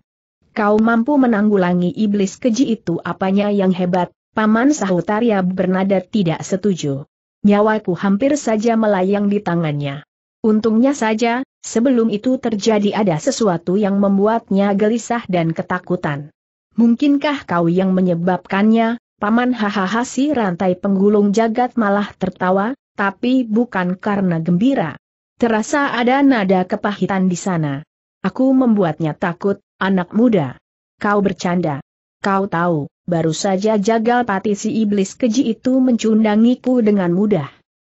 Speaker 1: Kau mampu menanggulangi iblis keji itu apanya yang hebat, Paman Sahutarya bernada tidak setuju. Nyawaku hampir saja melayang di tangannya. Untungnya saja, sebelum itu terjadi ada sesuatu yang membuatnya gelisah dan ketakutan. Mungkinkah kau yang menyebabkannya, Paman hahaha si rantai penggulung jagat malah tertawa, tapi bukan karena gembira. Terasa ada nada kepahitan di sana. Aku membuatnya takut, anak muda. Kau bercanda. Kau tahu, baru saja jagal pati si iblis keji itu mencundangiku dengan mudah.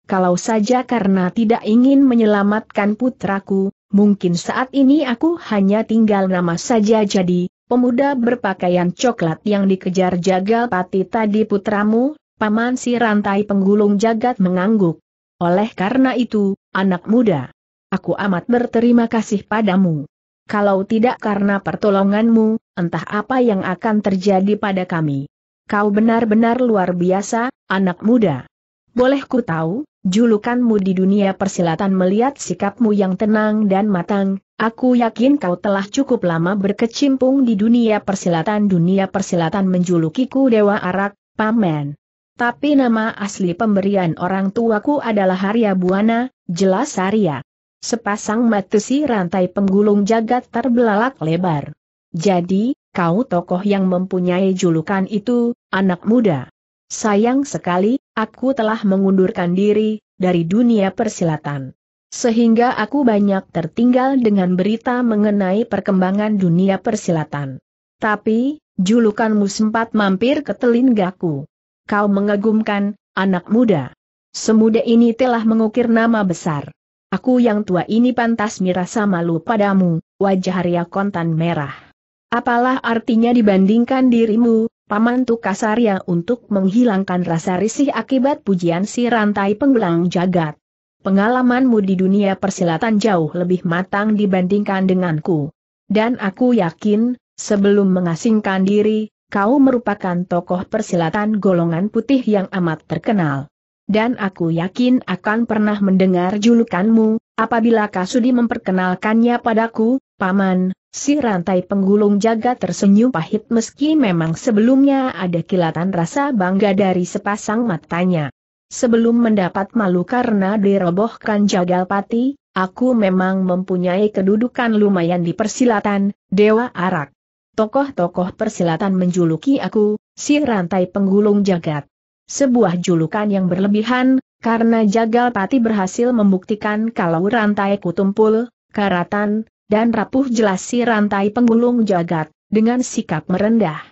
Speaker 1: Kalau saja karena tidak ingin menyelamatkan putraku, mungkin saat ini aku hanya tinggal nama saja jadi, Pemuda berpakaian coklat yang dikejar jagal pati tadi putramu, paman si rantai penggulung jagat mengangguk. Oleh karena itu, anak muda, aku amat berterima kasih padamu. Kalau tidak karena pertolonganmu, entah apa yang akan terjadi pada kami. Kau benar-benar luar biasa, anak muda. Boleh ku tahu, julukanmu di dunia persilatan melihat sikapmu yang tenang dan matang, aku yakin kau telah cukup lama berkecimpung di dunia persilatan. Dunia persilatan menjulukiku Dewa Arak, paman. Tapi nama asli pemberian orang tuaku adalah Arya Buana, jelas Arya. Sepasang matusi rantai penggulung jagat terbelalak lebar. Jadi, kau tokoh yang mempunyai julukan itu, anak muda. Sayang sekali, Aku telah mengundurkan diri dari dunia persilatan. Sehingga aku banyak tertinggal dengan berita mengenai perkembangan dunia persilatan. Tapi, julukanmu sempat mampir ke telingaku. Kau mengagumkan, anak muda. Semuda ini telah mengukir nama besar. Aku yang tua ini pantas merasa malu padamu, wajah Arya kontan merah. Apalah artinya dibandingkan dirimu, Paman Tukasarya untuk menghilangkan rasa risih akibat pujian si rantai penggelang jagat. Pengalamanmu di dunia persilatan jauh lebih matang dibandingkan denganku. Dan aku yakin, sebelum mengasingkan diri, kau merupakan tokoh persilatan golongan putih yang amat terkenal. Dan aku yakin akan pernah mendengar julukanmu, apabila Kasudi memperkenalkannya padaku, Paman, Si rantai penggulung jaga tersenyum pahit meski memang sebelumnya ada kilatan rasa bangga dari sepasang matanya. Sebelum mendapat malu karena dirobohkan jagal pati, aku memang mempunyai kedudukan lumayan di persilatan, Dewa Arak. Tokoh-tokoh persilatan menjuluki aku, si rantai penggulung jagat. Sebuah julukan yang berlebihan, karena jagal pati berhasil membuktikan kalau rantai kutumpul, karatan, dan rapuh jelas si rantai penggulung jagat, dengan sikap merendah.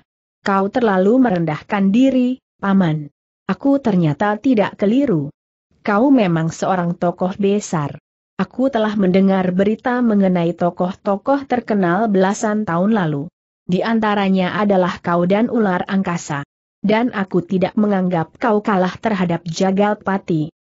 Speaker 1: Kau terlalu merendahkan diri, Paman. Aku ternyata tidak keliru. Kau memang seorang tokoh besar. Aku telah mendengar berita mengenai tokoh-tokoh terkenal belasan tahun lalu. Di antaranya adalah kau dan ular angkasa. Dan aku tidak menganggap kau kalah terhadap Jagal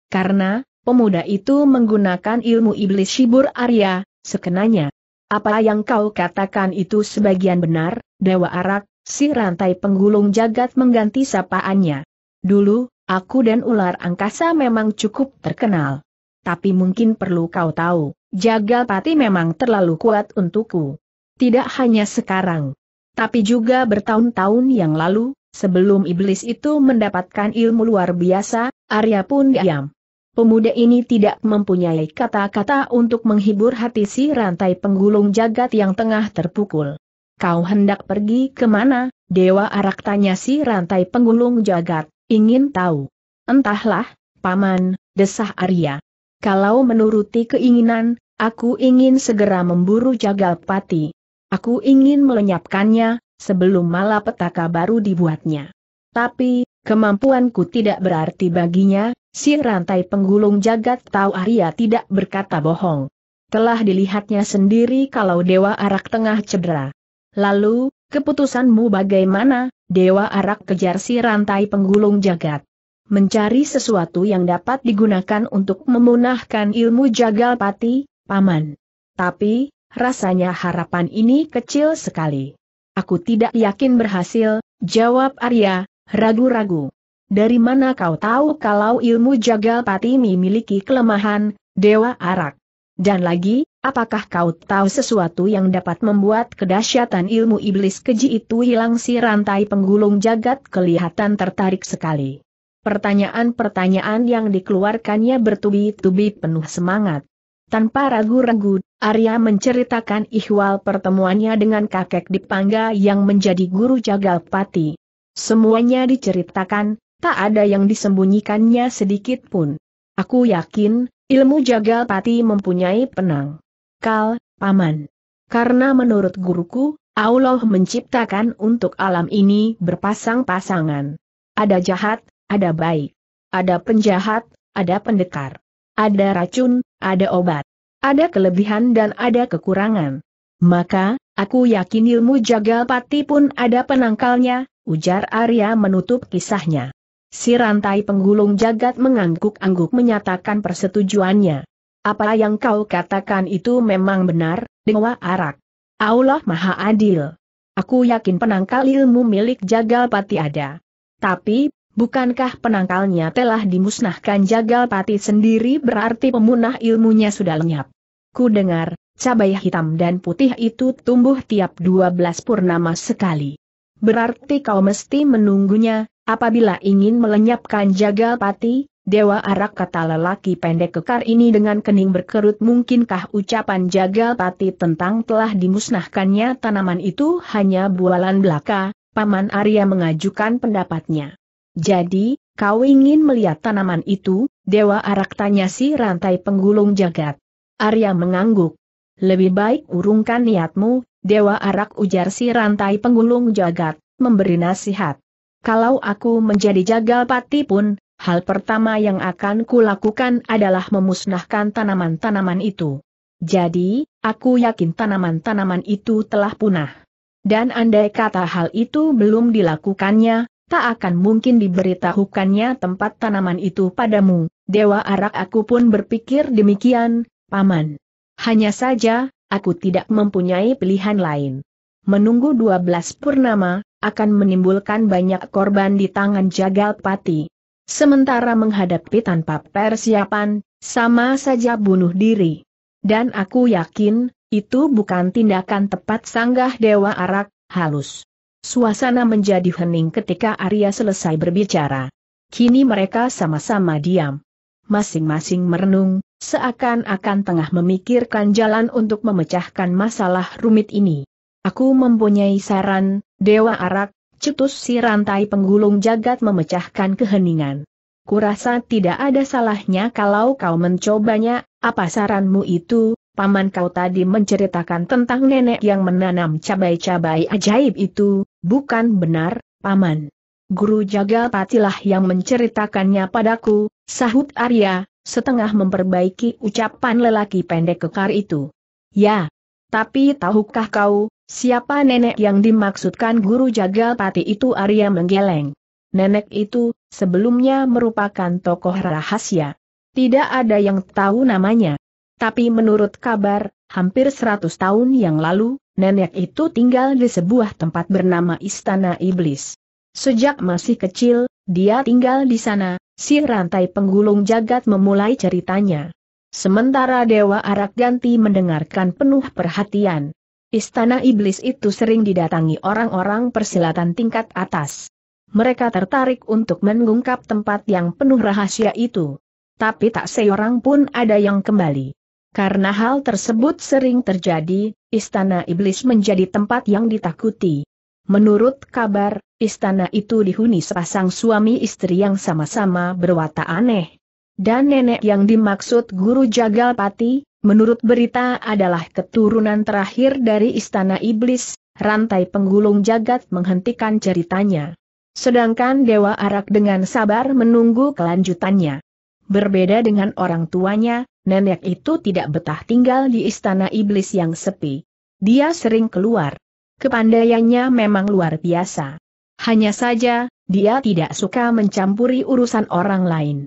Speaker 1: Karena, pemuda itu menggunakan ilmu iblis Shibur Arya, sekenanya. Apa yang kau katakan itu sebagian benar, Dewa Arak, si rantai penggulung jagat mengganti sapaannya. Dulu, aku dan ular angkasa memang cukup terkenal. Tapi mungkin perlu kau tahu, jagal pati memang terlalu kuat untukku. Tidak hanya sekarang, tapi juga bertahun-tahun yang lalu, sebelum iblis itu mendapatkan ilmu luar biasa, Arya pun diam. Pemuda ini tidak mempunyai kata-kata untuk menghibur hati si rantai penggulung jagat yang tengah terpukul. Kau hendak pergi kemana, Dewa Arak tanya si rantai penggulung jagat, ingin tahu. Entahlah, Paman, desah Arya. Kalau menuruti keinginan, aku ingin segera memburu jagal pati. Aku ingin melenyapkannya, sebelum malapetaka baru dibuatnya. Tapi, kemampuanku tidak berarti baginya, Si rantai penggulung jagat tahu Arya tidak berkata bohong. Telah dilihatnya sendiri kalau Dewa Arak tengah cedera. Lalu, keputusanmu bagaimana, Dewa Arak kejar si rantai penggulung jagat. Mencari sesuatu yang dapat digunakan untuk memunahkan ilmu jagal pati, paman. Tapi, rasanya harapan ini kecil sekali. Aku tidak yakin berhasil, jawab Arya, ragu-ragu. Dari mana kau tahu kalau ilmu jagal patimi memiliki kelemahan, Dewa Arak? Dan lagi, apakah kau tahu sesuatu yang dapat membuat kedahsyatan ilmu iblis keji itu hilang si rantai penggulung jagat kelihatan tertarik sekali. Pertanyaan-pertanyaan yang dikeluarkannya bertubi-tubi penuh semangat. Tanpa ragu-ragu, Arya menceritakan ihwal pertemuannya dengan kakek Dipangga yang menjadi guru jagal pati. Semuanya diceritakan, tak ada yang disembunyikannya sedikit pun. Aku yakin, ilmu jagal pati mempunyai penang. Kal, Paman. Karena menurut guruku, Allah menciptakan untuk alam ini berpasang-pasangan. Ada jahat, ada baik. Ada penjahat, ada pendekar. Ada racun, ada obat. Ada kelebihan dan ada kekurangan. Maka, aku yakin ilmu jagal pati pun ada penangkalnya, ujar Arya menutup kisahnya. Si rantai penggulung jagat mengangguk-angguk menyatakan persetujuannya. Apa yang kau katakan itu memang benar, Dewa Arak. Allah Maha Adil. Aku yakin penangkal ilmu milik Jagal Pati ada. Tapi, bukankah penangkalnya telah dimusnahkan Jagal Pati sendiri berarti pemunah ilmunya sudah lenyap. Ku dengar, cabai hitam dan putih itu tumbuh tiap 12 purnama sekali. Berarti kau mesti menunggunya, Apabila ingin melenyapkan jagal pati, Dewa Arak kata lelaki pendek kekar ini dengan kening berkerut mungkinkah ucapan jagal pati tentang telah dimusnahkannya tanaman itu hanya bualan belaka, Paman Arya mengajukan pendapatnya. Jadi, kau ingin melihat tanaman itu, Dewa Arak tanya si rantai penggulung jagat. Arya mengangguk. Lebih baik urungkan niatmu, Dewa Arak ujar si rantai penggulung jagat, memberi nasihat kalau aku menjadi jagal pati pun, hal pertama yang akan kulakukan adalah memusnahkan tanaman-tanaman itu. Jadi, aku yakin tanaman-tanaman itu telah punah. Dan andai kata hal itu belum dilakukannya, tak akan mungkin diberitahukannya tempat tanaman itu padamu. Dewa Arak aku pun berpikir demikian, Paman. Hanya saja, aku tidak mempunyai pilihan lain. Menunggu 12 purnama, akan menimbulkan banyak korban di tangan Jagal Pati. Sementara menghadapi tanpa persiapan, sama saja bunuh diri. Dan aku yakin, itu bukan tindakan tepat sanggah Dewa Arak, halus. Suasana menjadi hening ketika Arya selesai berbicara. Kini mereka sama-sama diam. Masing-masing merenung, seakan-akan tengah memikirkan jalan untuk memecahkan masalah rumit ini. Aku mempunyai saran, Dewa Arak, cetus si rantai penggulung jagat memecahkan keheningan. Kurasa tidak ada salahnya kalau kau mencobanya, apa saranmu itu, paman kau tadi menceritakan tentang nenek yang menanam cabai-cabai ajaib itu, bukan benar, paman. Guru Jagal Patilah yang menceritakannya padaku, sahut Arya, setengah memperbaiki ucapan lelaki pendek kekar itu. Ya, tapi tahukah kau, Siapa nenek yang dimaksudkan guru jagal pati itu Arya menggeleng. Nenek itu, sebelumnya merupakan tokoh rahasia. Tidak ada yang tahu namanya. Tapi menurut kabar, hampir 100 tahun yang lalu, nenek itu tinggal di sebuah tempat bernama Istana Iblis. Sejak masih kecil, dia tinggal di sana, si rantai penggulung jagat memulai ceritanya. Sementara Dewa Arak Ganti mendengarkan penuh perhatian. Istana Iblis itu sering didatangi orang-orang persilatan tingkat atas. Mereka tertarik untuk mengungkap tempat yang penuh rahasia itu. Tapi tak seorang pun ada yang kembali. Karena hal tersebut sering terjadi, Istana Iblis menjadi tempat yang ditakuti. Menurut kabar, istana itu dihuni sepasang suami istri yang sama-sama berwatak aneh. Dan nenek yang dimaksud Guru jagal pati, menurut berita adalah keturunan terakhir dari Istana Iblis, rantai penggulung jagat menghentikan ceritanya. Sedangkan Dewa Arak dengan sabar menunggu kelanjutannya. Berbeda dengan orang tuanya, nenek itu tidak betah tinggal di istana iblis yang sepi. Dia sering keluar. Kepandaiannya memang luar biasa. Hanya saja, dia tidak suka mencampuri urusan orang lain.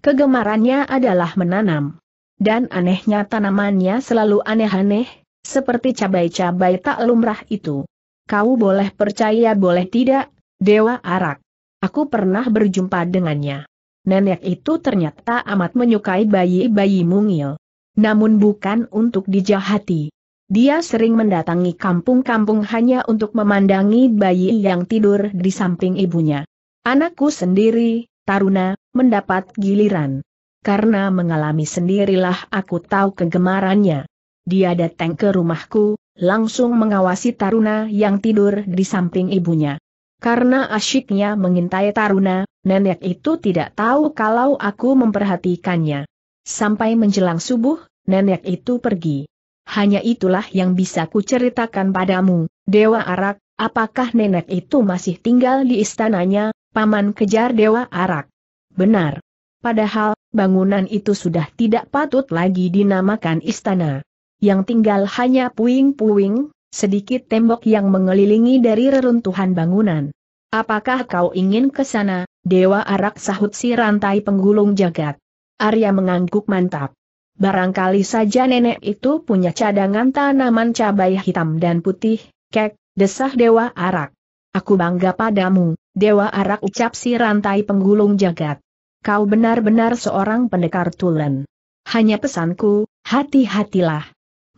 Speaker 1: Kegemarannya adalah menanam dan anehnya tanamannya selalu aneh-aneh, seperti cabai-cabai tak lumrah itu. Kau boleh percaya boleh tidak, Dewa Arak. Aku pernah berjumpa dengannya. Nenek itu ternyata amat menyukai bayi-bayi mungil. Namun bukan untuk dijahati. Dia sering mendatangi kampung-kampung hanya untuk memandangi bayi yang tidur di samping ibunya. Anakku sendiri, Taruna, mendapat giliran karena mengalami sendirilah aku tahu kegemarannya. Dia datang ke rumahku, langsung mengawasi Taruna yang tidur di samping ibunya. Karena asyiknya mengintai Taruna, nenek itu tidak tahu kalau aku memperhatikannya. Sampai menjelang subuh, nenek itu pergi. Hanya itulah yang bisa kuceritakan padamu, Dewa Arak, apakah nenek itu masih tinggal di istananya, Paman kejar Dewa Arak. Benar. Padahal, bangunan itu sudah tidak patut lagi dinamakan istana. Yang tinggal hanya puing-puing, sedikit tembok yang mengelilingi dari reruntuhan bangunan. Apakah kau ingin ke sana, Dewa Arak sahut si rantai penggulung jagat? Arya mengangguk mantap. Barangkali saja nenek itu punya cadangan tanaman cabai hitam dan putih, kek, desah Dewa Arak. Aku bangga padamu, Dewa Arak ucap si rantai penggulung jagat kau benar-benar seorang pendekar tulen. Hanya pesanku, hati-hatilah.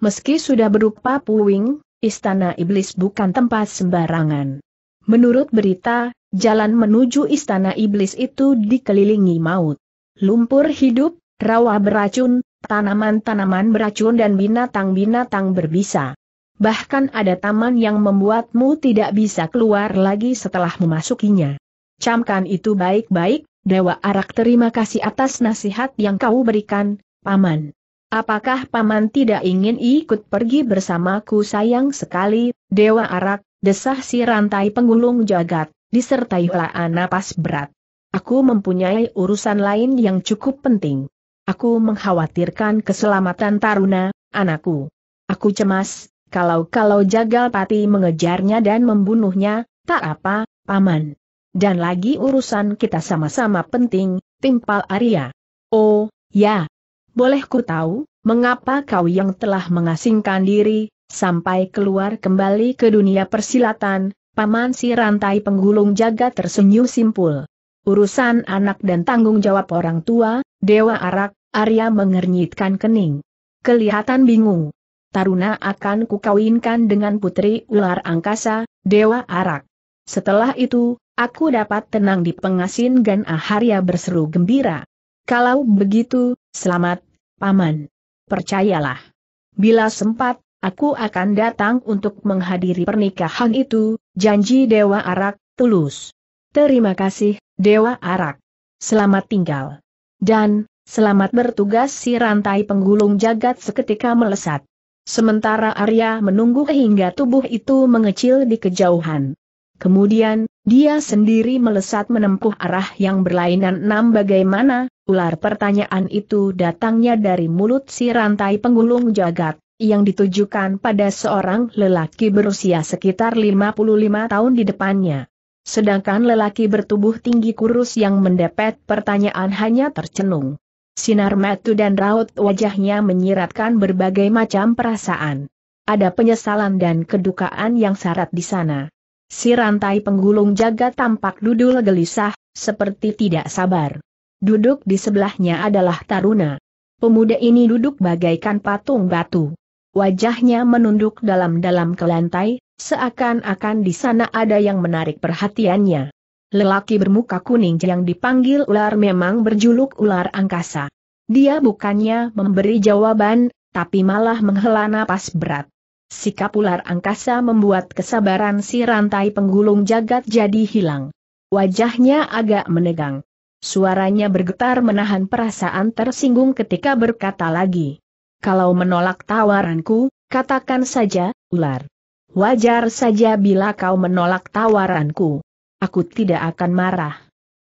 Speaker 1: Meski sudah berupa puing, istana iblis bukan tempat sembarangan. Menurut berita, jalan menuju istana iblis itu dikelilingi maut. Lumpur hidup, rawa beracun, tanaman-tanaman beracun dan binatang-binatang berbisa. Bahkan ada taman yang membuatmu tidak bisa keluar lagi setelah memasukinya. Camkan itu baik-baik, Dewa Arak terima kasih atas nasihat yang kau berikan, Paman. Apakah Paman tidak ingin ikut pergi bersamaku sayang sekali, Dewa Arak, desah si rantai penggulung jagat, disertai helaan napas berat. Aku mempunyai urusan lain yang cukup penting. Aku mengkhawatirkan keselamatan Taruna, anakku. Aku cemas, kalau-kalau Jagalpati mengejarnya dan membunuhnya, tak apa, Paman. Dan lagi urusan kita sama-sama penting, timpal Arya. Oh, ya. Boleh ku tahu, mengapa kau yang telah mengasingkan diri, sampai keluar kembali ke dunia persilatan, paman si rantai penggulung jaga tersenyum simpul. Urusan anak dan tanggung jawab orang tua, Dewa Arak, Arya mengernyitkan kening. Kelihatan bingung. Taruna akan kukawinkan dengan putri ular angkasa, Dewa Arak. Setelah itu, Aku dapat tenang di pengasin Gan Aharya berseru gembira. Kalau begitu, selamat, Paman. Percayalah. Bila sempat, aku akan datang untuk menghadiri pernikahan itu, janji Dewa Arak, tulus. Terima kasih, Dewa Arak. Selamat tinggal. Dan, selamat bertugas si rantai penggulung jagat seketika melesat. Sementara Arya menunggu hingga tubuh itu mengecil di kejauhan. Kemudian, dia sendiri melesat menempuh arah yang berlainan enam bagaimana, ular pertanyaan itu datangnya dari mulut si rantai penggulung jagat, yang ditujukan pada seorang lelaki berusia sekitar 55 tahun di depannya. Sedangkan lelaki bertubuh tinggi kurus yang mendepet pertanyaan hanya tercenung. Sinar metu dan raut wajahnya menyiratkan berbagai macam perasaan. Ada penyesalan dan kedukaan yang syarat di sana Si rantai penggulung jaga tampak dudul gelisah, seperti tidak sabar. Duduk di sebelahnya adalah Taruna. Pemuda ini duduk bagaikan patung batu. Wajahnya menunduk dalam-dalam ke lantai, seakan-akan di sana ada yang menarik perhatiannya. Lelaki bermuka kuning yang dipanggil ular memang berjuluk ular angkasa. Dia bukannya memberi jawaban, tapi malah menghela napas berat. Sikap ular angkasa membuat kesabaran si rantai penggulung jagat jadi hilang. Wajahnya agak menegang. Suaranya bergetar menahan perasaan tersinggung ketika berkata lagi. Kalau menolak tawaranku, katakan saja, ular. Wajar saja bila kau menolak tawaranku. Aku tidak akan marah.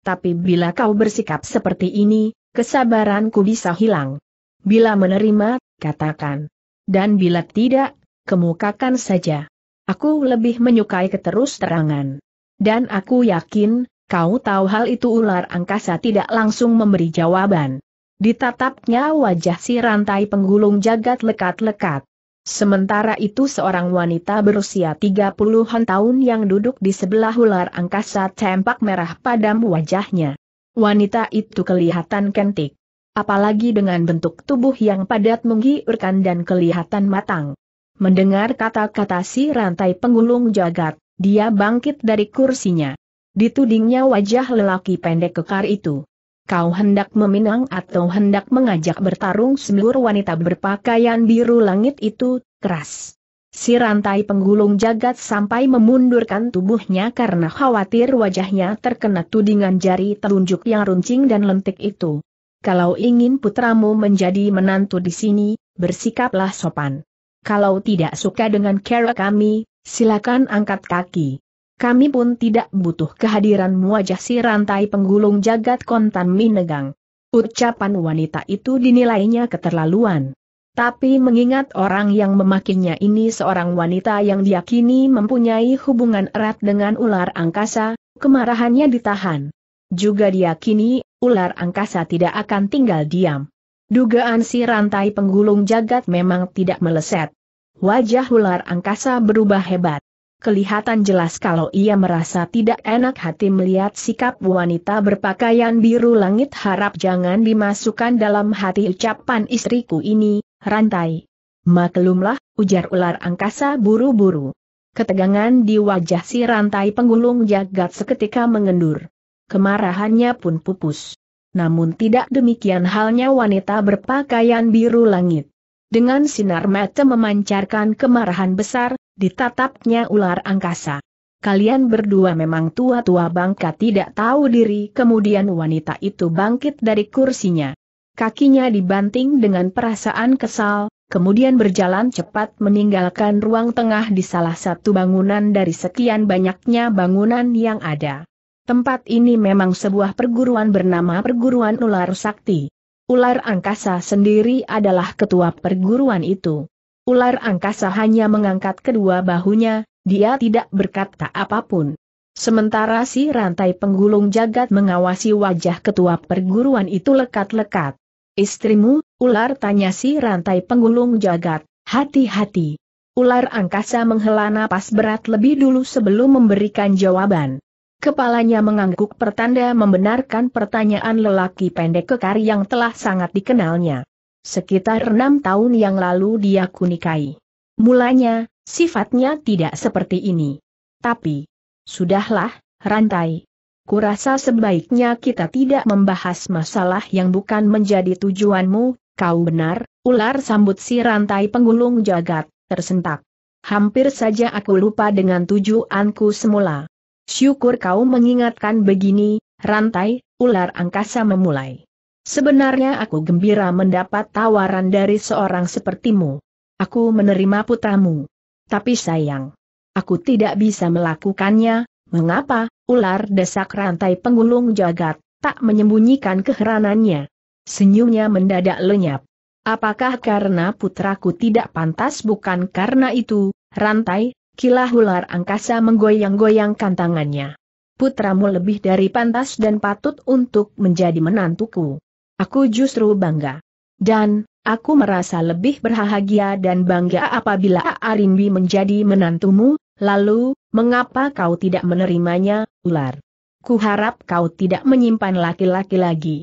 Speaker 1: Tapi bila kau bersikap seperti ini, kesabaranku bisa hilang. Bila menerima, katakan. Dan bila tidak, kemukakan saja. Aku lebih menyukai keterus terangan. Dan aku yakin, kau tahu hal itu ular angkasa tidak langsung memberi jawaban. Ditatapnya wajah si rantai penggulung jagat lekat-lekat. Sementara itu seorang wanita berusia 30-an tahun yang duduk di sebelah ular angkasa tampak merah padam wajahnya. Wanita itu kelihatan kentik. Apalagi dengan bentuk tubuh yang padat menggiurkan dan kelihatan matang. Mendengar kata-kata si rantai penggulung jagat, dia bangkit dari kursinya. Ditudingnya wajah lelaki pendek kekar itu. Kau hendak meminang atau hendak mengajak bertarung seluruh wanita berpakaian biru langit itu, keras. Si rantai penggulung jagat sampai memundurkan tubuhnya karena khawatir wajahnya terkena tudingan jari telunjuk yang runcing dan lentik itu. Kalau ingin putramu menjadi menantu di sini, bersikaplah sopan kalau tidak suka dengan cara kami, silakan angkat kaki. Kami pun tidak butuh kehadiran wajah si rantai penggulung jagat kontan minegang. Ucapan wanita itu dinilainya keterlaluan. Tapi mengingat orang yang memakinya ini seorang wanita yang diakini mempunyai hubungan erat dengan ular angkasa, kemarahannya ditahan. Juga diakini, ular angkasa tidak akan tinggal diam. Dugaan si rantai penggulung jagat memang tidak meleset. Wajah ular angkasa berubah hebat. Kelihatan jelas kalau ia merasa tidak enak hati melihat sikap wanita berpakaian biru langit harap jangan dimasukkan dalam hati ucapan istriku ini, rantai. Maklumlah, ujar ular angkasa buru-buru. Ketegangan di wajah si rantai penggulung jagat seketika mengendur. Kemarahannya pun pupus namun tidak demikian halnya wanita berpakaian biru langit. Dengan sinar mata memancarkan kemarahan besar, ditatapnya ular angkasa. Kalian berdua memang tua-tua bangka tidak tahu diri kemudian wanita itu bangkit dari kursinya. Kakinya dibanting dengan perasaan kesal, kemudian berjalan cepat meninggalkan ruang tengah di salah satu bangunan dari sekian banyaknya bangunan yang ada. Tempat ini memang sebuah perguruan bernama Perguruan Ular Sakti. Ular Angkasa sendiri adalah ketua perguruan itu. Ular Angkasa hanya mengangkat kedua bahunya, dia tidak berkata apapun. Sementara si rantai penggulung jagat mengawasi wajah ketua perguruan itu lekat-lekat. Istrimu, ular tanya si rantai penggulung jagat, hati-hati. Ular angkasa menghela napas berat lebih dulu sebelum memberikan jawaban. Kepalanya mengangguk pertanda membenarkan pertanyaan lelaki pendek kekar yang telah sangat dikenalnya. Sekitar enam tahun yang lalu dia kunikai. Mulanya, sifatnya tidak seperti ini. Tapi, sudahlah, rantai. Kurasa sebaiknya kita tidak membahas masalah yang bukan menjadi tujuanmu, kau benar, ular sambut si rantai penggulung jagat, tersentak. Hampir saja aku lupa dengan tujuanku semula. Syukur kau mengingatkan begini, rantai, ular angkasa memulai. Sebenarnya aku gembira mendapat tawaran dari seorang sepertimu. Aku menerima putramu. Tapi sayang. Aku tidak bisa melakukannya, mengapa, ular desak rantai penggulung jagat, tak menyembunyikan keheranannya. Senyumnya mendadak lenyap. Apakah karena putraku tidak pantas bukan karena itu, rantai, Kilah ular angkasa menggoyang-goyangkan tangannya. Putramu lebih dari pantas dan patut untuk menjadi menantuku. Aku justru bangga. Dan, aku merasa lebih berbahagia dan bangga apabila Arimbi menjadi menantumu, lalu, mengapa kau tidak menerimanya, ular? Kuharap kau tidak menyimpan laki-laki lagi.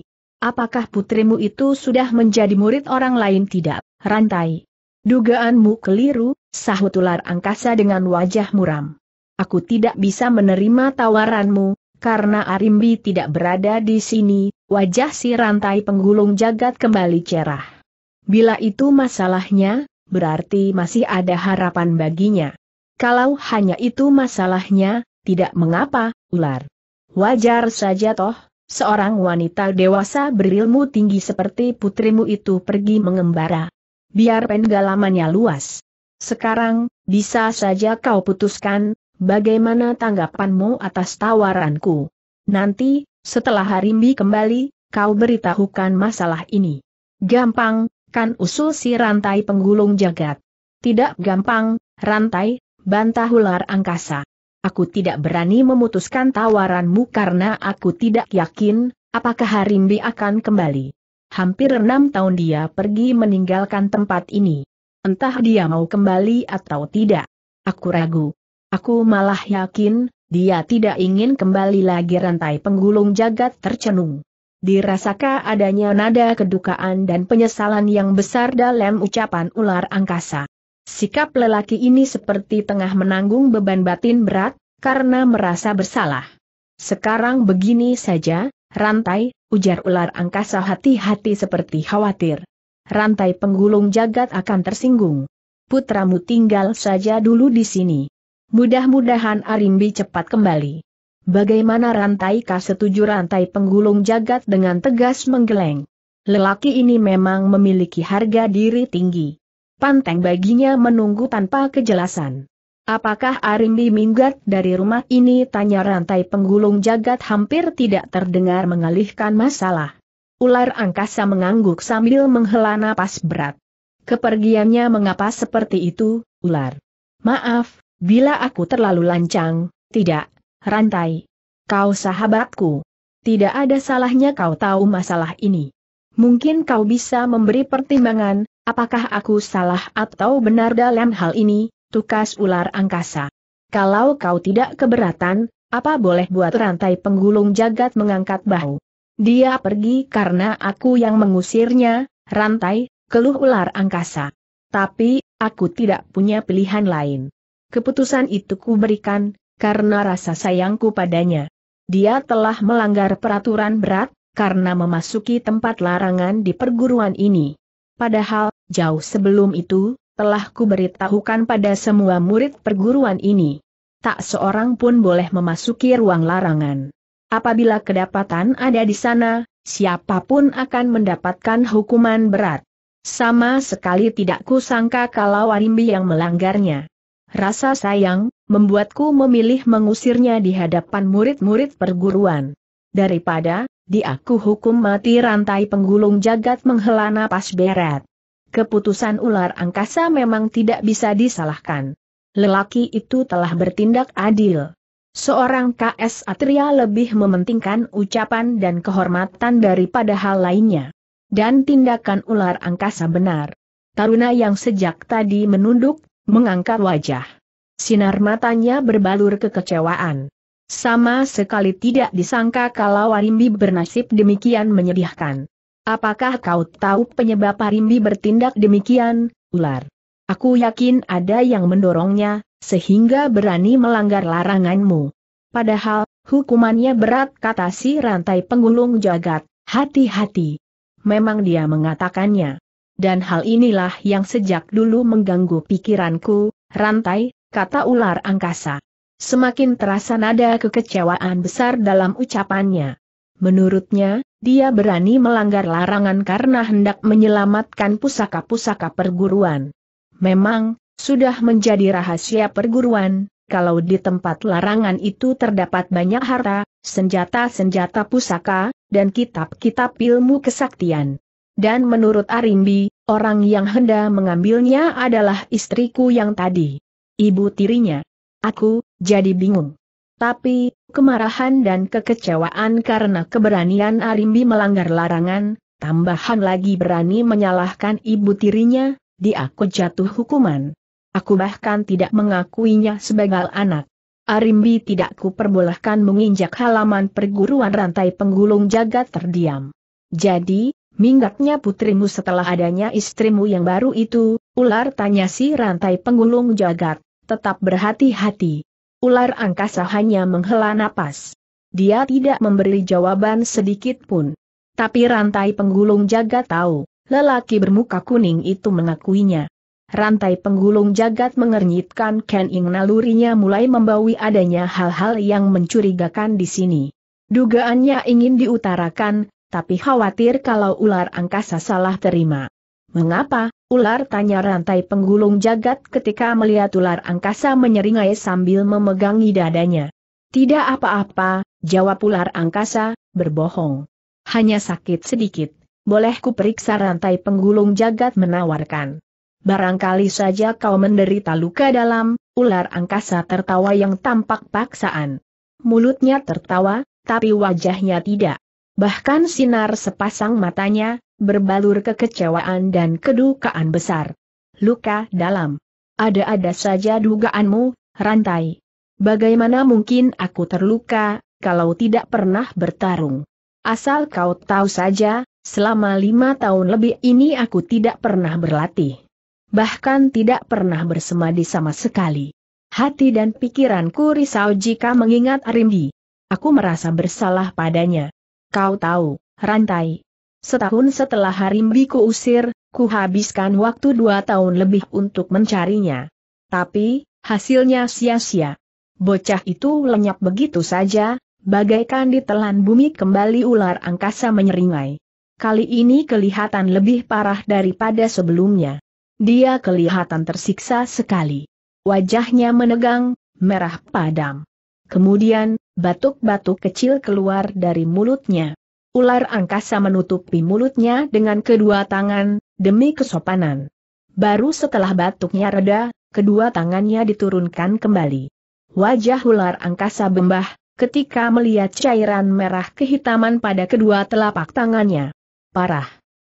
Speaker 1: Apakah putrimu itu sudah menjadi murid orang lain tidak, rantai? Dugaanmu keliru, Sahut ular angkasa dengan wajah muram. Aku tidak bisa menerima tawaranmu, karena Arimbi tidak berada di sini, wajah si rantai penggulung jagat kembali cerah. Bila itu masalahnya, berarti masih ada harapan baginya. Kalau hanya itu masalahnya, tidak mengapa, ular. Wajar saja toh, seorang wanita dewasa berilmu tinggi seperti putrimu itu pergi mengembara. Biar penggalamannya luas. Sekarang, bisa saja kau putuskan, bagaimana tanggapanmu atas tawaranku. Nanti, setelah Harimbi kembali, kau beritahukan masalah ini. Gampang, kan usul si rantai penggulung jagat. Tidak gampang, rantai, bantah ular angkasa. Aku tidak berani memutuskan tawaranmu karena aku tidak yakin, apakah Harimbi akan kembali. Hampir enam tahun dia pergi meninggalkan tempat ini. Entah dia mau kembali atau tidak. Aku ragu. Aku malah yakin, dia tidak ingin kembali lagi rantai penggulung jagat tercenung. Dirasaka adanya nada kedukaan dan penyesalan yang besar dalam ucapan ular angkasa. Sikap lelaki ini seperti tengah menanggung beban batin berat, karena merasa bersalah. Sekarang begini saja, rantai, ujar ular angkasa hati-hati seperti khawatir rantai penggulung jagat akan tersinggung. Putramu tinggal saja dulu di sini. Mudah-mudahan Arimbi cepat kembali. Bagaimana rantai kah setuju rantai penggulung jagat dengan tegas menggeleng. Lelaki ini memang memiliki harga diri tinggi. Panteng baginya menunggu tanpa kejelasan. Apakah Arimbi minggat dari rumah ini? Tanya rantai penggulung jagat hampir tidak terdengar mengalihkan masalah. Ular angkasa mengangguk sambil menghela napas berat. Kepergiannya mengapa seperti itu, ular? Maaf, bila aku terlalu lancang, tidak, rantai. Kau sahabatku. Tidak ada salahnya kau tahu masalah ini. Mungkin kau bisa memberi pertimbangan, apakah aku salah atau benar dalam hal ini, tukas ular angkasa. Kalau kau tidak keberatan, apa boleh buat rantai penggulung jagat mengangkat bahu? Dia pergi karena aku yang mengusirnya, rantai, keluh ular angkasa. Tapi, aku tidak punya pilihan lain. Keputusan itu kuberikan, karena rasa sayangku padanya. Dia telah melanggar peraturan berat, karena memasuki tempat larangan di perguruan ini. Padahal, jauh sebelum itu, telah kuberitahukan pada semua murid perguruan ini. Tak seorang pun boleh memasuki ruang larangan. Apabila kedapatan ada di sana, siapapun akan mendapatkan hukuman berat. Sama sekali tidak kusangka kalau Arimbi yang melanggarnya. Rasa sayang, membuatku memilih mengusirnya di hadapan murid-murid perguruan. Daripada, diaku hukum mati rantai penggulung jagat menghela napas berat. Keputusan ular angkasa memang tidak bisa disalahkan. Lelaki itu telah bertindak adil. Seorang KS Atria lebih mementingkan ucapan dan kehormatan daripada hal lainnya. Dan tindakan ular angkasa benar. Taruna yang sejak tadi menunduk, mengangkat wajah. Sinar matanya berbalur kekecewaan. Sama sekali tidak disangka kalau Arimbi bernasib demikian menyedihkan. Apakah kau tahu penyebab Arimbi bertindak demikian, ular? Aku yakin ada yang mendorongnya, sehingga berani melanggar laranganmu. Padahal, hukumannya berat kata si rantai penggulung jagat, hati-hati. Memang dia mengatakannya. Dan hal inilah yang sejak dulu mengganggu pikiranku, rantai, kata ular angkasa. Semakin terasa nada kekecewaan besar dalam ucapannya. Menurutnya, dia berani melanggar larangan karena hendak menyelamatkan pusaka-pusaka perguruan. Memang, sudah menjadi rahasia perguruan, kalau di tempat larangan itu terdapat banyak harta, senjata-senjata pusaka, dan kitab-kitab ilmu kesaktian. Dan menurut Arimbi, orang yang hendak mengambilnya adalah istriku yang tadi. Ibu tirinya. Aku, jadi bingung. Tapi, kemarahan dan kekecewaan karena keberanian Arimbi melanggar larangan, tambahan lagi berani menyalahkan ibu tirinya, diaku jatuh hukuman. Aku bahkan tidak mengakuinya sebagai anak. Arimbi tidak kuperbolehkan menginjak halaman perguruan rantai penggulung jagat terdiam. Jadi, minggatnya putrimu setelah adanya istrimu yang baru itu, ular tanya si rantai penggulung jagat, tetap berhati-hati. Ular angkasa hanya menghela napas. Dia tidak memberi jawaban sedikit pun. Tapi rantai penggulung jagat tahu, lelaki bermuka kuning itu mengakuinya rantai penggulung jagat mengernyitkan Ken Ing nalurinya mulai membawi adanya hal-hal yang mencurigakan di sini. Dugaannya ingin diutarakan, tapi khawatir kalau ular angkasa salah terima. Mengapa, ular tanya rantai penggulung jagat ketika melihat ular angkasa menyeringai sambil memegangi dadanya. Tidak apa-apa, jawab ular angkasa, berbohong. Hanya sakit sedikit, boleh ku periksa rantai penggulung jagat menawarkan barangkali saja kau menderita luka dalam, ular angkasa tertawa yang tampak paksaan. Mulutnya tertawa, tapi wajahnya tidak. Bahkan sinar sepasang matanya, berbalur kekecewaan dan kedukaan besar. Luka dalam. Ada-ada saja dugaanmu, rantai. Bagaimana mungkin aku terluka, kalau tidak pernah bertarung? Asal kau tahu saja, selama lima tahun lebih ini aku tidak pernah berlatih bahkan tidak pernah bersemadi sama sekali. Hati dan pikiranku risau jika mengingat Arimbi. Aku merasa bersalah padanya. Kau tahu, rantai. Setahun setelah Arimbi kuusir, kuhabiskan waktu dua tahun lebih untuk mencarinya. Tapi, hasilnya sia-sia. Bocah itu lenyap begitu saja, bagaikan ditelan bumi kembali ular angkasa menyeringai. Kali ini kelihatan lebih parah daripada sebelumnya. Dia kelihatan tersiksa sekali. Wajahnya menegang, merah padam. Kemudian, batuk-batuk kecil keluar dari mulutnya. Ular angkasa menutupi mulutnya dengan kedua tangan, demi kesopanan. Baru setelah batuknya reda, kedua tangannya diturunkan kembali. Wajah ular angkasa bembah, ketika melihat cairan merah kehitaman pada kedua telapak tangannya. Parah.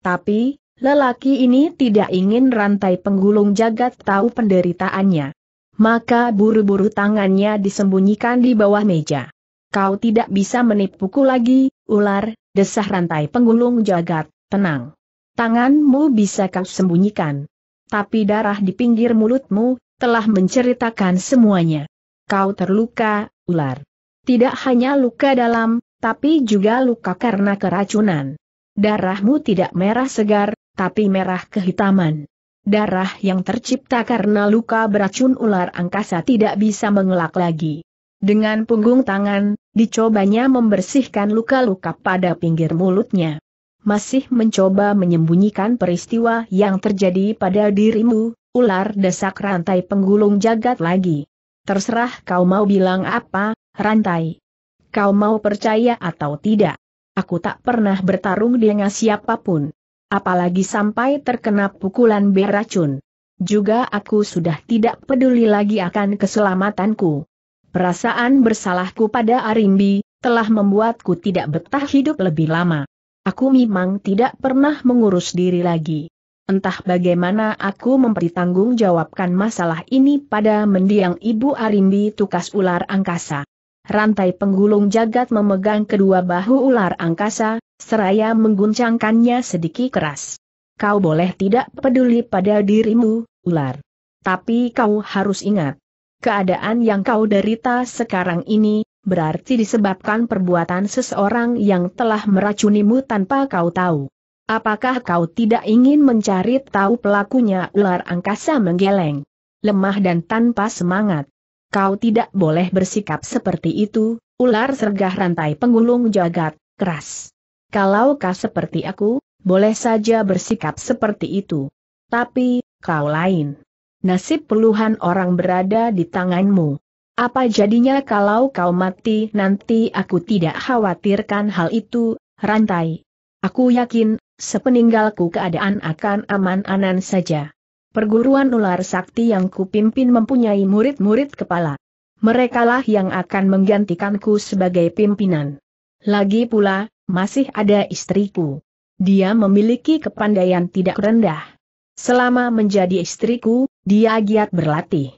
Speaker 1: Tapi, Lelaki ini tidak ingin rantai penggulung jagat tahu penderitaannya. Maka buru-buru tangannya disembunyikan di bawah meja. Kau tidak bisa menipuku lagi, ular, desah rantai penggulung jagat, tenang. Tanganmu bisa kau sembunyikan. Tapi darah di pinggir mulutmu, telah menceritakan semuanya. Kau terluka, ular. Tidak hanya luka dalam, tapi juga luka karena keracunan. Darahmu tidak merah segar, tapi merah kehitaman. Darah yang tercipta karena luka beracun ular angkasa tidak bisa mengelak lagi. Dengan punggung tangan, dicobanya membersihkan luka-luka pada pinggir mulutnya. Masih mencoba menyembunyikan peristiwa yang terjadi pada dirimu, ular desak rantai penggulung jagat lagi. Terserah kau mau bilang apa, rantai. Kau mau percaya atau tidak. Aku tak pernah bertarung dengan siapapun apalagi sampai terkena pukulan beracun. Juga aku sudah tidak peduli lagi akan keselamatanku. Perasaan bersalahku pada Arimbi, telah membuatku tidak betah hidup lebih lama. Aku memang tidak pernah mengurus diri lagi. Entah bagaimana aku mempertanggungjawabkan masalah ini pada mendiang ibu Arimbi tukas ular angkasa rantai penggulung jagat memegang kedua bahu ular angkasa, seraya mengguncangkannya sedikit keras. Kau boleh tidak peduli pada dirimu, ular. Tapi kau harus ingat. Keadaan yang kau derita sekarang ini, berarti disebabkan perbuatan seseorang yang telah meracunimu tanpa kau tahu. Apakah kau tidak ingin mencari tahu pelakunya ular angkasa menggeleng? Lemah dan tanpa semangat. Kau tidak boleh bersikap seperti itu, ular sergah rantai penggulung jagat, keras. Kalau kau seperti aku, boleh saja bersikap seperti itu. Tapi, kau lain. Nasib puluhan orang berada di tanganmu. Apa jadinya kalau kau mati nanti aku tidak khawatirkan hal itu, rantai. Aku yakin, sepeninggalku keadaan akan aman-anan saja. Perguruan ular sakti yang kupimpin mempunyai murid-murid kepala. Merekalah yang akan menggantikanku sebagai pimpinan. Lagi pula, masih ada istriku. Dia memiliki kepandaian tidak rendah. Selama menjadi istriku, dia giat berlatih.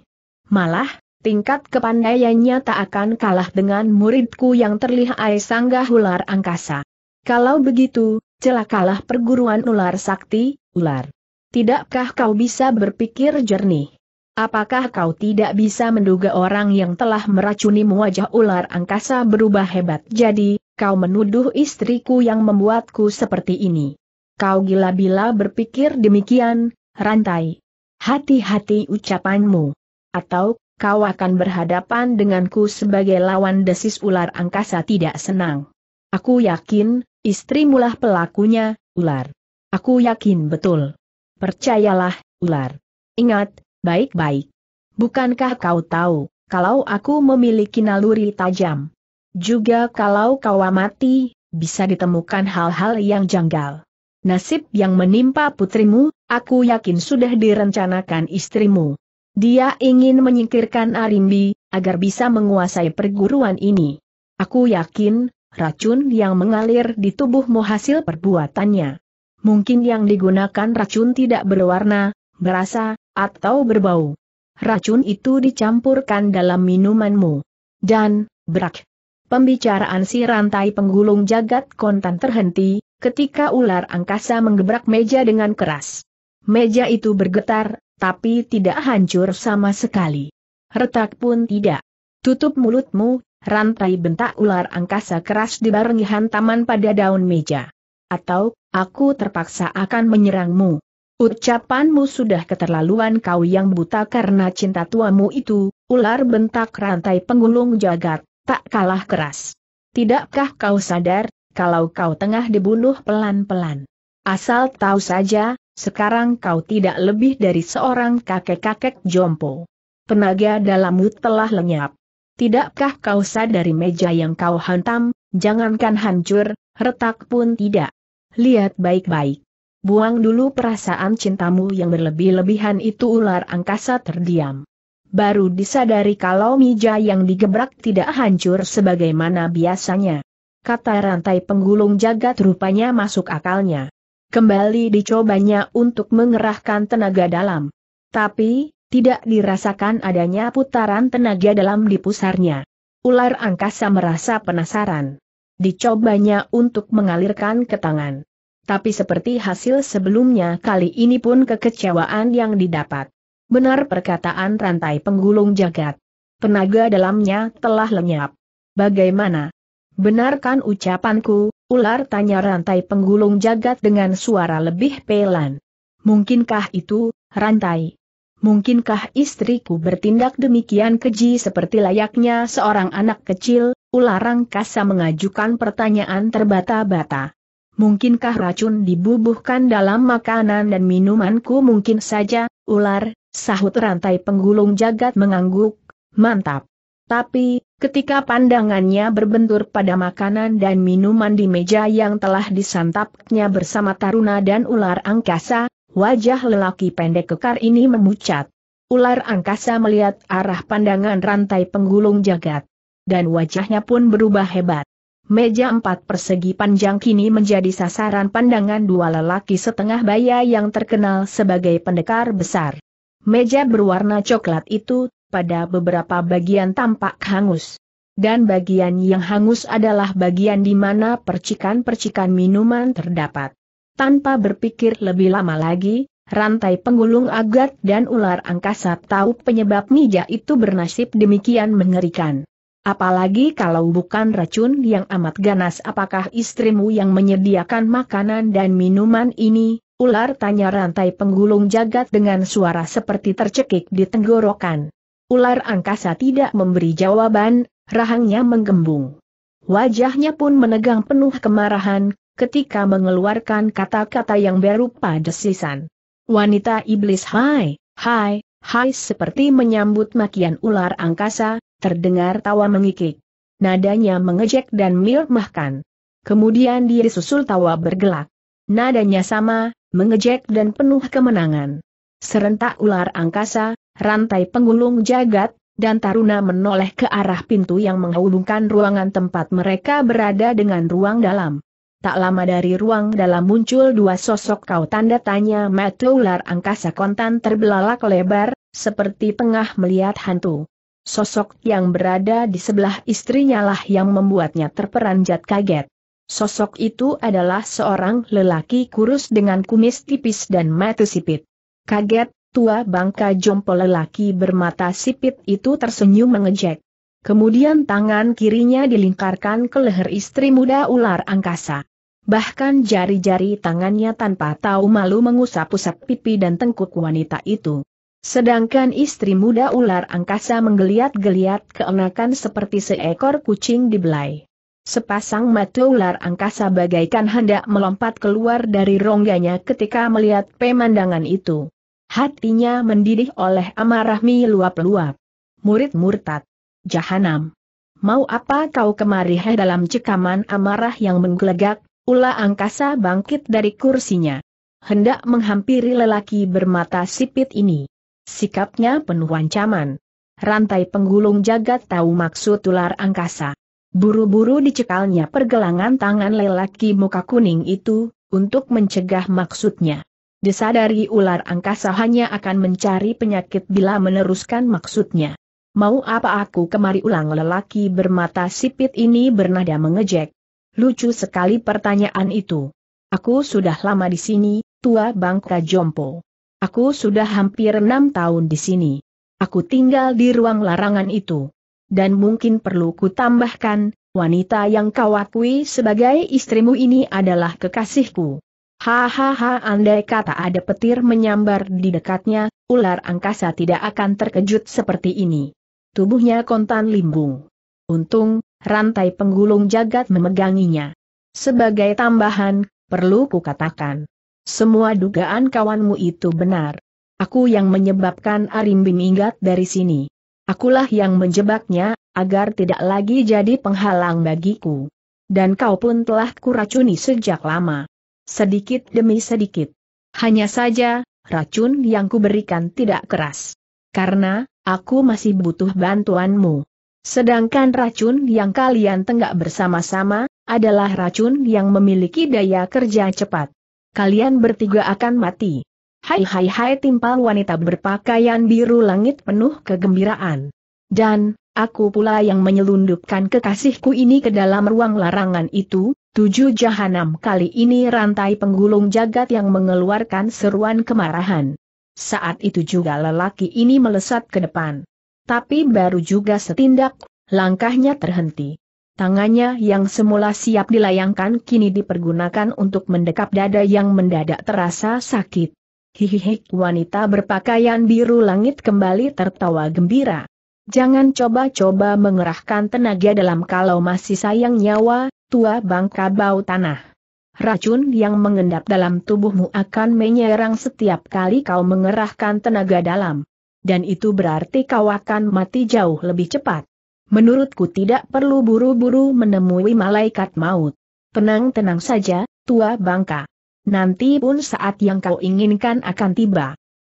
Speaker 1: Malah, tingkat kepandaiannya tak akan kalah dengan muridku yang terlihai sanggah ular angkasa. Kalau begitu, celakalah perguruan ular sakti, ular Tidakkah kau bisa berpikir jernih? Apakah kau tidak bisa menduga orang yang telah meracuni wajah ular angkasa berubah hebat jadi, kau menuduh istriku yang membuatku seperti ini? Kau gila bila berpikir demikian, rantai. Hati-hati ucapanmu. Atau, kau akan berhadapan denganku sebagai lawan desis ular angkasa tidak senang. Aku yakin, istrimulah pelakunya, ular. Aku yakin betul. Percayalah, ular. Ingat, baik-baik. Bukankah kau tahu, kalau aku memiliki naluri tajam? Juga kalau kau amati, bisa ditemukan hal-hal yang janggal. Nasib yang menimpa putrimu, aku yakin sudah direncanakan istrimu. Dia ingin menyingkirkan Arimbi, agar bisa menguasai perguruan ini. Aku yakin, racun yang mengalir di tubuhmu hasil perbuatannya. Mungkin yang digunakan racun tidak berwarna, berasa, atau berbau. Racun itu dicampurkan dalam minumanmu. Dan, berak. Pembicaraan si rantai penggulung jagat kontan terhenti, ketika ular angkasa menggebrak meja dengan keras. Meja itu bergetar, tapi tidak hancur sama sekali. Retak pun tidak. Tutup mulutmu, rantai bentak ular angkasa keras dibarengi hantaman pada daun meja atau aku terpaksa akan menyerangmu. Ucapanmu sudah keterlaluan kau yang buta karena cinta tuamu itu, ular bentak rantai penggulung jagat, tak kalah keras. Tidakkah kau sadar, kalau kau tengah dibunuh pelan-pelan? Asal tahu saja, sekarang kau tidak lebih dari seorang kakek-kakek jompo. Tenaga dalammu telah lenyap. Tidakkah kau sadari meja yang kau hantam, jangankan hancur, retak pun tidak. Lihat baik-baik. Buang dulu perasaan cintamu yang berlebih-lebihan itu ular angkasa terdiam. Baru disadari kalau mija yang digebrak tidak hancur sebagaimana biasanya. Kata rantai penggulung jagat rupanya masuk akalnya. Kembali dicobanya untuk mengerahkan tenaga dalam. Tapi, tidak dirasakan adanya putaran tenaga dalam di pusarnya. Ular angkasa merasa penasaran dicobanya untuk mengalirkan ke tangan. Tapi seperti hasil sebelumnya kali ini pun kekecewaan yang didapat. Benar perkataan rantai penggulung jagat. Tenaga dalamnya telah lenyap. Bagaimana? Benarkan ucapanku, ular tanya rantai penggulung jagat dengan suara lebih pelan. Mungkinkah itu, rantai? Mungkinkah istriku bertindak demikian keji seperti layaknya seorang anak kecil, Ular angkasa mengajukan pertanyaan terbata-bata. Mungkinkah racun dibubuhkan dalam makanan dan minumanku mungkin saja, ular, sahut rantai penggulung jagat mengangguk, mantap. Tapi, ketika pandangannya berbentur pada makanan dan minuman di meja yang telah disantapnya bersama Taruna dan ular angkasa, wajah lelaki pendek kekar ini memucat. Ular angkasa melihat arah pandangan rantai penggulung jagat dan wajahnya pun berubah hebat. Meja empat persegi panjang kini menjadi sasaran pandangan dua lelaki setengah baya yang terkenal sebagai pendekar besar. Meja berwarna coklat itu, pada beberapa bagian tampak hangus. Dan bagian yang hangus adalah bagian di mana percikan-percikan minuman terdapat. Tanpa berpikir lebih lama lagi, rantai penggulung agat dan ular angkasa tahu penyebab meja itu bernasib demikian mengerikan. Apalagi kalau bukan racun yang amat ganas apakah istrimu yang menyediakan makanan dan minuman ini, ular tanya rantai penggulung jagat dengan suara seperti tercekik di tenggorokan. Ular angkasa tidak memberi jawaban, rahangnya menggembung. Wajahnya pun menegang penuh kemarahan, ketika mengeluarkan kata-kata yang berupa desisan. Wanita iblis hai, hai, hai seperti menyambut makian ular angkasa, terdengar tawa mengikik. Nadanya mengejek dan melemahkan. Kemudian dia disusul tawa bergelak. Nadanya sama, mengejek dan penuh kemenangan. Serentak ular angkasa, rantai penggulung jagat, dan Taruna menoleh ke arah pintu yang menghubungkan ruangan tempat mereka berada dengan ruang dalam. Tak lama dari ruang dalam muncul dua sosok kau tanda tanya mata ular angkasa kontan terbelalak lebar, seperti tengah melihat hantu. Sosok yang berada di sebelah istrinya lah yang membuatnya terperanjat kaget. Sosok itu adalah seorang lelaki kurus dengan kumis tipis dan mata sipit. Kaget, tua bangka jompo lelaki bermata sipit itu tersenyum mengejek. Kemudian tangan kirinya dilingkarkan ke leher istri muda ular angkasa. Bahkan jari-jari tangannya tanpa tahu malu mengusap-usap pipi dan tengkuk wanita itu. Sedangkan istri muda ular angkasa menggeliat-geliat keenakan seperti seekor kucing dibelai. Sepasang mata ular angkasa bagaikan hendak melompat keluar dari rongganya ketika melihat pemandangan itu. Hatinya mendidih oleh amarah miluap luap Murid murtad. Jahanam. Mau apa kau kemari he dalam cekaman amarah yang menggelegak, ula angkasa bangkit dari kursinya. Hendak menghampiri lelaki bermata sipit ini. Sikapnya penuh ancaman. Rantai penggulung jagat tahu maksud ular angkasa. Buru-buru dicekalnya pergelangan tangan lelaki muka kuning itu, untuk mencegah maksudnya. Disadari ular angkasa hanya akan mencari penyakit bila meneruskan maksudnya. Mau apa aku kemari ulang lelaki bermata sipit ini bernada mengejek. Lucu sekali pertanyaan itu. Aku sudah lama di sini, tua bangka jompo. Aku sudah hampir enam tahun di sini. Aku tinggal di ruang larangan itu. Dan mungkin perlu ku tambahkan, wanita yang kau akui sebagai istrimu ini adalah kekasihku. Hahaha andai kata ada petir menyambar di dekatnya, ular angkasa tidak akan terkejut seperti ini. Tubuhnya kontan limbung. Untung, rantai penggulung jagat memeganginya. Sebagai tambahan, perlu kukatakan. Semua dugaan kawanmu itu benar. Aku yang menyebabkan Arimbing ingat dari sini. Akulah yang menjebaknya, agar tidak lagi jadi penghalang bagiku. Dan kau pun telah kuracuni sejak lama. Sedikit demi sedikit. Hanya saja, racun yang kuberikan tidak keras. Karena, aku masih butuh bantuanmu. Sedangkan racun yang kalian tenggak bersama-sama, adalah racun yang memiliki daya kerja cepat kalian bertiga akan mati. Hai hai hai timpal wanita berpakaian biru langit penuh kegembiraan. Dan, aku pula yang menyelundupkan kekasihku ini ke dalam ruang larangan itu, tujuh jahanam kali ini rantai penggulung jagat yang mengeluarkan seruan kemarahan. Saat itu juga lelaki ini melesat ke depan. Tapi baru juga setindak, langkahnya terhenti. Tangannya yang semula siap dilayangkan kini dipergunakan untuk mendekap dada yang mendadak terasa sakit. Hihihi, wanita berpakaian biru langit kembali tertawa gembira. Jangan coba-coba mengerahkan tenaga dalam kalau masih sayang nyawa, tua bangka bau tanah. Racun yang mengendap dalam tubuhmu akan menyerang setiap kali kau mengerahkan tenaga dalam. Dan itu berarti kau akan mati jauh lebih cepat. Menurutku tidak perlu buru-buru menemui malaikat maut. Tenang-tenang saja, tua bangka. Nanti pun saat yang kau inginkan akan tiba.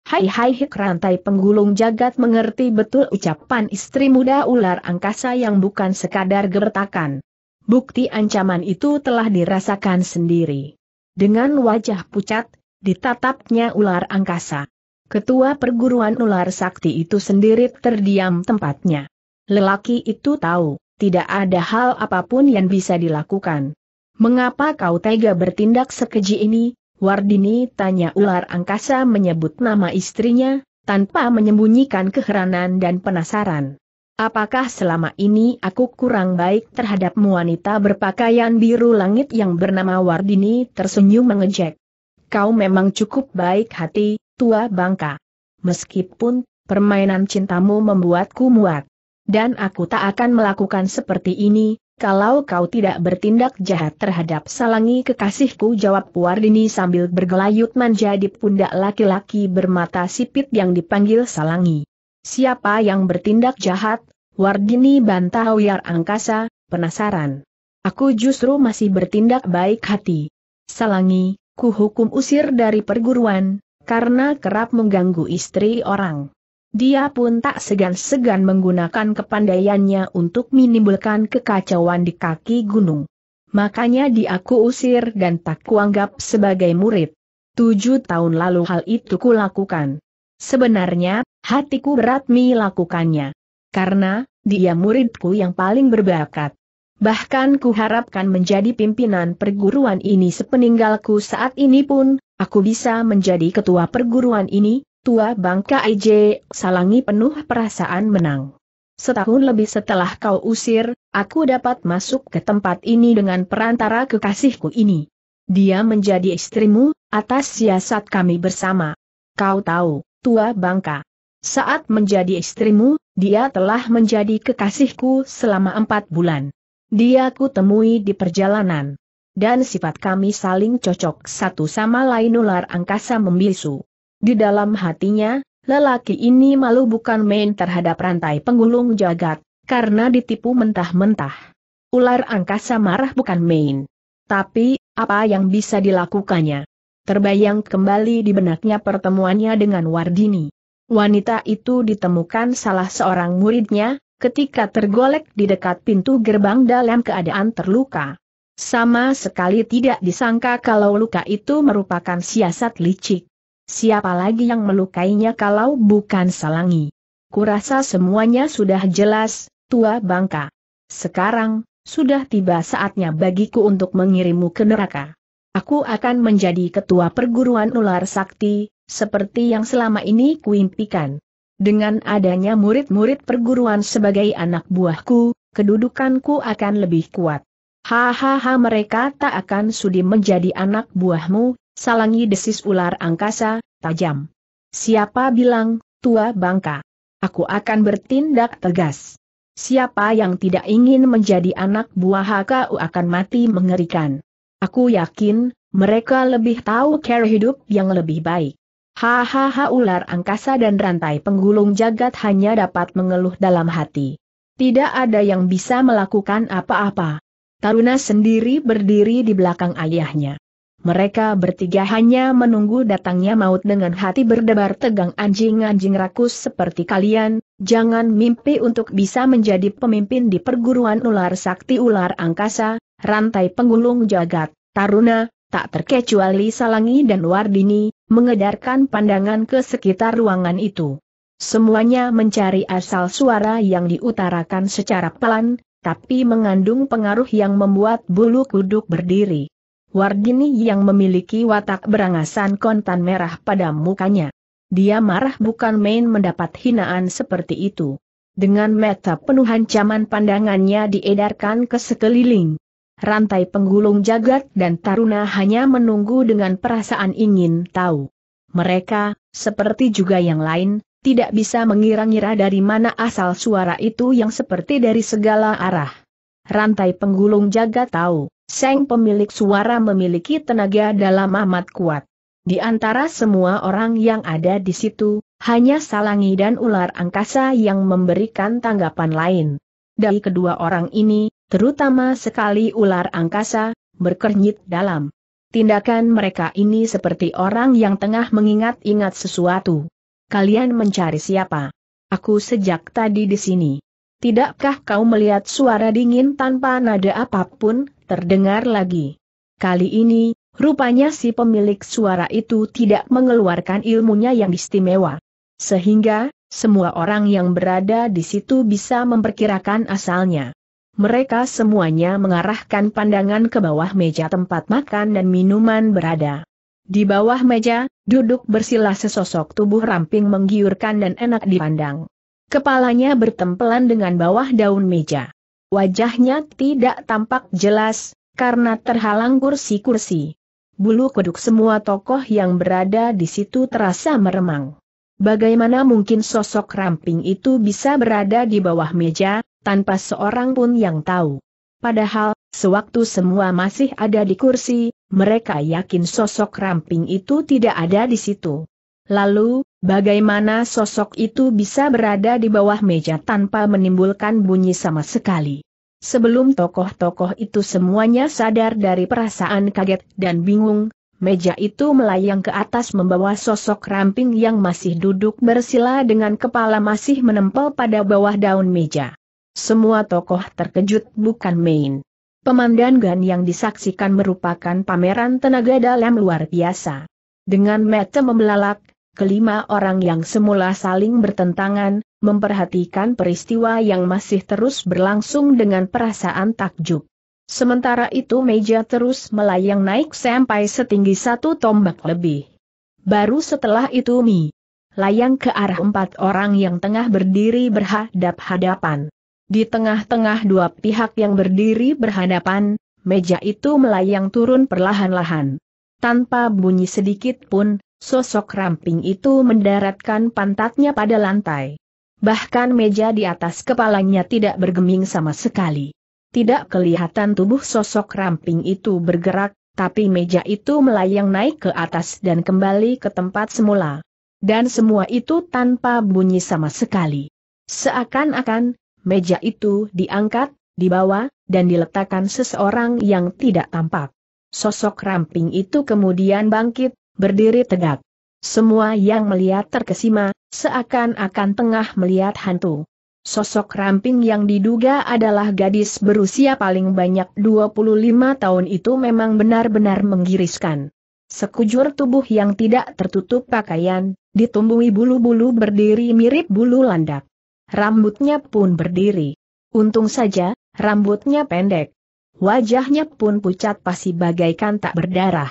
Speaker 1: Hai hai hik rantai penggulung jagat mengerti betul ucapan istri muda ular angkasa yang bukan sekadar gertakan. Bukti ancaman itu telah dirasakan sendiri. Dengan wajah pucat, ditatapnya ular angkasa. Ketua perguruan ular sakti itu sendiri terdiam tempatnya. Lelaki itu tahu, tidak ada hal apapun yang bisa dilakukan. Mengapa kau tega bertindak sekeji ini? Wardini tanya ular angkasa menyebut nama istrinya, tanpa menyembunyikan keheranan dan penasaran. Apakah selama ini aku kurang baik terhadap wanita berpakaian biru langit yang bernama Wardini tersenyum mengejek. Kau memang cukup baik hati, tua bangka. Meskipun, permainan cintamu membuatku muak. Dan aku tak akan melakukan seperti ini, kalau kau tidak bertindak jahat terhadap salangi kekasihku jawab Wardini sambil bergelayut manja di pundak laki-laki bermata sipit yang dipanggil salangi. Siapa yang bertindak jahat? Wardini bantah Wiyar Angkasa, penasaran. Aku justru masih bertindak baik hati. Salangi, ku hukum usir dari perguruan, karena kerap mengganggu istri orang. Dia pun tak segan-segan menggunakan kepandaiannya untuk menimbulkan kekacauan di kaki gunung. Makanya dia aku usir dan tak kuanggap sebagai murid. Tujuh tahun lalu hal itu kulakukan. Sebenarnya, hatiku berat melakukannya. Karena, dia muridku yang paling berbakat. Bahkan kuharapkan menjadi pimpinan perguruan ini sepeninggalku saat ini pun, aku bisa menjadi ketua perguruan ini, tua bangka IJ, salangi penuh perasaan menang. Setahun lebih setelah kau usir, aku dapat masuk ke tempat ini dengan perantara kekasihku ini. Dia menjadi istrimu, atas siasat kami bersama. Kau tahu, tua bangka. Saat menjadi istrimu, dia telah menjadi kekasihku selama empat bulan. Dia ku temui di perjalanan. Dan sifat kami saling cocok satu sama lain ular angkasa membisu. Di dalam hatinya, lelaki ini malu bukan main terhadap rantai penggulung jagat, karena ditipu mentah-mentah. Ular angkasa marah bukan main. Tapi, apa yang bisa dilakukannya? Terbayang kembali di benaknya pertemuannya dengan Wardini. Wanita itu ditemukan salah seorang muridnya, ketika tergolek di dekat pintu gerbang dalam keadaan terluka. Sama sekali tidak disangka kalau luka itu merupakan siasat licik. Siapa lagi yang melukainya kalau bukan Salangi? Kurasa semuanya sudah jelas, tua bangka. Sekarang, sudah tiba saatnya bagiku untuk mengirimu ke neraka. Aku akan menjadi ketua perguruan ular sakti, seperti yang selama ini kuimpikan. Dengan adanya murid-murid perguruan sebagai anak buahku, kedudukanku akan lebih kuat. Hahaha mereka tak akan sudi menjadi anak buahmu, Salangi desis ular angkasa, tajam. Siapa bilang, tua bangka? Aku akan bertindak tegas. Siapa yang tidak ingin menjadi anak buah HKU akan mati mengerikan. Aku yakin, mereka lebih tahu cara hidup yang lebih baik. Hahaha ular angkasa dan rantai penggulung jagat hanya dapat mengeluh dalam hati. Tidak ada yang bisa melakukan apa-apa. Taruna sendiri berdiri di belakang ayahnya. Mereka bertiga hanya menunggu datangnya maut dengan hati berdebar tegang anjing-anjing rakus seperti kalian, jangan mimpi untuk bisa menjadi pemimpin di perguruan ular sakti ular angkasa, rantai penggulung jagat, taruna, tak terkecuali Salangi dan Wardini, mengedarkan pandangan ke sekitar ruangan itu. Semuanya mencari asal suara yang diutarakan secara pelan, tapi mengandung pengaruh yang membuat bulu kuduk berdiri. Wardini yang memiliki watak berangasan kontan merah pada mukanya. Dia marah bukan main mendapat hinaan seperti itu. Dengan meta penuh ancaman pandangannya diedarkan ke sekeliling. Rantai penggulung jagat dan Taruna hanya menunggu dengan perasaan ingin tahu. Mereka, seperti juga yang lain, tidak bisa mengira-ngira dari mana asal suara itu yang seperti dari segala arah. Rantai penggulung jagat tahu Seng pemilik suara memiliki tenaga dalam amat kuat. Di antara semua orang yang ada di situ, hanya Salangi dan ular angkasa yang memberikan tanggapan lain. Dari kedua orang ini, terutama sekali ular angkasa, berkernyit dalam. Tindakan mereka ini seperti orang yang tengah mengingat-ingat sesuatu. Kalian mencari siapa? Aku sejak tadi di sini. Tidakkah kau melihat suara dingin tanpa nada apapun, terdengar lagi. Kali ini, rupanya si pemilik suara itu tidak mengeluarkan ilmunya yang istimewa. Sehingga, semua orang yang berada di situ bisa memperkirakan asalnya. Mereka semuanya mengarahkan pandangan ke bawah meja tempat makan dan minuman berada. Di bawah meja, duduk bersila sesosok tubuh ramping menggiurkan dan enak dipandang. Kepalanya bertempelan dengan bawah daun meja. Wajahnya tidak tampak jelas, karena terhalang kursi-kursi. Bulu kuduk semua tokoh yang berada di situ terasa meremang. Bagaimana mungkin sosok ramping itu bisa berada di bawah meja, tanpa seorang pun yang tahu. Padahal, sewaktu semua masih ada di kursi, mereka yakin sosok ramping itu tidak ada di situ. Lalu, bagaimana sosok itu bisa berada di bawah meja tanpa menimbulkan bunyi sama sekali? Sebelum tokoh-tokoh itu semuanya sadar dari perasaan kaget dan bingung, meja itu melayang ke atas membawa sosok ramping yang masih duduk bersila dengan kepala masih menempel pada bawah daun meja. Semua tokoh terkejut bukan main. Pemandangan yang disaksikan merupakan pameran tenaga dalam luar biasa. Dengan mata membelalak, kelima orang yang semula saling bertentangan, memperhatikan peristiwa yang masih terus berlangsung dengan perasaan takjub. Sementara itu meja terus melayang naik sampai setinggi satu tombak lebih. Baru setelah itu Mi layang ke arah empat orang yang tengah berdiri berhadap-hadapan. Di tengah-tengah dua pihak yang berdiri berhadapan, meja itu melayang turun perlahan-lahan. Tanpa bunyi sedikit pun, sosok ramping itu mendaratkan pantatnya pada lantai bahkan meja di atas kepalanya tidak bergeming sama sekali. Tidak kelihatan tubuh sosok ramping itu bergerak, tapi meja itu melayang naik ke atas dan kembali ke tempat semula. Dan semua itu tanpa bunyi sama sekali. Seakan-akan, meja itu diangkat, dibawa, dan diletakkan seseorang yang tidak tampak. Sosok ramping itu kemudian bangkit, berdiri tegak. Semua yang melihat terkesima, seakan-akan tengah melihat hantu. Sosok ramping yang diduga adalah gadis berusia paling banyak 25 tahun itu memang benar-benar menggiriskan. Sekujur tubuh yang tidak tertutup pakaian, ditumbuhi bulu-bulu berdiri mirip bulu landak. Rambutnya pun berdiri. Untung saja, rambutnya pendek. Wajahnya pun pucat pasti bagaikan tak berdarah.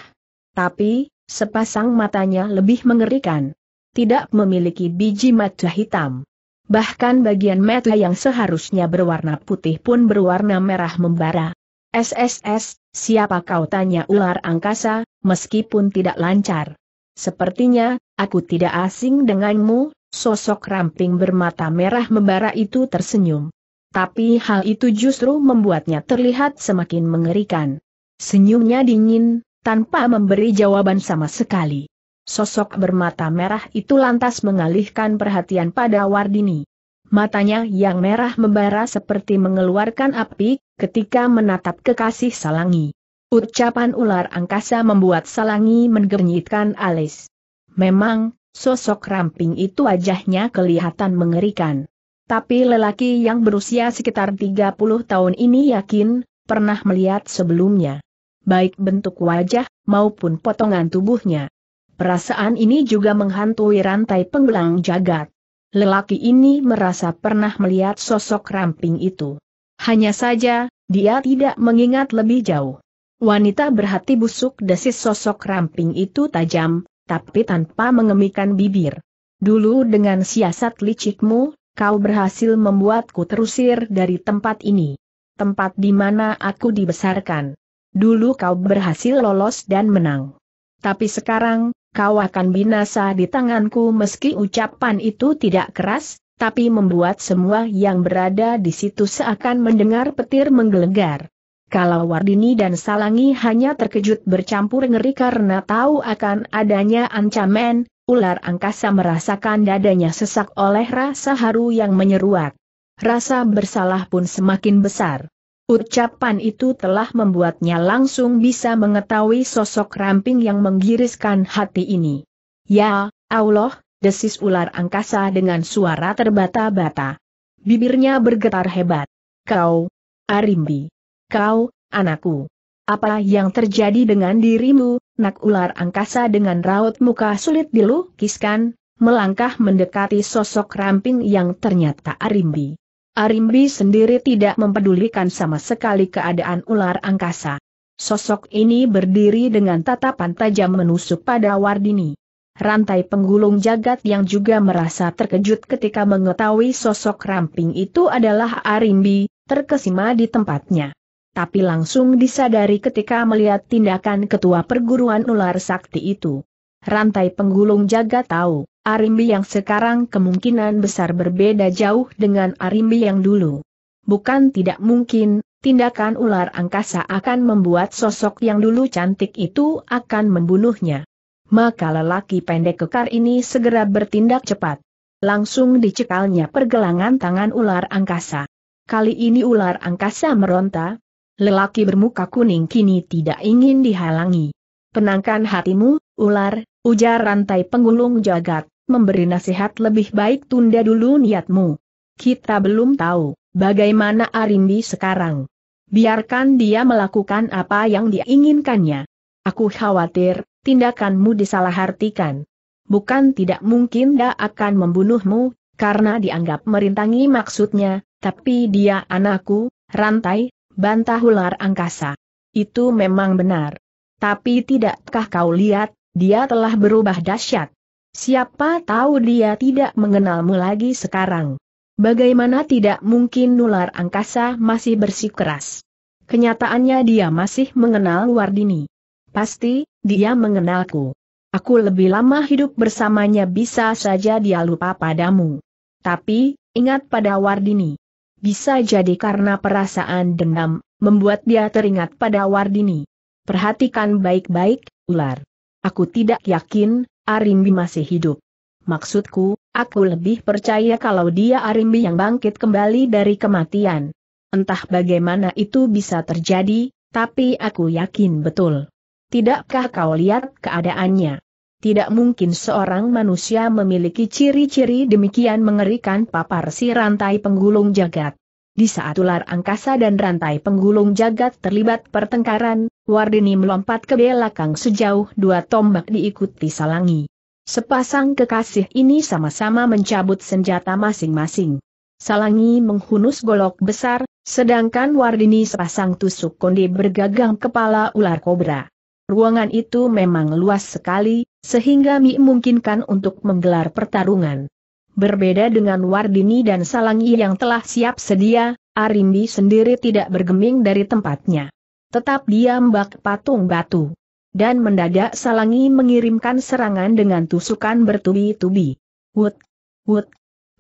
Speaker 1: Tapi, Sepasang matanya lebih mengerikan. Tidak memiliki biji mata hitam. Bahkan bagian mata yang seharusnya berwarna putih pun berwarna merah membara. SSS, siapa kau tanya ular angkasa, meskipun tidak lancar. Sepertinya, aku tidak asing denganmu, sosok ramping bermata merah membara itu tersenyum. Tapi hal itu justru membuatnya terlihat semakin mengerikan. Senyumnya dingin, tanpa memberi jawaban sama sekali. Sosok bermata merah itu lantas mengalihkan perhatian pada Wardini. Matanya yang merah membara seperti mengeluarkan api, ketika menatap kekasih Salangi. Ucapan ular angkasa membuat Salangi menggernyitkan alis. Memang, sosok ramping itu wajahnya kelihatan mengerikan. Tapi lelaki yang berusia sekitar 30 tahun ini yakin, pernah melihat sebelumnya baik bentuk wajah maupun potongan tubuhnya. Perasaan ini juga menghantui rantai penggelang jagat. Lelaki ini merasa pernah melihat sosok ramping itu. Hanya saja, dia tidak mengingat lebih jauh. Wanita berhati busuk desis sosok ramping itu tajam, tapi tanpa mengemikan bibir. Dulu dengan siasat licikmu, kau berhasil membuatku terusir dari tempat ini. Tempat di mana aku dibesarkan. Dulu kau berhasil lolos dan menang. Tapi sekarang, kau akan binasa di tanganku meski ucapan itu tidak keras, tapi membuat semua yang berada di situ seakan mendengar petir menggelegar. Kalau Wardini dan Salangi hanya terkejut bercampur ngeri karena tahu akan adanya ancaman, ular angkasa merasakan dadanya sesak oleh rasa haru yang menyeruak. Rasa bersalah pun semakin besar. Ucapan itu telah membuatnya langsung bisa mengetahui sosok ramping yang menggiriskan hati ini. Ya, Allah, desis ular angkasa dengan suara terbata-bata. Bibirnya bergetar hebat. Kau, Arimbi. Kau, anakku. Apa yang terjadi dengan dirimu, nak ular angkasa dengan raut muka sulit dilukiskan, melangkah mendekati sosok ramping yang ternyata Arimbi. Arimbi sendiri tidak mempedulikan sama sekali keadaan ular angkasa. Sosok ini berdiri dengan tatapan tajam menusuk pada Wardini. Rantai penggulung jagat yang juga merasa terkejut ketika mengetahui sosok ramping itu adalah Arimbi, terkesima di tempatnya. Tapi langsung disadari ketika melihat tindakan ketua perguruan ular sakti itu. Rantai penggulung jagat tahu, Arimbi yang sekarang kemungkinan besar berbeda jauh dengan Arimbi yang dulu. Bukan tidak mungkin, tindakan ular angkasa akan membuat sosok yang dulu cantik itu akan membunuhnya. Maka lelaki pendek kekar ini segera bertindak cepat. Langsung dicekalnya pergelangan tangan ular angkasa. Kali ini ular angkasa meronta, lelaki bermuka kuning kini tidak ingin dihalangi. Penangkan hatimu, ular, ujar rantai penggulung jagat memberi nasihat lebih baik tunda dulu niatmu. Kita belum tahu, bagaimana Arimbi sekarang. Biarkan dia melakukan apa yang diinginkannya. Aku khawatir, tindakanmu disalahartikan. Bukan tidak mungkin dia akan membunuhmu, karena dianggap merintangi maksudnya, tapi dia anakku, rantai, bantah ular angkasa. Itu memang benar. Tapi tidakkah kau lihat, dia telah berubah dahsyat. Siapa tahu dia tidak mengenalmu lagi sekarang. Bagaimana tidak mungkin nular angkasa masih bersikeras. Kenyataannya dia masih mengenal Wardini. Pasti, dia mengenalku. Aku lebih lama hidup bersamanya bisa saja dia lupa padamu. Tapi, ingat pada Wardini. Bisa jadi karena perasaan dendam, membuat dia teringat pada Wardini. Perhatikan baik-baik, ular. Aku tidak yakin, Arimbi masih hidup. Maksudku, aku lebih percaya kalau dia Arimbi yang bangkit kembali dari kematian. Entah bagaimana itu bisa terjadi, tapi aku yakin betul. Tidakkah kau lihat keadaannya? Tidak mungkin seorang manusia memiliki ciri-ciri demikian mengerikan papar si rantai penggulung jagat. Di saat ular angkasa dan rantai penggulung jagat terlibat pertengkaran, Wardini melompat ke belakang sejauh dua tombak diikuti Salangi. Sepasang kekasih ini sama-sama mencabut senjata masing-masing. Salangi menghunus golok besar, sedangkan Wardini sepasang tusuk konde bergagang kepala ular kobra. Ruangan itu memang luas sekali, sehingga memungkinkan untuk menggelar pertarungan. Berbeda dengan Wardini dan Salangi yang telah siap sedia, Arimbi sendiri tidak bergeming dari tempatnya. Tetap diam bak patung batu. Dan mendadak Salangi mengirimkan serangan dengan tusukan bertubi-tubi. Wut, wut.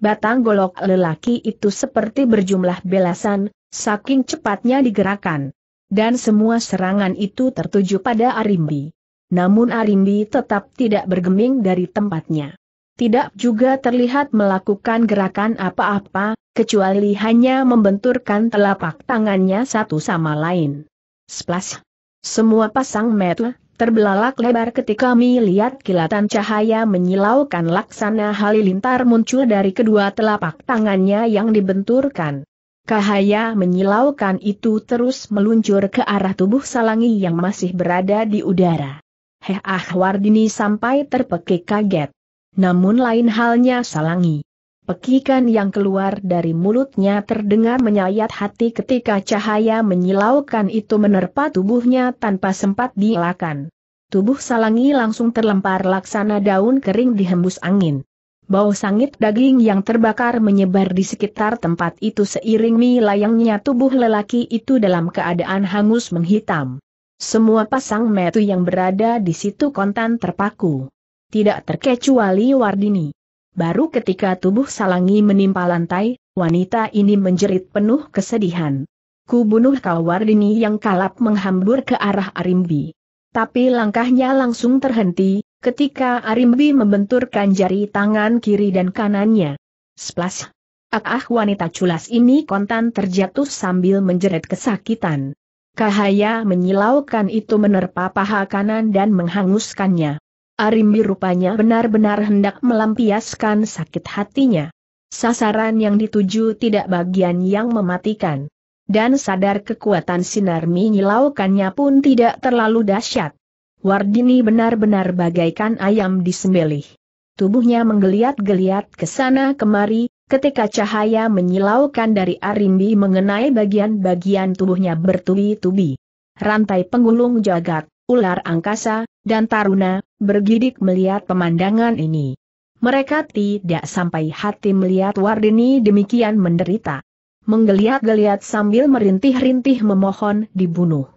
Speaker 1: Batang golok lelaki itu seperti berjumlah belasan, saking cepatnya digerakkan. Dan semua serangan itu tertuju pada Arimbi. Namun Arimbi tetap tidak bergeming dari tempatnya tidak juga terlihat melakukan gerakan apa-apa, kecuali hanya membenturkan telapak tangannya satu sama lain. Splash! Semua pasang mata terbelalak lebar ketika melihat kilatan cahaya menyilaukan laksana halilintar muncul dari kedua telapak tangannya yang dibenturkan. Cahaya menyilaukan itu terus meluncur ke arah tubuh Salangi yang masih berada di udara. Heh ah Wardini sampai terpekik kaget. Namun lain halnya Salangi. Pekikan yang keluar dari mulutnya terdengar menyayat hati ketika cahaya menyilaukan itu menerpa tubuhnya tanpa sempat dielakkan. Tubuh Salangi langsung terlempar laksana daun kering dihembus angin. Bau sangit daging yang terbakar menyebar di sekitar tempat itu seiring melayangnya tubuh lelaki itu dalam keadaan hangus menghitam. Semua pasang metu yang berada di situ kontan terpaku tidak terkecuali Wardini. Baru ketika tubuh Salangi menimpa lantai, wanita ini menjerit penuh kesedihan. Ku bunuh kau Wardini yang kalap menghambur ke arah Arimbi. Tapi langkahnya langsung terhenti, ketika Arimbi membenturkan jari tangan kiri dan kanannya. Splash! Ah, ah wanita culas ini kontan terjatuh sambil menjerit kesakitan. Kahaya menyilaukan itu menerpa paha kanan dan menghanguskannya. Arimbi rupanya benar-benar hendak melampiaskan sakit hatinya. Sasaran yang dituju tidak bagian yang mematikan. Dan sadar kekuatan sinar menyilaukannya pun tidak terlalu dahsyat. Wardini benar-benar bagaikan ayam disembelih. Tubuhnya menggeliat-geliat ke sana kemari, ketika cahaya menyilaukan dari Arimbi mengenai bagian-bagian tubuhnya bertubi-tubi. Rantai penggulung jagat ular angkasa, dan taruna, bergidik melihat pemandangan ini. Mereka tidak sampai hati melihat Wardini demikian menderita. Menggeliat-geliat sambil merintih-rintih memohon dibunuh.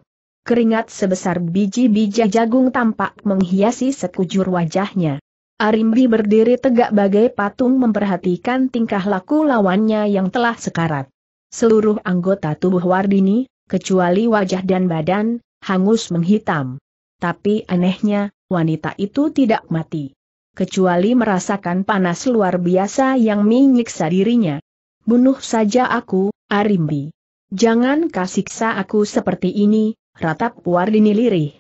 Speaker 1: Keringat sebesar biji-biji jagung tampak menghiasi sekujur wajahnya. Arimbi berdiri tegak bagai patung memperhatikan tingkah laku lawannya yang telah sekarat. Seluruh anggota tubuh Wardini, kecuali wajah dan badan, hangus menghitam. Tapi anehnya, wanita itu tidak mati. Kecuali merasakan panas luar biasa yang menyiksa dirinya. Bunuh saja aku, Arimbi. Jangan kasiksa aku seperti ini, ratap Wardini lirih.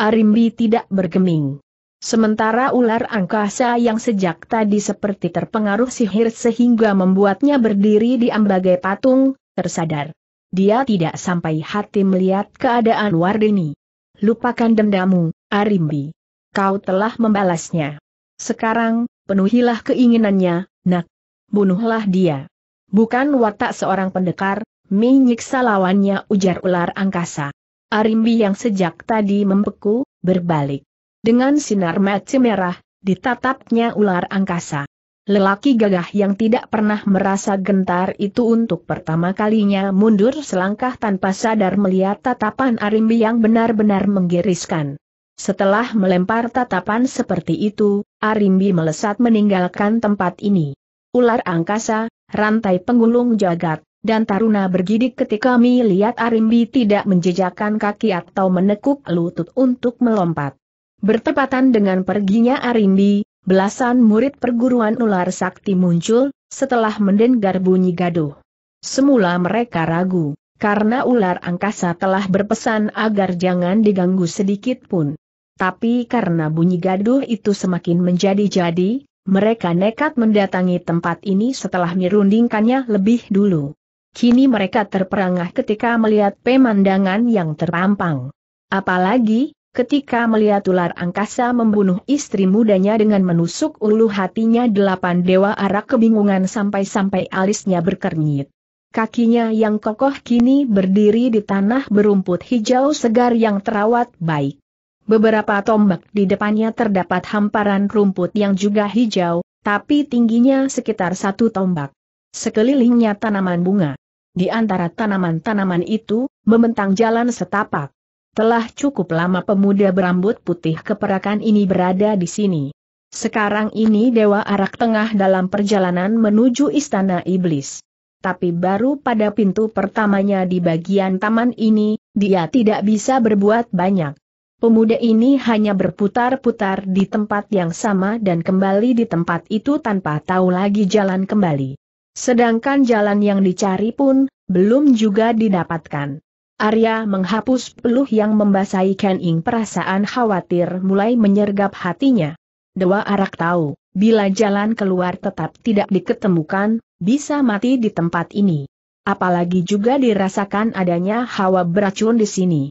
Speaker 1: Arimbi tidak bergeming. Sementara ular angkasa yang sejak tadi seperti terpengaruh sihir sehingga membuatnya berdiri di ambagai patung, tersadar dia tidak sampai hati melihat keadaan Wardini. Lupakan dendamu, Arimbi. Kau telah membalasnya. Sekarang, penuhilah keinginannya, nak. Bunuhlah dia. Bukan watak seorang pendekar, menyiksa lawannya ujar ular angkasa. Arimbi yang sejak tadi membeku, berbalik. Dengan sinar mati merah, ditatapnya ular angkasa. Lelaki gagah yang tidak pernah merasa gentar itu untuk pertama kalinya mundur selangkah tanpa sadar melihat tatapan Arimbi yang benar-benar menggiriskan. Setelah melempar tatapan seperti itu, Arimbi melesat meninggalkan tempat ini. Ular angkasa, rantai penggulung jagat, dan Taruna bergidik ketika melihat Arimbi tidak menjejakkan kaki atau menekuk lutut untuk melompat. Bertepatan dengan perginya Arimbi, belasan murid perguruan ular sakti muncul, setelah mendengar bunyi gaduh. Semula mereka ragu, karena ular angkasa telah berpesan agar jangan diganggu sedikit pun. Tapi karena bunyi gaduh itu semakin menjadi-jadi, mereka nekat mendatangi tempat ini setelah merundingkannya lebih dulu. Kini mereka terperangah ketika melihat pemandangan yang terpampang. Apalagi, ketika melihat ular angkasa membunuh istri mudanya dengan menusuk ulu hatinya delapan dewa arah kebingungan sampai-sampai alisnya berkernyit. Kakinya yang kokoh kini berdiri di tanah berumput hijau segar yang terawat baik. Beberapa tombak di depannya terdapat hamparan rumput yang juga hijau, tapi tingginya sekitar satu tombak. Sekelilingnya tanaman bunga. Di antara tanaman-tanaman itu, membentang jalan setapak. Telah cukup lama pemuda berambut putih keperakan ini berada di sini. Sekarang ini Dewa Arak tengah dalam perjalanan menuju Istana Iblis. Tapi baru pada pintu pertamanya di bagian taman ini, dia tidak bisa berbuat banyak. Pemuda ini hanya berputar-putar di tempat yang sama dan kembali di tempat itu tanpa tahu lagi jalan kembali. Sedangkan jalan yang dicari pun, belum juga didapatkan. Arya menghapus peluh yang membasahi Ken Ing perasaan khawatir mulai menyergap hatinya. Dewa Arak tahu, bila jalan keluar tetap tidak diketemukan, bisa mati di tempat ini. Apalagi juga dirasakan adanya hawa beracun di sini.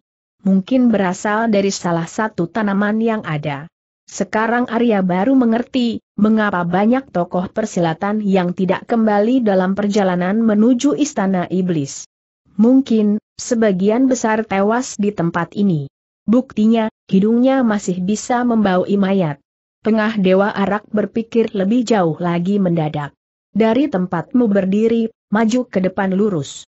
Speaker 1: Mungkin berasal dari salah satu tanaman yang ada. Sekarang Arya baru mengerti, mengapa banyak tokoh persilatan yang tidak kembali dalam perjalanan menuju Istana Iblis. Mungkin, Sebagian besar tewas di tempat ini. Buktinya, hidungnya masih bisa membaui mayat. Tengah Dewa Arak berpikir lebih jauh lagi mendadak. Dari tempatmu berdiri, maju ke depan lurus.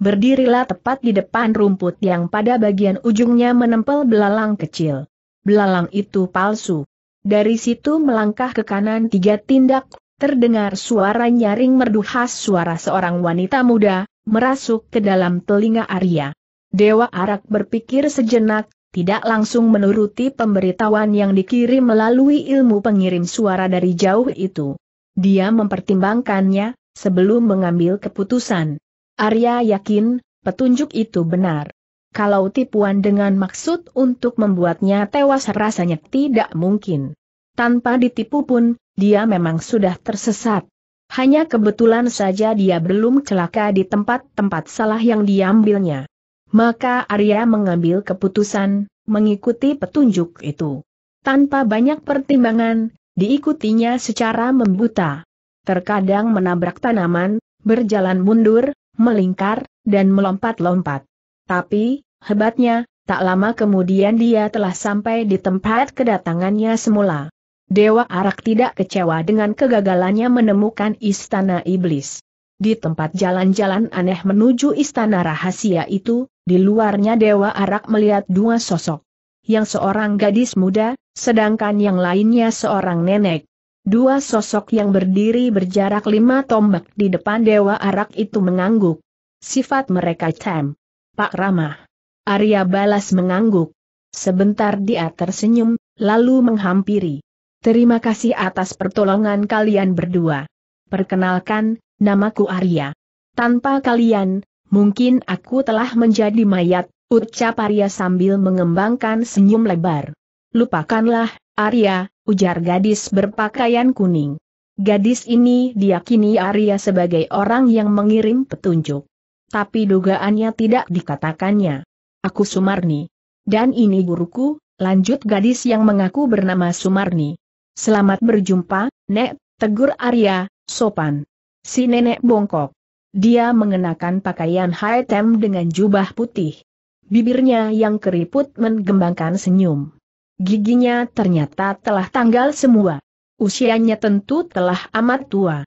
Speaker 1: Berdirilah tepat di depan rumput yang pada bagian ujungnya menempel belalang kecil. Belalang itu palsu. Dari situ melangkah ke kanan tiga tindak, terdengar suara nyaring merdu khas suara seorang wanita muda, merasuk ke dalam telinga Arya. Dewa Arak berpikir sejenak, tidak langsung menuruti pemberitahuan yang dikirim melalui ilmu pengirim suara dari jauh itu. Dia mempertimbangkannya, sebelum mengambil keputusan. Arya yakin, petunjuk itu benar. Kalau tipuan dengan maksud untuk membuatnya tewas rasanya tidak mungkin. Tanpa ditipu pun, dia memang sudah tersesat. Hanya kebetulan saja dia belum celaka di tempat-tempat salah yang diambilnya. Maka Arya mengambil keputusan, mengikuti petunjuk itu. Tanpa banyak pertimbangan, diikutinya secara membuta. Terkadang menabrak tanaman, berjalan mundur, melingkar, dan melompat-lompat. Tapi, hebatnya, tak lama kemudian dia telah sampai di tempat kedatangannya semula. Dewa Arak tidak kecewa dengan kegagalannya menemukan istana iblis. Di tempat jalan-jalan aneh menuju istana rahasia itu, di luarnya Dewa Arak melihat dua sosok. Yang seorang gadis muda, sedangkan yang lainnya seorang nenek. Dua sosok yang berdiri berjarak lima tombak di depan Dewa Arak itu mengangguk. Sifat mereka tem. Pak Ramah. Arya balas mengangguk. Sebentar dia tersenyum, lalu menghampiri. Terima kasih atas pertolongan kalian berdua. Perkenalkan, namaku Arya. Tanpa kalian, mungkin aku telah menjadi mayat, ucap Arya sambil mengembangkan senyum lebar. Lupakanlah, Arya, ujar gadis berpakaian kuning. Gadis ini diyakini Arya sebagai orang yang mengirim petunjuk. Tapi dugaannya tidak dikatakannya. Aku Sumarni. Dan ini guruku, lanjut gadis yang mengaku bernama Sumarni. Selamat berjumpa, Nek, tegur Arya, sopan. Si nenek bongkok. Dia mengenakan pakaian high-tem dengan jubah putih. Bibirnya yang keriput menggembangkan senyum. Giginya ternyata telah tanggal semua. Usianya tentu telah amat tua.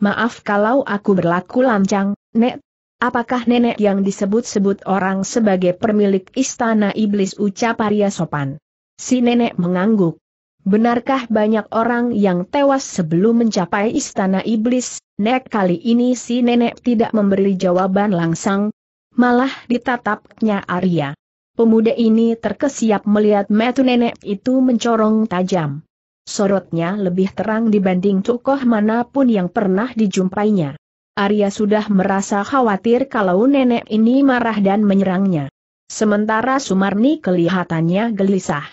Speaker 1: Maaf kalau aku berlaku lancang, Nek. Apakah nenek yang disebut-sebut orang sebagai pemilik istana iblis ucap Arya sopan? Si nenek mengangguk. Benarkah banyak orang yang tewas sebelum mencapai istana iblis? Nek kali ini si nenek tidak memberi jawaban langsung, malah ditatapnya Arya. Pemuda ini terkesiap melihat metu nenek itu mencorong tajam. Sorotnya lebih terang dibanding tokoh manapun yang pernah dijumpainya. Arya sudah merasa khawatir kalau nenek ini marah dan menyerangnya. Sementara Sumarni kelihatannya gelisah.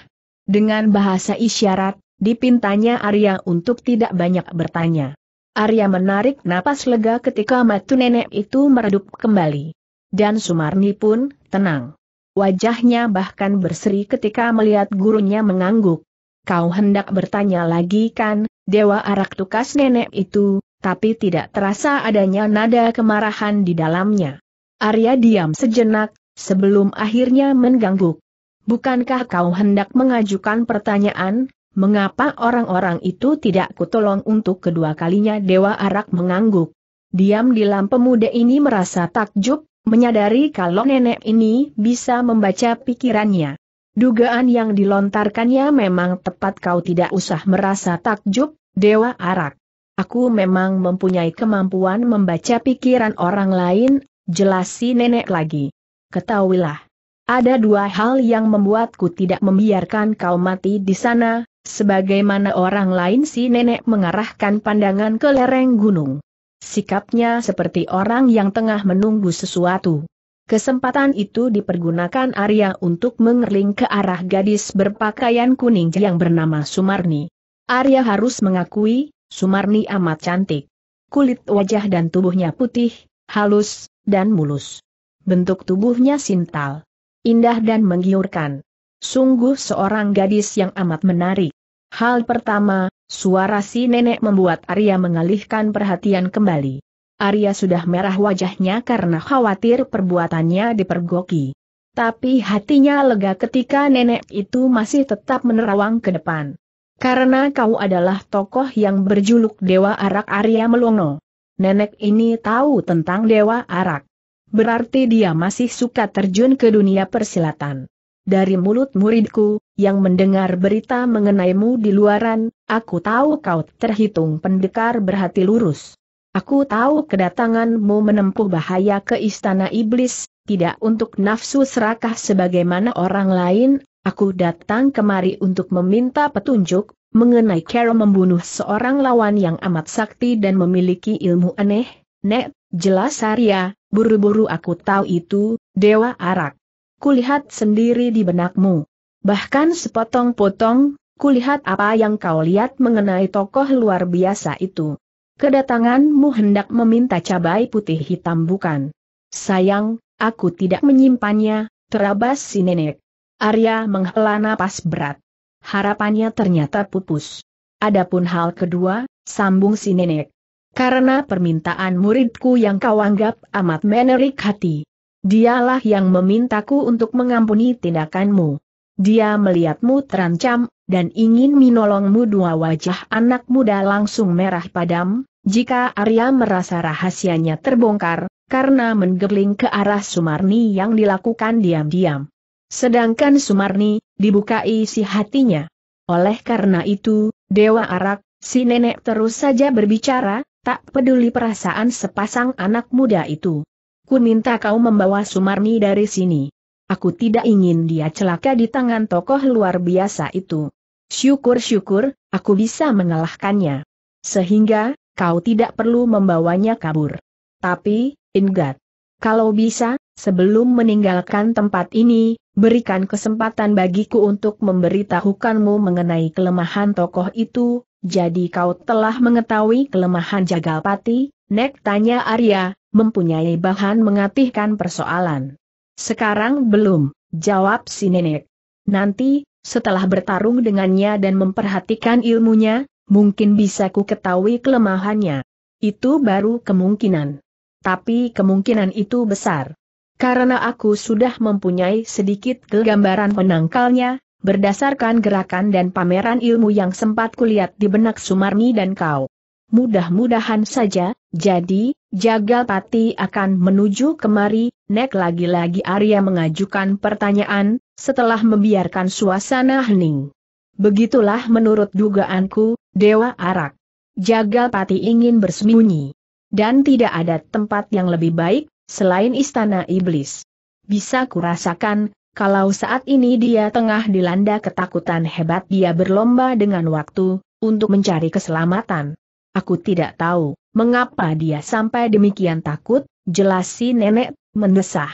Speaker 1: Dengan bahasa isyarat, dipintanya Arya untuk tidak banyak bertanya. Arya menarik napas lega ketika matu nenek itu meredup kembali. Dan Sumarni pun, tenang. Wajahnya bahkan berseri ketika melihat gurunya mengangguk. Kau hendak bertanya lagi kan, Dewa Arak Tukas nenek itu, tapi tidak terasa adanya nada kemarahan di dalamnya. Arya diam sejenak, sebelum akhirnya mengangguk. Bukankah kau hendak mengajukan pertanyaan, mengapa orang-orang itu tidak kutolong untuk kedua kalinya Dewa Arak mengangguk? Diam di pemuda ini merasa takjub, menyadari kalau nenek ini bisa membaca pikirannya. Dugaan yang dilontarkannya memang tepat kau tidak usah merasa takjub, Dewa Arak. Aku memang mempunyai kemampuan membaca pikiran orang lain, jelasi nenek lagi. Ketahuilah, ada dua hal yang membuatku tidak membiarkan kau mati di sana, sebagaimana orang lain si nenek mengarahkan pandangan ke lereng gunung. Sikapnya seperti orang yang tengah menunggu sesuatu. Kesempatan itu dipergunakan Arya untuk mengerling ke arah gadis berpakaian kuning yang bernama Sumarni. Arya harus mengakui, Sumarni amat cantik. Kulit wajah dan tubuhnya putih, halus, dan mulus. Bentuk tubuhnya sintal indah dan menggiurkan. Sungguh seorang gadis yang amat menarik. Hal pertama, suara si nenek membuat Arya mengalihkan perhatian kembali. Arya sudah merah wajahnya karena khawatir perbuatannya dipergoki. Tapi hatinya lega ketika nenek itu masih tetap menerawang ke depan. Karena kau adalah tokoh yang berjuluk Dewa Arak Arya Melongo. Nenek ini tahu tentang Dewa Arak. Berarti dia masih suka terjun ke dunia persilatan. Dari mulut muridku, yang mendengar berita mengenaimu di luaran, aku tahu kau terhitung pendekar berhati lurus. Aku tahu kedatanganmu menempuh bahaya ke istana iblis, tidak untuk nafsu serakah sebagaimana orang lain, aku datang kemari untuk meminta petunjuk, mengenai cara membunuh seorang lawan yang amat sakti dan memiliki ilmu aneh, Nek, jelas Arya, Buru-buru aku tahu itu, Dewa Arak. Kulihat sendiri di benakmu. Bahkan sepotong-potong, kulihat apa yang kau lihat mengenai tokoh luar biasa itu. Kedatanganmu hendak meminta cabai putih hitam bukan? Sayang, aku tidak menyimpannya, terabas si nenek. Arya menghela napas berat. Harapannya ternyata pupus. Adapun hal kedua, sambung si nenek. Karena permintaan muridku yang kau anggap amat menarik hati. Dialah yang memintaku untuk mengampuni tindakanmu. Dia melihatmu terancam, dan ingin menolongmu dua wajah anak muda langsung merah padam, jika Arya merasa rahasianya terbongkar, karena menggeling ke arah Sumarni yang dilakukan diam-diam. Sedangkan Sumarni, dibuka isi hatinya. Oleh karena itu, Dewa Arak, si nenek terus saja berbicara, tak peduli perasaan sepasang anak muda itu. Ku minta kau membawa Sumarni dari sini. Aku tidak ingin dia celaka di tangan tokoh luar biasa itu. Syukur-syukur, aku bisa mengalahkannya. Sehingga, kau tidak perlu membawanya kabur. Tapi, Ingat, kalau bisa, sebelum meninggalkan tempat ini, berikan kesempatan bagiku untuk memberitahukanmu mengenai kelemahan tokoh itu, jadi kau telah mengetahui kelemahan Jagalpati, Nek tanya Arya, mempunyai bahan mengatihkan persoalan. Sekarang belum, jawab si nenek. Nanti, setelah bertarung dengannya dan memperhatikan ilmunya, mungkin bisa ku ketahui kelemahannya. Itu baru kemungkinan. Tapi kemungkinan itu besar. Karena aku sudah mempunyai sedikit kegambaran penangkalnya, berdasarkan gerakan dan pameran ilmu yang sempat kulihat di benak Sumarni dan kau. Mudah-mudahan saja, jadi, Jagalpati akan menuju kemari, Nek lagi-lagi Arya mengajukan pertanyaan, setelah membiarkan suasana hening. Begitulah menurut dugaanku, Dewa Arak. Jagalpati ingin bersembunyi. Dan tidak ada tempat yang lebih baik, selain istana iblis. Bisa kurasakan, kalau saat ini dia tengah dilanda ketakutan hebat dia berlomba dengan waktu, untuk mencari keselamatan. Aku tidak tahu, mengapa dia sampai demikian takut, jelas si nenek, mendesah.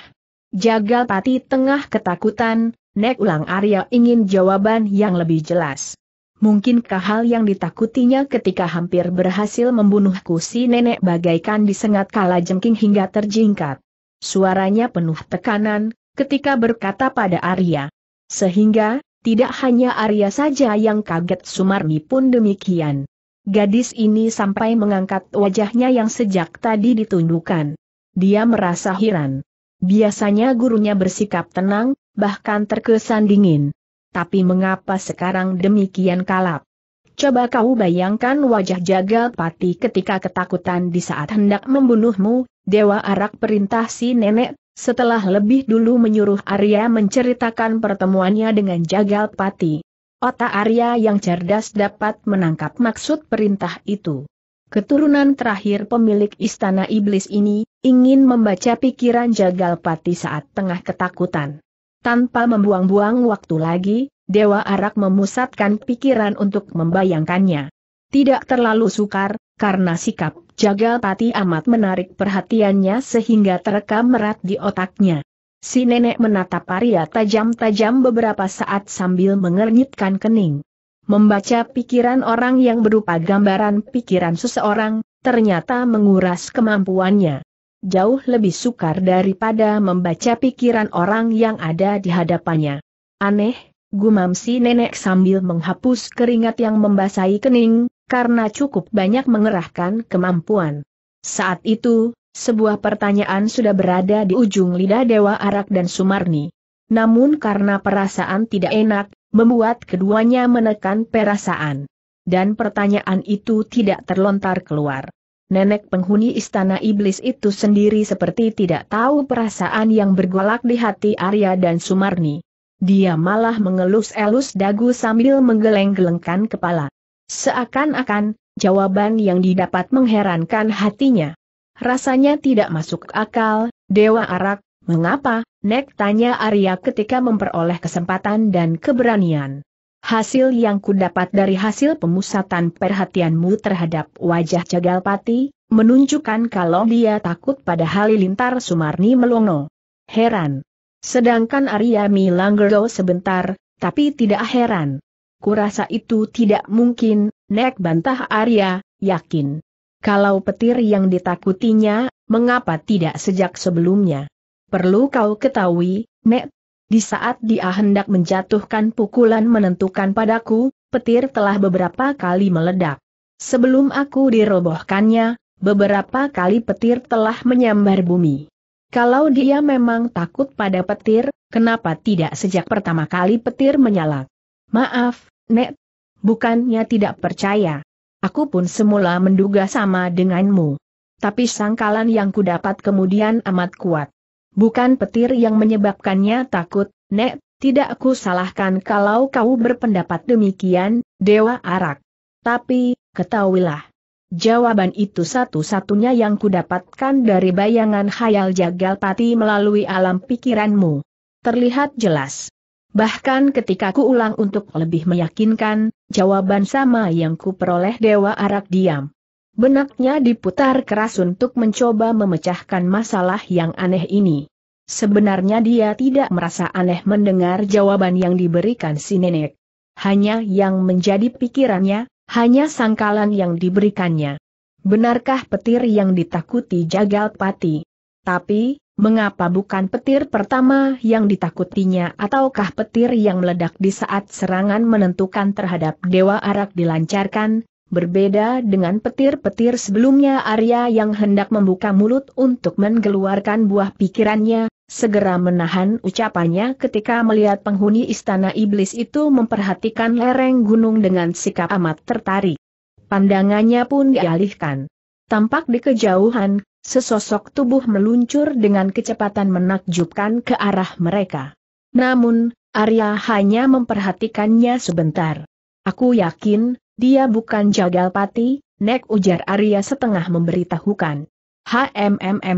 Speaker 1: Jagal pati tengah ketakutan, Nek ulang Arya ingin jawaban yang lebih jelas. Mungkinkah hal yang ditakutinya ketika hampir berhasil membunuhku si nenek bagaikan disengat kala jengking hingga terjingkat. Suaranya penuh tekanan, ketika berkata pada Arya. Sehingga, tidak hanya Arya saja yang kaget Sumarni pun demikian. Gadis ini sampai mengangkat wajahnya yang sejak tadi ditundukkan. Dia merasa heran. Biasanya gurunya bersikap tenang, bahkan terkesan dingin. Tapi mengapa sekarang demikian kalap? Coba kau bayangkan wajah jagal pati ketika ketakutan di saat hendak membunuhmu, Dewa Arak perintah si nenek setelah lebih dulu menyuruh Arya menceritakan pertemuannya dengan Jagal Pati. Otak Arya yang cerdas dapat menangkap maksud perintah itu. Keturunan terakhir pemilik istana iblis ini, ingin membaca pikiran Jagal Pati saat tengah ketakutan. Tanpa membuang-buang waktu lagi, Dewa Arak memusatkan pikiran untuk membayangkannya. Tidak terlalu sukar, karena sikap Pati amat menarik perhatiannya sehingga terekam erat di otaknya. Si nenek menatap Arya tajam-tajam beberapa saat sambil mengernyitkan kening. Membaca pikiran orang yang berupa gambaran pikiran seseorang, ternyata menguras kemampuannya. Jauh lebih sukar daripada membaca pikiran orang yang ada di hadapannya. Aneh, gumam si nenek sambil menghapus keringat yang membasahi kening, karena cukup banyak mengerahkan kemampuan. Saat itu, sebuah pertanyaan sudah berada di ujung lidah Dewa Arak dan Sumarni. Namun karena perasaan tidak enak, membuat keduanya menekan perasaan. Dan pertanyaan itu tidak terlontar keluar. Nenek penghuni istana iblis itu sendiri seperti tidak tahu perasaan yang bergolak di hati Arya dan Sumarni. Dia malah mengelus-elus dagu sambil menggeleng-gelengkan kepala. Seakan-akan, jawaban yang didapat mengherankan hatinya. Rasanya tidak masuk akal, Dewa Arak, mengapa, Nek tanya Arya ketika memperoleh kesempatan dan keberanian. Hasil yang kudapat dari hasil pemusatan perhatianmu terhadap wajah Cagalpati, menunjukkan kalau dia takut pada Halilintar Sumarni Melongo. Heran. Sedangkan Arya Milanggerdo sebentar, tapi tidak heran. Kurasa itu tidak mungkin, Nek bantah Arya, yakin. Kalau petir yang ditakutinya, mengapa tidak sejak sebelumnya? Perlu kau ketahui, Nek, di saat dia hendak menjatuhkan pukulan menentukan padaku, petir telah beberapa kali meledak. Sebelum aku dirobohkannya, beberapa kali petir telah menyambar bumi. Kalau dia memang takut pada petir, kenapa tidak sejak pertama kali petir menyala? Maaf, Nek, bukannya tidak percaya. Aku pun semula menduga sama denganmu. Tapi sangkalan yang kudapat kemudian amat kuat. Bukan petir yang menyebabkannya takut, Nek, tidak aku salahkan kalau kau berpendapat demikian, Dewa Arak. Tapi, ketahuilah. Jawaban itu satu-satunya yang kudapatkan dari bayangan khayal Jagalpati melalui alam pikiranmu. Terlihat jelas. Bahkan ketika ku ulang untuk lebih meyakinkan, jawaban sama yang ku peroleh Dewa Arak diam. Benaknya diputar keras untuk mencoba memecahkan masalah yang aneh ini. Sebenarnya dia tidak merasa aneh mendengar jawaban yang diberikan si nenek. Hanya yang menjadi pikirannya, hanya sangkalan yang diberikannya. Benarkah petir yang ditakuti Jagal Pati? Tapi, Mengapa bukan petir pertama yang ditakutinya ataukah petir yang meledak di saat serangan menentukan terhadap Dewa Arak dilancarkan, berbeda dengan petir-petir sebelumnya Arya yang hendak membuka mulut untuk mengeluarkan buah pikirannya, segera menahan ucapannya ketika melihat penghuni istana iblis itu memperhatikan lereng gunung dengan sikap amat tertarik. Pandangannya pun dialihkan. Tampak di kejauhan, Sesosok tubuh meluncur dengan kecepatan menakjubkan ke arah mereka. Namun, Arya hanya memperhatikannya sebentar. Aku yakin, dia bukan Jagalpati, Nek ujar Arya setengah memberitahukan.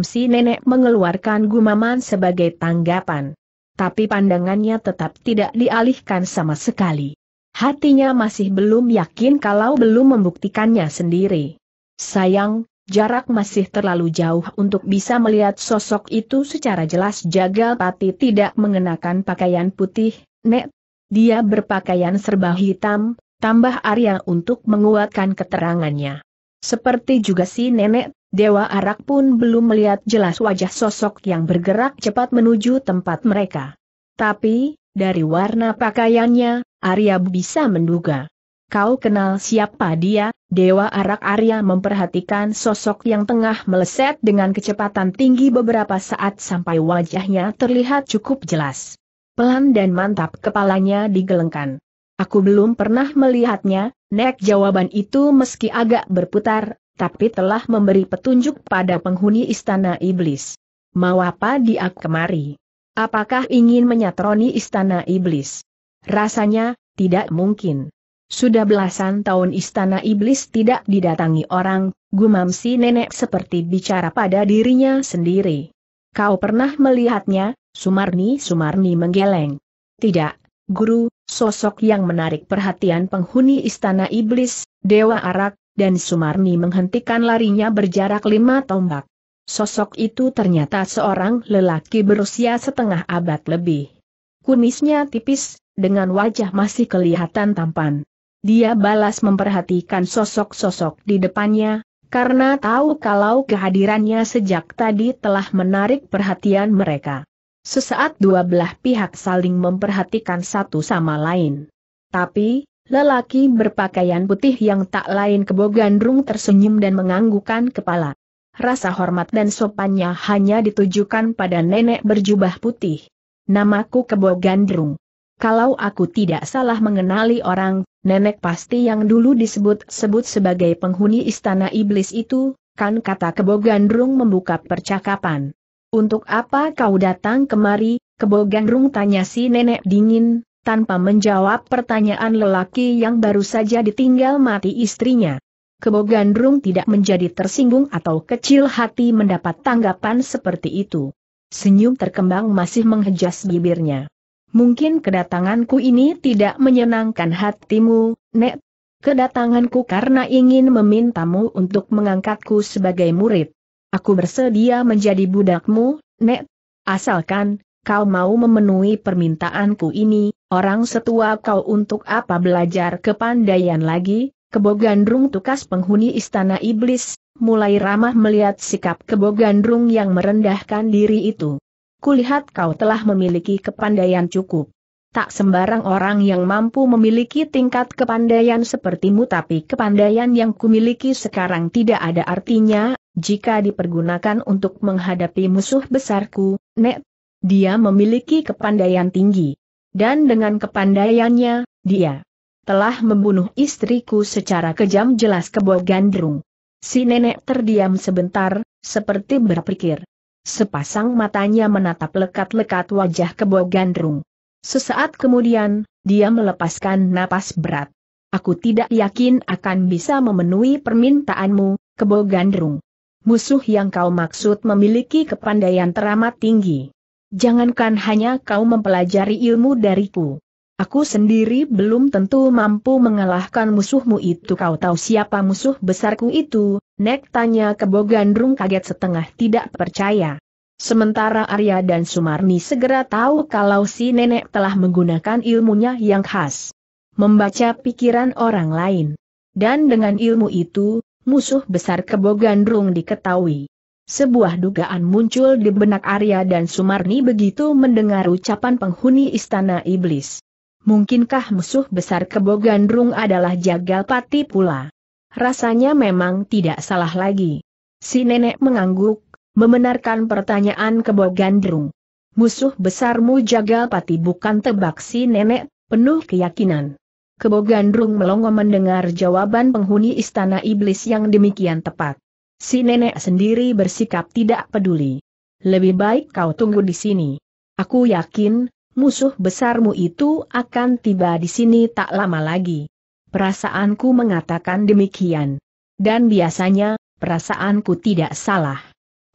Speaker 1: si nenek mengeluarkan gumaman sebagai tanggapan. Tapi pandangannya tetap tidak dialihkan sama sekali. Hatinya masih belum yakin kalau belum membuktikannya sendiri. Sayang, Jarak masih terlalu jauh untuk bisa melihat sosok itu secara jelas Jagal Pati tidak mengenakan pakaian putih, Nek. Dia berpakaian serba hitam, tambah Arya untuk menguatkan keterangannya. Seperti juga si nenek, Dewa Arak pun belum melihat jelas wajah sosok yang bergerak cepat menuju tempat mereka. Tapi, dari warna pakaiannya, Arya bisa menduga. Kau kenal siapa dia? Dewa Arak Arya memperhatikan sosok yang tengah meleset dengan kecepatan tinggi beberapa saat sampai wajahnya terlihat cukup jelas. Pelan dan mantap kepalanya digelengkan. Aku belum pernah melihatnya, Nek jawaban itu meski agak berputar, tapi telah memberi petunjuk pada penghuni istana iblis. Mau apa dia kemari? Apakah ingin menyatroni istana iblis? Rasanya, tidak mungkin. Sudah belasan tahun istana iblis tidak didatangi orang, gumam si nenek seperti bicara pada dirinya sendiri. Kau pernah melihatnya, Sumarni Sumarni menggeleng. Tidak, guru, sosok yang menarik perhatian penghuni istana iblis, Dewa Arak, dan Sumarni menghentikan larinya berjarak lima tombak. Sosok itu ternyata seorang lelaki berusia setengah abad lebih. Kumisnya tipis, dengan wajah masih kelihatan tampan. Dia balas memperhatikan sosok-sosok di depannya, karena tahu kalau kehadirannya sejak tadi telah menarik perhatian mereka. Sesaat dua belah pihak saling memperhatikan satu sama lain. Tapi, lelaki berpakaian putih yang tak lain kebo Gandrung tersenyum dan menganggukan kepala. Rasa hormat dan sopannya hanya ditujukan pada nenek berjubah putih. Namaku Kebo Gandrung. Kalau aku tidak salah mengenali orang, nenek pasti yang dulu disebut-sebut sebagai penghuni istana iblis itu, kan kata Kebo Gandrung membuka percakapan. Untuk apa kau datang kemari, Kebo Gandrung tanya si nenek dingin, tanpa menjawab pertanyaan lelaki yang baru saja ditinggal mati istrinya. Kebo Gandrung tidak menjadi tersinggung atau kecil hati mendapat tanggapan seperti itu. Senyum terkembang masih menghejas bibirnya. Mungkin kedatanganku ini tidak menyenangkan hatimu, Nek. Kedatanganku karena ingin memintamu untuk mengangkatku sebagai murid. Aku bersedia menjadi budakmu, Nek. Asalkan, kau mau memenuhi permintaanku ini, orang setua kau untuk apa belajar kepandaian lagi, Kebogandrung tukas penghuni istana iblis, mulai ramah melihat sikap kebogandrung yang merendahkan diri itu kulihat kau telah memiliki kepandaian cukup. Tak sembarang orang yang mampu memiliki tingkat kepandaian sepertimu tapi kepandaian yang kumiliki sekarang tidak ada artinya, jika dipergunakan untuk menghadapi musuh besarku, Nek. Dia memiliki kepandaian tinggi. Dan dengan kepandaiannya, dia telah membunuh istriku secara kejam jelas kebo gandrung. Si nenek terdiam sebentar, seperti berpikir. Sepasang matanya menatap lekat-lekat wajah kebo gandrung. Sesaat kemudian, dia melepaskan napas berat. Aku tidak yakin akan bisa memenuhi permintaanmu, kebo gandrung. Musuh yang kau maksud memiliki kepandaian teramat tinggi. Jangankan hanya kau mempelajari ilmu dariku. Aku sendiri belum tentu mampu mengalahkan musuhmu itu kau tahu siapa musuh besarku itu, Nek tanya ke Bogandrung kaget setengah tidak percaya. Sementara Arya dan Sumarni segera tahu kalau si nenek telah menggunakan ilmunya yang khas. Membaca pikiran orang lain. Dan dengan ilmu itu, musuh besar ke Bogandrung diketahui. Sebuah dugaan muncul di benak Arya dan Sumarni begitu mendengar ucapan penghuni istana iblis. Mungkinkah musuh besar Kebo Gandrung adalah Jagal Pati pula? Rasanya memang tidak salah lagi. Si nenek mengangguk, membenarkan pertanyaan Kebo Gandrung. Musuh besarmu Jagal Pati bukan tebak si nenek, penuh keyakinan. Kebo Gandrung melongo mendengar jawaban penghuni istana iblis yang demikian tepat. Si nenek sendiri bersikap tidak peduli. Lebih baik kau tunggu di sini. Aku yakin, musuh besarmu itu akan tiba di sini tak lama lagi. Perasaanku mengatakan demikian. Dan biasanya, perasaanku tidak salah.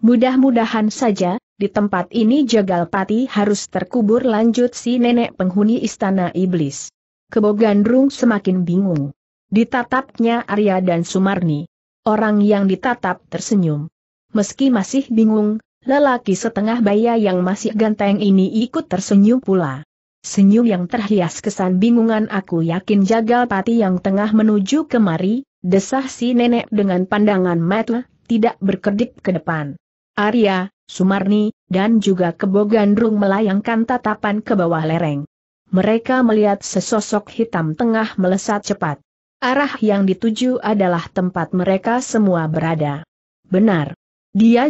Speaker 1: Mudah-mudahan saja, di tempat ini Jagalpati harus terkubur lanjut si nenek penghuni istana iblis. Kebogandrung semakin bingung. Ditatapnya Arya dan Sumarni. Orang yang ditatap tersenyum. Meski masih bingung, Lelaki setengah baya yang masih ganteng ini ikut tersenyum pula. Senyum yang terhias kesan bingungan aku yakin jagal pati yang tengah menuju kemari, desah si nenek dengan pandangan mata, tidak berkedip ke depan. Arya, Sumarni, dan juga Kebogandrung melayangkan tatapan ke bawah lereng. Mereka melihat sesosok hitam tengah melesat cepat. Arah yang dituju adalah tempat mereka semua berada. Benar. Dia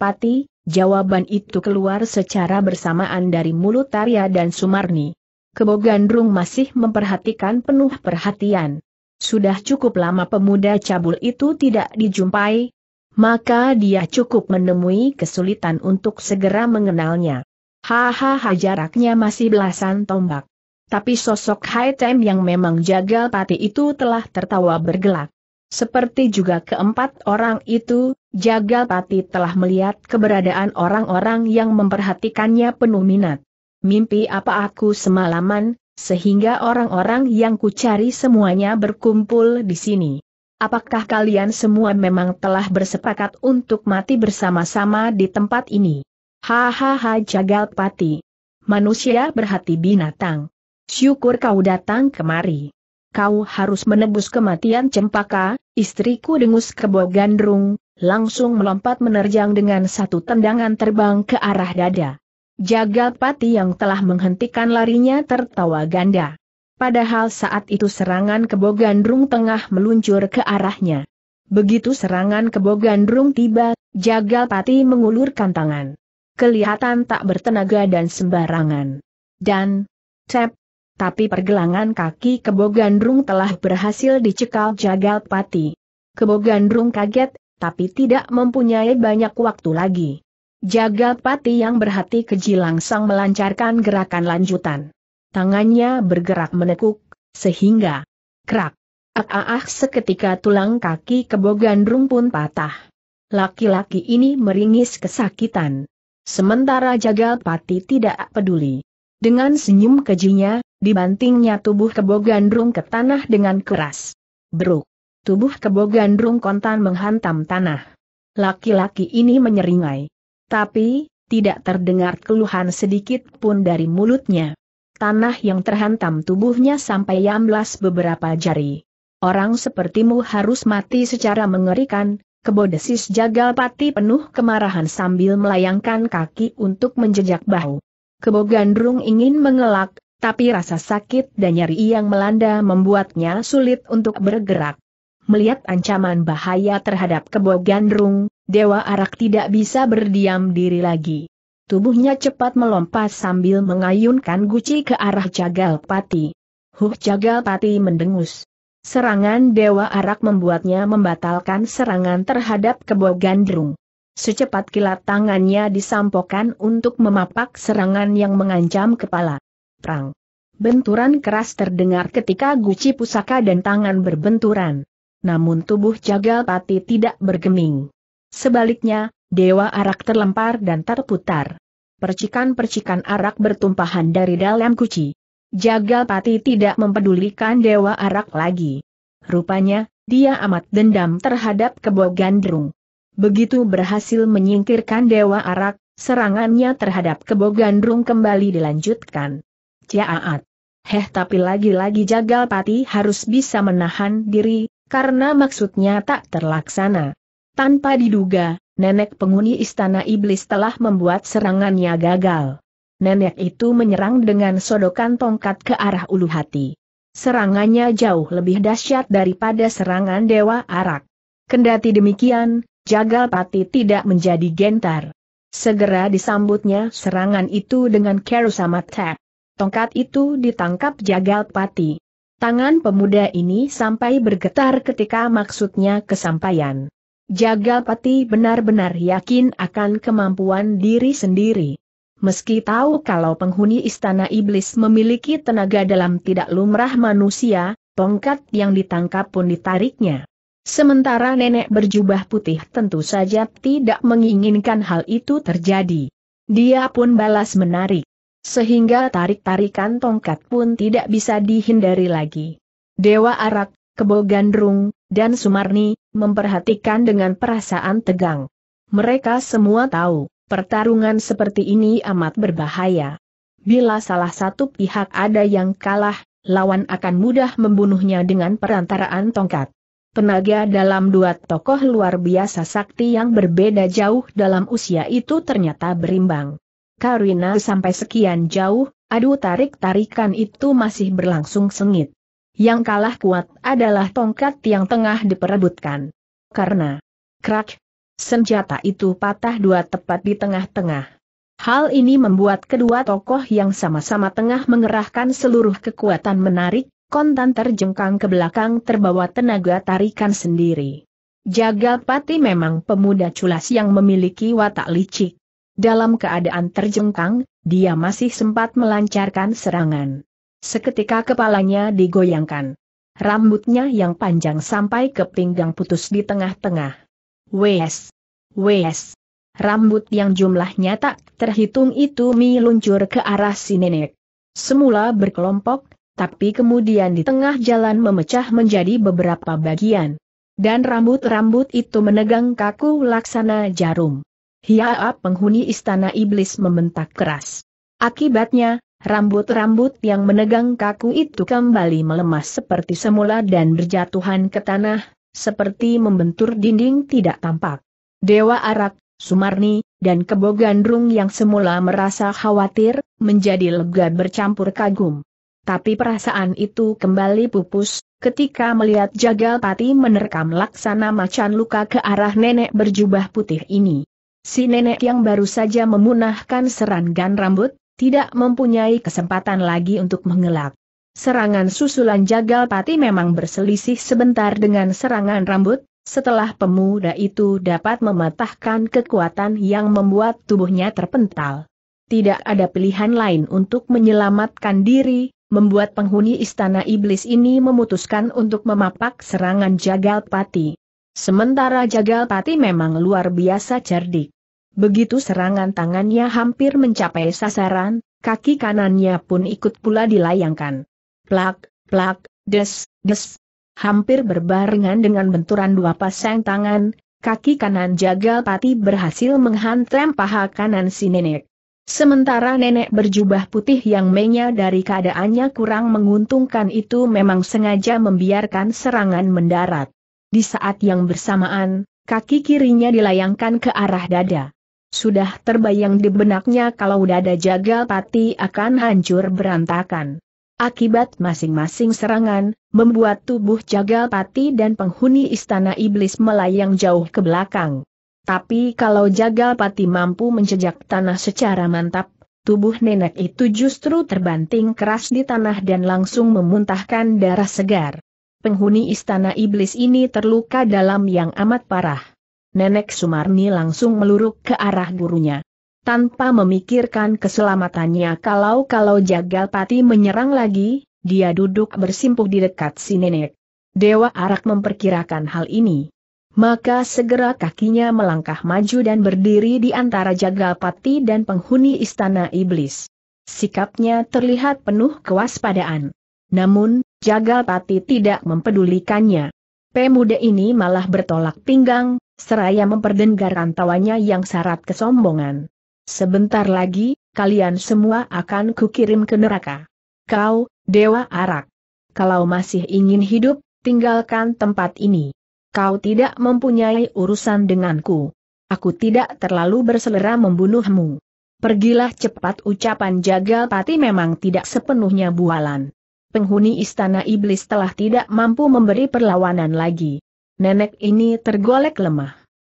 Speaker 1: pati, Jawaban itu keluar secara bersamaan dari mulut Tarya dan Sumarni. Kebogandrung masih memperhatikan penuh perhatian. Sudah cukup lama pemuda cabul itu tidak dijumpai, maka dia cukup menemui kesulitan untuk segera mengenalnya. Hahaha jaraknya masih belasan tombak. Tapi sosok Haitem yang memang jagal pati itu telah tertawa bergelak. Seperti juga keempat orang itu, Jagalpati telah melihat keberadaan orang-orang yang memperhatikannya penuh minat. Mimpi apa aku semalaman, sehingga orang-orang yang kucari semuanya berkumpul di sini. Apakah kalian semua memang telah bersepakat untuk mati bersama-sama di tempat ini? Hahaha Jagalpati. Manusia berhati binatang. Syukur kau datang kemari kau harus menebus kematian cempaka, istriku dengus kebo gandrung, langsung melompat menerjang dengan satu tendangan terbang ke arah dada. Jagal Pati yang telah menghentikan larinya tertawa ganda. Padahal saat itu serangan kebo gandrung tengah meluncur ke arahnya. Begitu serangan kebo gandrung tiba, Jagal Pati mengulurkan tangan. Kelihatan tak bertenaga dan sembarangan. Dan, tap, tapi pergelangan kaki Kebo Gandrung telah berhasil dicekal jagal pati. Kebo Gandrung kaget, tapi tidak mempunyai banyak waktu lagi. Jagal pati yang berhati keji langsung melancarkan gerakan lanjutan. Tangannya bergerak menekuk, sehingga krak. Ah, ah, ah seketika tulang kaki Kebo Gandrung pun patah. Laki-laki ini meringis kesakitan. Sementara Jagalpati tidak peduli. Dengan senyum kejinya, Dibantingnya tubuh kebo Gandrung ke tanah dengan keras. Beruk. Tubuh kebo Gandrung kontan menghantam tanah. Laki-laki ini menyeringai. Tapi, tidak terdengar keluhan sedikit pun dari mulutnya. Tanah yang terhantam tubuhnya sampai yamblas beberapa jari. Orang sepertimu harus mati secara mengerikan, kebodesis jagal pati penuh kemarahan sambil melayangkan kaki untuk menjejak bahu. Kebogandrung ingin mengelak, tapi rasa sakit dan nyeri yang melanda membuatnya sulit untuk bergerak. Melihat ancaman bahaya terhadap kebo gandrung, Dewa Arak tidak bisa berdiam diri lagi. Tubuhnya cepat melompat sambil mengayunkan guci ke arah Jagal Pati. Huh Jagal Pati mendengus. Serangan Dewa Arak membuatnya membatalkan serangan terhadap kebo gandrung. Secepat kilat tangannya disampokan untuk memapak serangan yang mengancam kepala. Prang. Benturan keras terdengar ketika guci pusaka dan tangan berbenturan. Namun tubuh Jagal Pati tidak bergeming. Sebaliknya, Dewa Arak terlempar dan terputar. Percikan-percikan arak bertumpahan dari dalam guci. Jagal Pati tidak mempedulikan Dewa Arak lagi. Rupanya, dia amat dendam terhadap kebo gandrung. Begitu berhasil menyingkirkan Dewa Arak, serangannya terhadap kebo gandrung kembali dilanjutkan. Caat. Heh tapi lagi-lagi Jagal Pati harus bisa menahan diri, karena maksudnya tak terlaksana. Tanpa diduga, nenek penghuni istana iblis telah membuat serangannya gagal. Nenek itu menyerang dengan sodokan tongkat ke arah ulu hati. Serangannya jauh lebih dahsyat daripada serangan Dewa Arak. Kendati demikian, Jagal Pati tidak menjadi gentar. Segera disambutnya serangan itu dengan kerusama tap. Tongkat itu ditangkap jagal pati. Tangan pemuda ini sampai bergetar ketika maksudnya kesampaian. Jagal pati benar-benar yakin akan kemampuan diri sendiri. Meski tahu kalau penghuni istana iblis memiliki tenaga dalam tidak lumrah manusia, tongkat yang ditangkap pun ditariknya. Sementara nenek berjubah putih tentu saja tidak menginginkan hal itu terjadi. Dia pun balas menarik sehingga tarik-tarikan tongkat pun tidak bisa dihindari lagi. Dewa Arak, Kebo Gandrung, dan Sumarni, memperhatikan dengan perasaan tegang. Mereka semua tahu, pertarungan seperti ini amat berbahaya. Bila salah satu pihak ada yang kalah, lawan akan mudah membunuhnya dengan perantaraan tongkat. Tenaga dalam dua tokoh luar biasa sakti yang berbeda jauh dalam usia itu ternyata berimbang. Karina sampai sekian jauh, adu tarik-tarikan itu masih berlangsung sengit. Yang kalah kuat adalah tongkat yang tengah diperebutkan. Karena, krak, senjata itu patah dua tepat di tengah-tengah. Hal ini membuat kedua tokoh yang sama-sama tengah mengerahkan seluruh kekuatan menarik, kontan terjengkang ke belakang terbawa tenaga tarikan sendiri. Jagal Pati memang pemuda culas yang memiliki watak licik. Dalam keadaan terjengkang, dia masih sempat melancarkan serangan. Seketika kepalanya digoyangkan. Rambutnya yang panjang sampai ke pinggang putus di tengah-tengah. Wes. Wes. Rambut yang jumlahnya tak terhitung itu meluncur ke arah si nenek. Semula berkelompok, tapi kemudian di tengah jalan memecah menjadi beberapa bagian. Dan rambut-rambut itu menegang kaku laksana jarum. Hiaa penghuni istana iblis membentak keras. Akibatnya, rambut-rambut yang menegang kaku itu kembali melemas seperti semula dan berjatuhan ke tanah, seperti membentur dinding tidak tampak. Dewa Arak, Sumarni, dan Kebo Gandrung yang semula merasa khawatir, menjadi lega bercampur kagum. Tapi perasaan itu kembali pupus, ketika melihat Jagalpati menerkam laksana macan luka ke arah nenek berjubah putih ini. Si nenek yang baru saja memunahkan serangan rambut, tidak mempunyai kesempatan lagi untuk mengelak. Serangan susulan jagal pati memang berselisih sebentar dengan serangan rambut, setelah pemuda itu dapat mematahkan kekuatan yang membuat tubuhnya terpental. Tidak ada pilihan lain untuk menyelamatkan diri, membuat penghuni istana iblis ini memutuskan untuk memapak serangan jagal pati. Sementara Jagalpati memang luar biasa cerdik. Begitu serangan tangannya hampir mencapai sasaran, kaki kanannya pun ikut pula dilayangkan. Plak, plak, des, des. Hampir berbarengan dengan benturan dua pasang tangan, kaki kanan Jagalpati berhasil menghantam paha kanan si nenek. Sementara nenek berjubah putih yang dari keadaannya kurang menguntungkan itu memang sengaja membiarkan serangan mendarat. Di saat yang bersamaan, kaki kirinya dilayangkan ke arah dada. Sudah terbayang di benaknya kalau dada jagal pati akan hancur berantakan. Akibat masing-masing serangan, membuat tubuh pati dan penghuni istana iblis melayang jauh ke belakang. Tapi kalau pati mampu menjejak tanah secara mantap, tubuh nenek itu justru terbanting keras di tanah dan langsung memuntahkan darah segar penghuni istana iblis ini terluka dalam yang amat parah. Nenek Sumarni langsung meluruk ke arah gurunya. Tanpa memikirkan keselamatannya kalau-kalau Jagalpati menyerang lagi, dia duduk bersimpuh di dekat si nenek. Dewa Arak memperkirakan hal ini. Maka segera kakinya melangkah maju dan berdiri di antara Jagalpati dan penghuni istana iblis. Sikapnya terlihat penuh kewaspadaan. Namun, Jagalpati tidak mempedulikannya. Pemuda ini malah bertolak pinggang, seraya memperdengarkan tawanya yang syarat kesombongan. Sebentar lagi, kalian semua akan kukirim ke neraka. Kau, Dewa Arak. Kalau masih ingin hidup, tinggalkan tempat ini. Kau tidak mempunyai urusan denganku. Aku tidak terlalu berselera membunuhmu. Pergilah cepat ucapan Jagalpati memang tidak sepenuhnya bualan penghuni istana iblis telah tidak mampu memberi perlawanan lagi. Nenek ini tergolek lemah.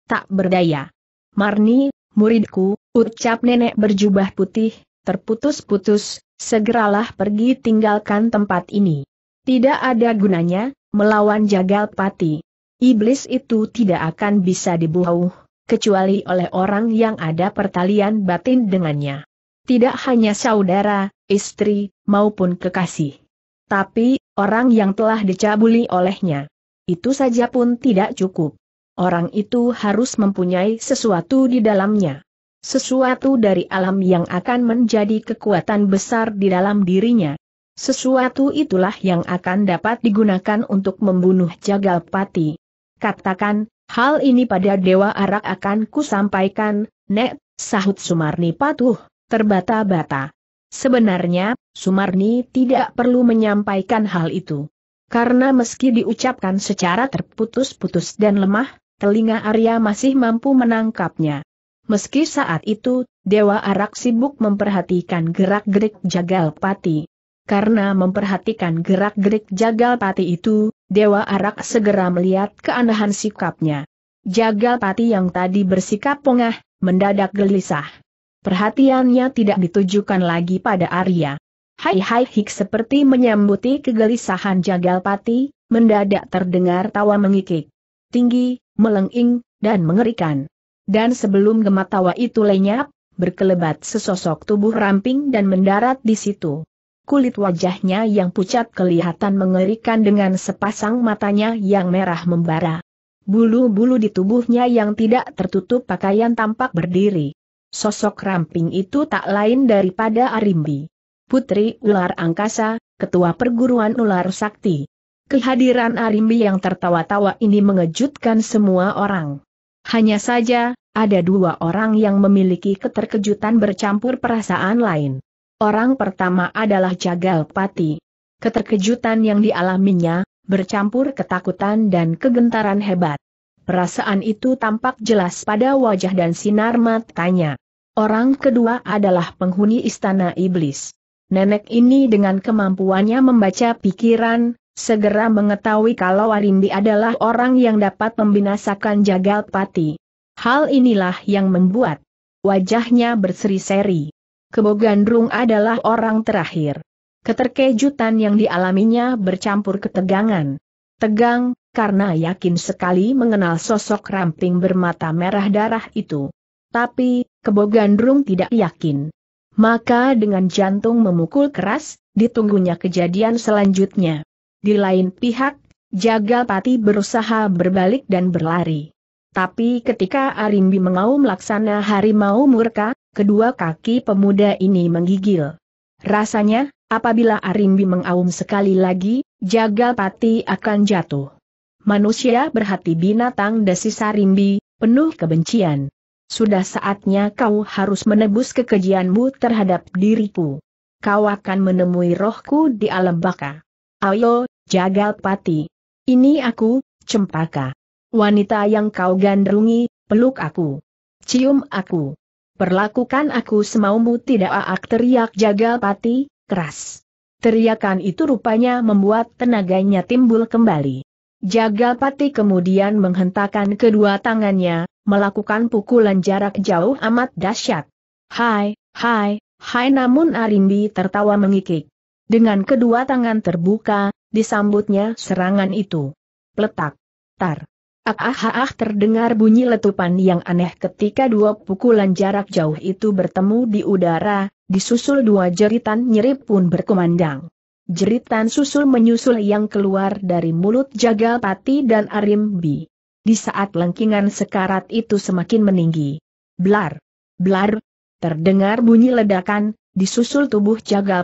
Speaker 1: Tak berdaya. Marni, muridku, ucap nenek berjubah putih, terputus-putus, segeralah pergi tinggalkan tempat ini. Tidak ada gunanya, melawan jagal pati. Iblis itu tidak akan bisa dibuhauh, kecuali oleh orang yang ada pertalian batin dengannya. Tidak hanya saudara, istri, maupun kekasih. Tapi, orang yang telah dicabuli olehnya. Itu saja pun tidak cukup. Orang itu harus mempunyai sesuatu di dalamnya. Sesuatu dari alam yang akan menjadi kekuatan besar di dalam dirinya. Sesuatu itulah yang akan dapat digunakan untuk membunuh Jagalpati. Katakan, hal ini pada Dewa Arak akan kusampaikan, Nek, sahut Sumarni patuh, terbata-bata. Sebenarnya, Sumarni tidak perlu menyampaikan hal itu. Karena meski diucapkan secara terputus-putus dan lemah, telinga Arya masih mampu menangkapnya. Meski saat itu, Dewa Arak sibuk memperhatikan gerak-gerik Jagal Pati. Karena memperhatikan gerak-gerik Jagal Pati itu, Dewa Arak segera melihat keanehan sikapnya. Jagal Pati yang tadi bersikap pongah, mendadak gelisah. Perhatiannya tidak ditujukan lagi pada Arya. Hai-hai hik seperti menyambuti kegelisahan Jagalpati, mendadak terdengar tawa mengikik. Tinggi, melengking, dan mengerikan. Dan sebelum gemat tawa itu lenyap, berkelebat sesosok tubuh ramping dan mendarat di situ. Kulit wajahnya yang pucat kelihatan mengerikan dengan sepasang matanya yang merah membara. Bulu-bulu di tubuhnya yang tidak tertutup pakaian tampak berdiri. Sosok ramping itu tak lain daripada Arimbi. Putri Ular Angkasa, Ketua Perguruan Ular Sakti. Kehadiran Arimbi yang tertawa-tawa ini mengejutkan semua orang. Hanya saja, ada dua orang yang memiliki keterkejutan bercampur perasaan lain. Orang pertama adalah Jagal Pati. Keterkejutan yang dialaminya, bercampur ketakutan dan kegentaran hebat. Perasaan itu tampak jelas pada wajah dan sinar matanya. Orang kedua adalah penghuni istana iblis. Nenek ini dengan kemampuannya membaca pikiran, segera mengetahui kalau Arimbi adalah orang yang dapat membinasakan Jagal Pati. Hal inilah yang membuat wajahnya berseri-seri. Kebogandrung adalah orang terakhir. Keterkejutan yang dialaminya bercampur ketegangan. Tegang, karena yakin sekali mengenal sosok ramping bermata merah darah itu. Tapi, Kebogandrung tidak yakin. Maka dengan jantung memukul keras, ditunggunya kejadian selanjutnya. Di lain pihak, Jagalpati berusaha berbalik dan berlari. Tapi ketika Arimbi mengaum laksana harimau murka, kedua kaki pemuda ini menggigil. Rasanya, apabila Arimbi mengaum sekali lagi, Jagalpati akan jatuh. Manusia berhati binatang desis Arimbi, penuh kebencian sudah saatnya kau harus menebus kekejianmu terhadap diriku. Kau akan menemui rohku di alam baka. Ayo, jagal pati. Ini aku, cempaka. Wanita yang kau gandrungi, peluk aku. Cium aku. Perlakukan aku semaumu tidak aak teriak jagal pati, keras. Teriakan itu rupanya membuat tenaganya timbul kembali. Jagal pati kemudian menghentakkan kedua tangannya, melakukan pukulan jarak jauh amat dahsyat. Hai, hai, hai namun Arimbi tertawa mengikik. Dengan kedua tangan terbuka, disambutnya serangan itu. Peletak. Tar. Ah, ah ah ah terdengar bunyi letupan yang aneh ketika dua pukulan jarak jauh itu bertemu di udara, disusul dua jeritan nyeri pun berkumandang. Jeritan susul menyusul yang keluar dari mulut Jagalpati dan Arimbi. Di saat lengkingan sekarat itu semakin meninggi. Blar! Blar! Terdengar bunyi ledakan, disusul tubuh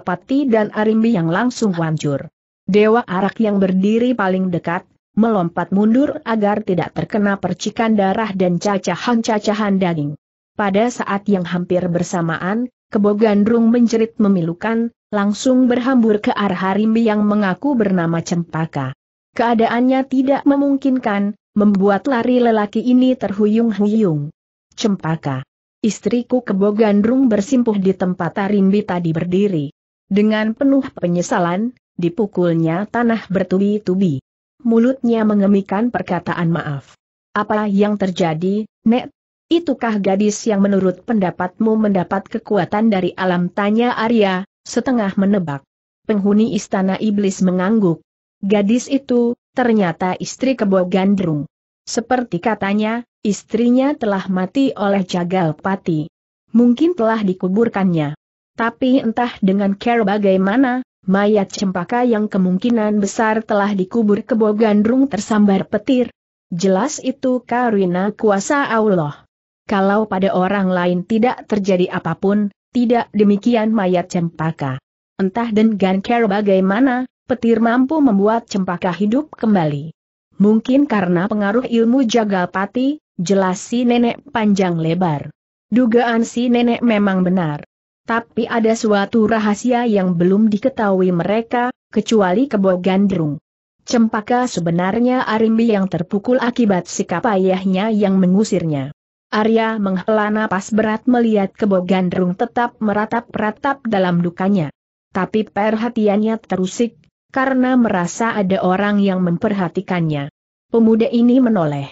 Speaker 1: pati dan Arimbi yang langsung hancur. Dewa Arak yang berdiri paling dekat, melompat mundur agar tidak terkena percikan darah dan cacahan-cacahan daging. Pada saat yang hampir bersamaan, Kebo Gandrung menjerit memilukan, langsung berhambur ke arah Arimbi yang mengaku bernama Cempaka. Keadaannya tidak memungkinkan, membuat lari lelaki ini terhuyung-huyung. Cempaka. Istriku kebo gandrung bersimpuh di tempat Arimbi tadi berdiri. Dengan penuh penyesalan, dipukulnya tanah bertubi-tubi. Mulutnya mengemikan perkataan maaf. Apa yang terjadi, Nek? Itukah gadis yang menurut pendapatmu mendapat kekuatan dari alam tanya Arya, setengah menebak. Penghuni istana iblis mengangguk. Gadis itu, ternyata istri kebo gandrung. Seperti katanya, istrinya telah mati oleh jagal pati. Mungkin telah dikuburkannya. Tapi entah dengan care bagaimana, mayat cempaka yang kemungkinan besar telah dikubur kebo gandrung tersambar petir. Jelas itu karena kuasa Allah. Kalau pada orang lain tidak terjadi apapun, tidak demikian mayat cempaka. Entah dengan care bagaimana, petir mampu membuat cempaka hidup kembali. Mungkin karena pengaruh ilmu jagal pati, jelas si nenek panjang lebar. Dugaan si nenek memang benar. Tapi ada suatu rahasia yang belum diketahui mereka, kecuali kebo gandrung. Cempaka sebenarnya Arimbi yang terpukul akibat sikap ayahnya yang mengusirnya. Arya menghela napas berat melihat kebo gandrung tetap meratap-ratap dalam dukanya. Tapi perhatiannya terusik, karena merasa ada orang yang memperhatikannya. Pemuda ini menoleh.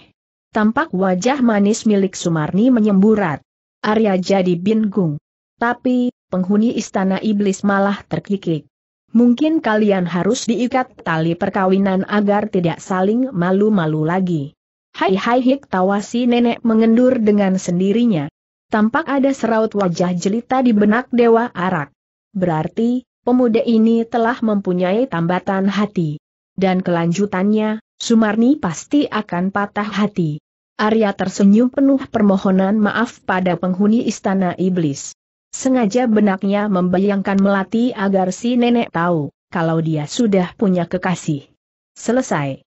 Speaker 1: Tampak wajah manis milik Sumarni menyemburat. Arya jadi bingung. Tapi, penghuni istana iblis malah terkikik. Mungkin kalian harus diikat tali perkawinan agar tidak saling malu-malu lagi. Hai hai hik tawa nenek mengendur dengan sendirinya. Tampak ada seraut wajah jelita di benak Dewa Arak. Berarti, pemuda ini telah mempunyai tambatan hati. Dan kelanjutannya, Sumarni pasti akan patah hati. Arya tersenyum penuh permohonan maaf pada penghuni istana iblis. Sengaja benaknya membayangkan Melati agar si nenek tahu, kalau dia sudah punya kekasih. Selesai.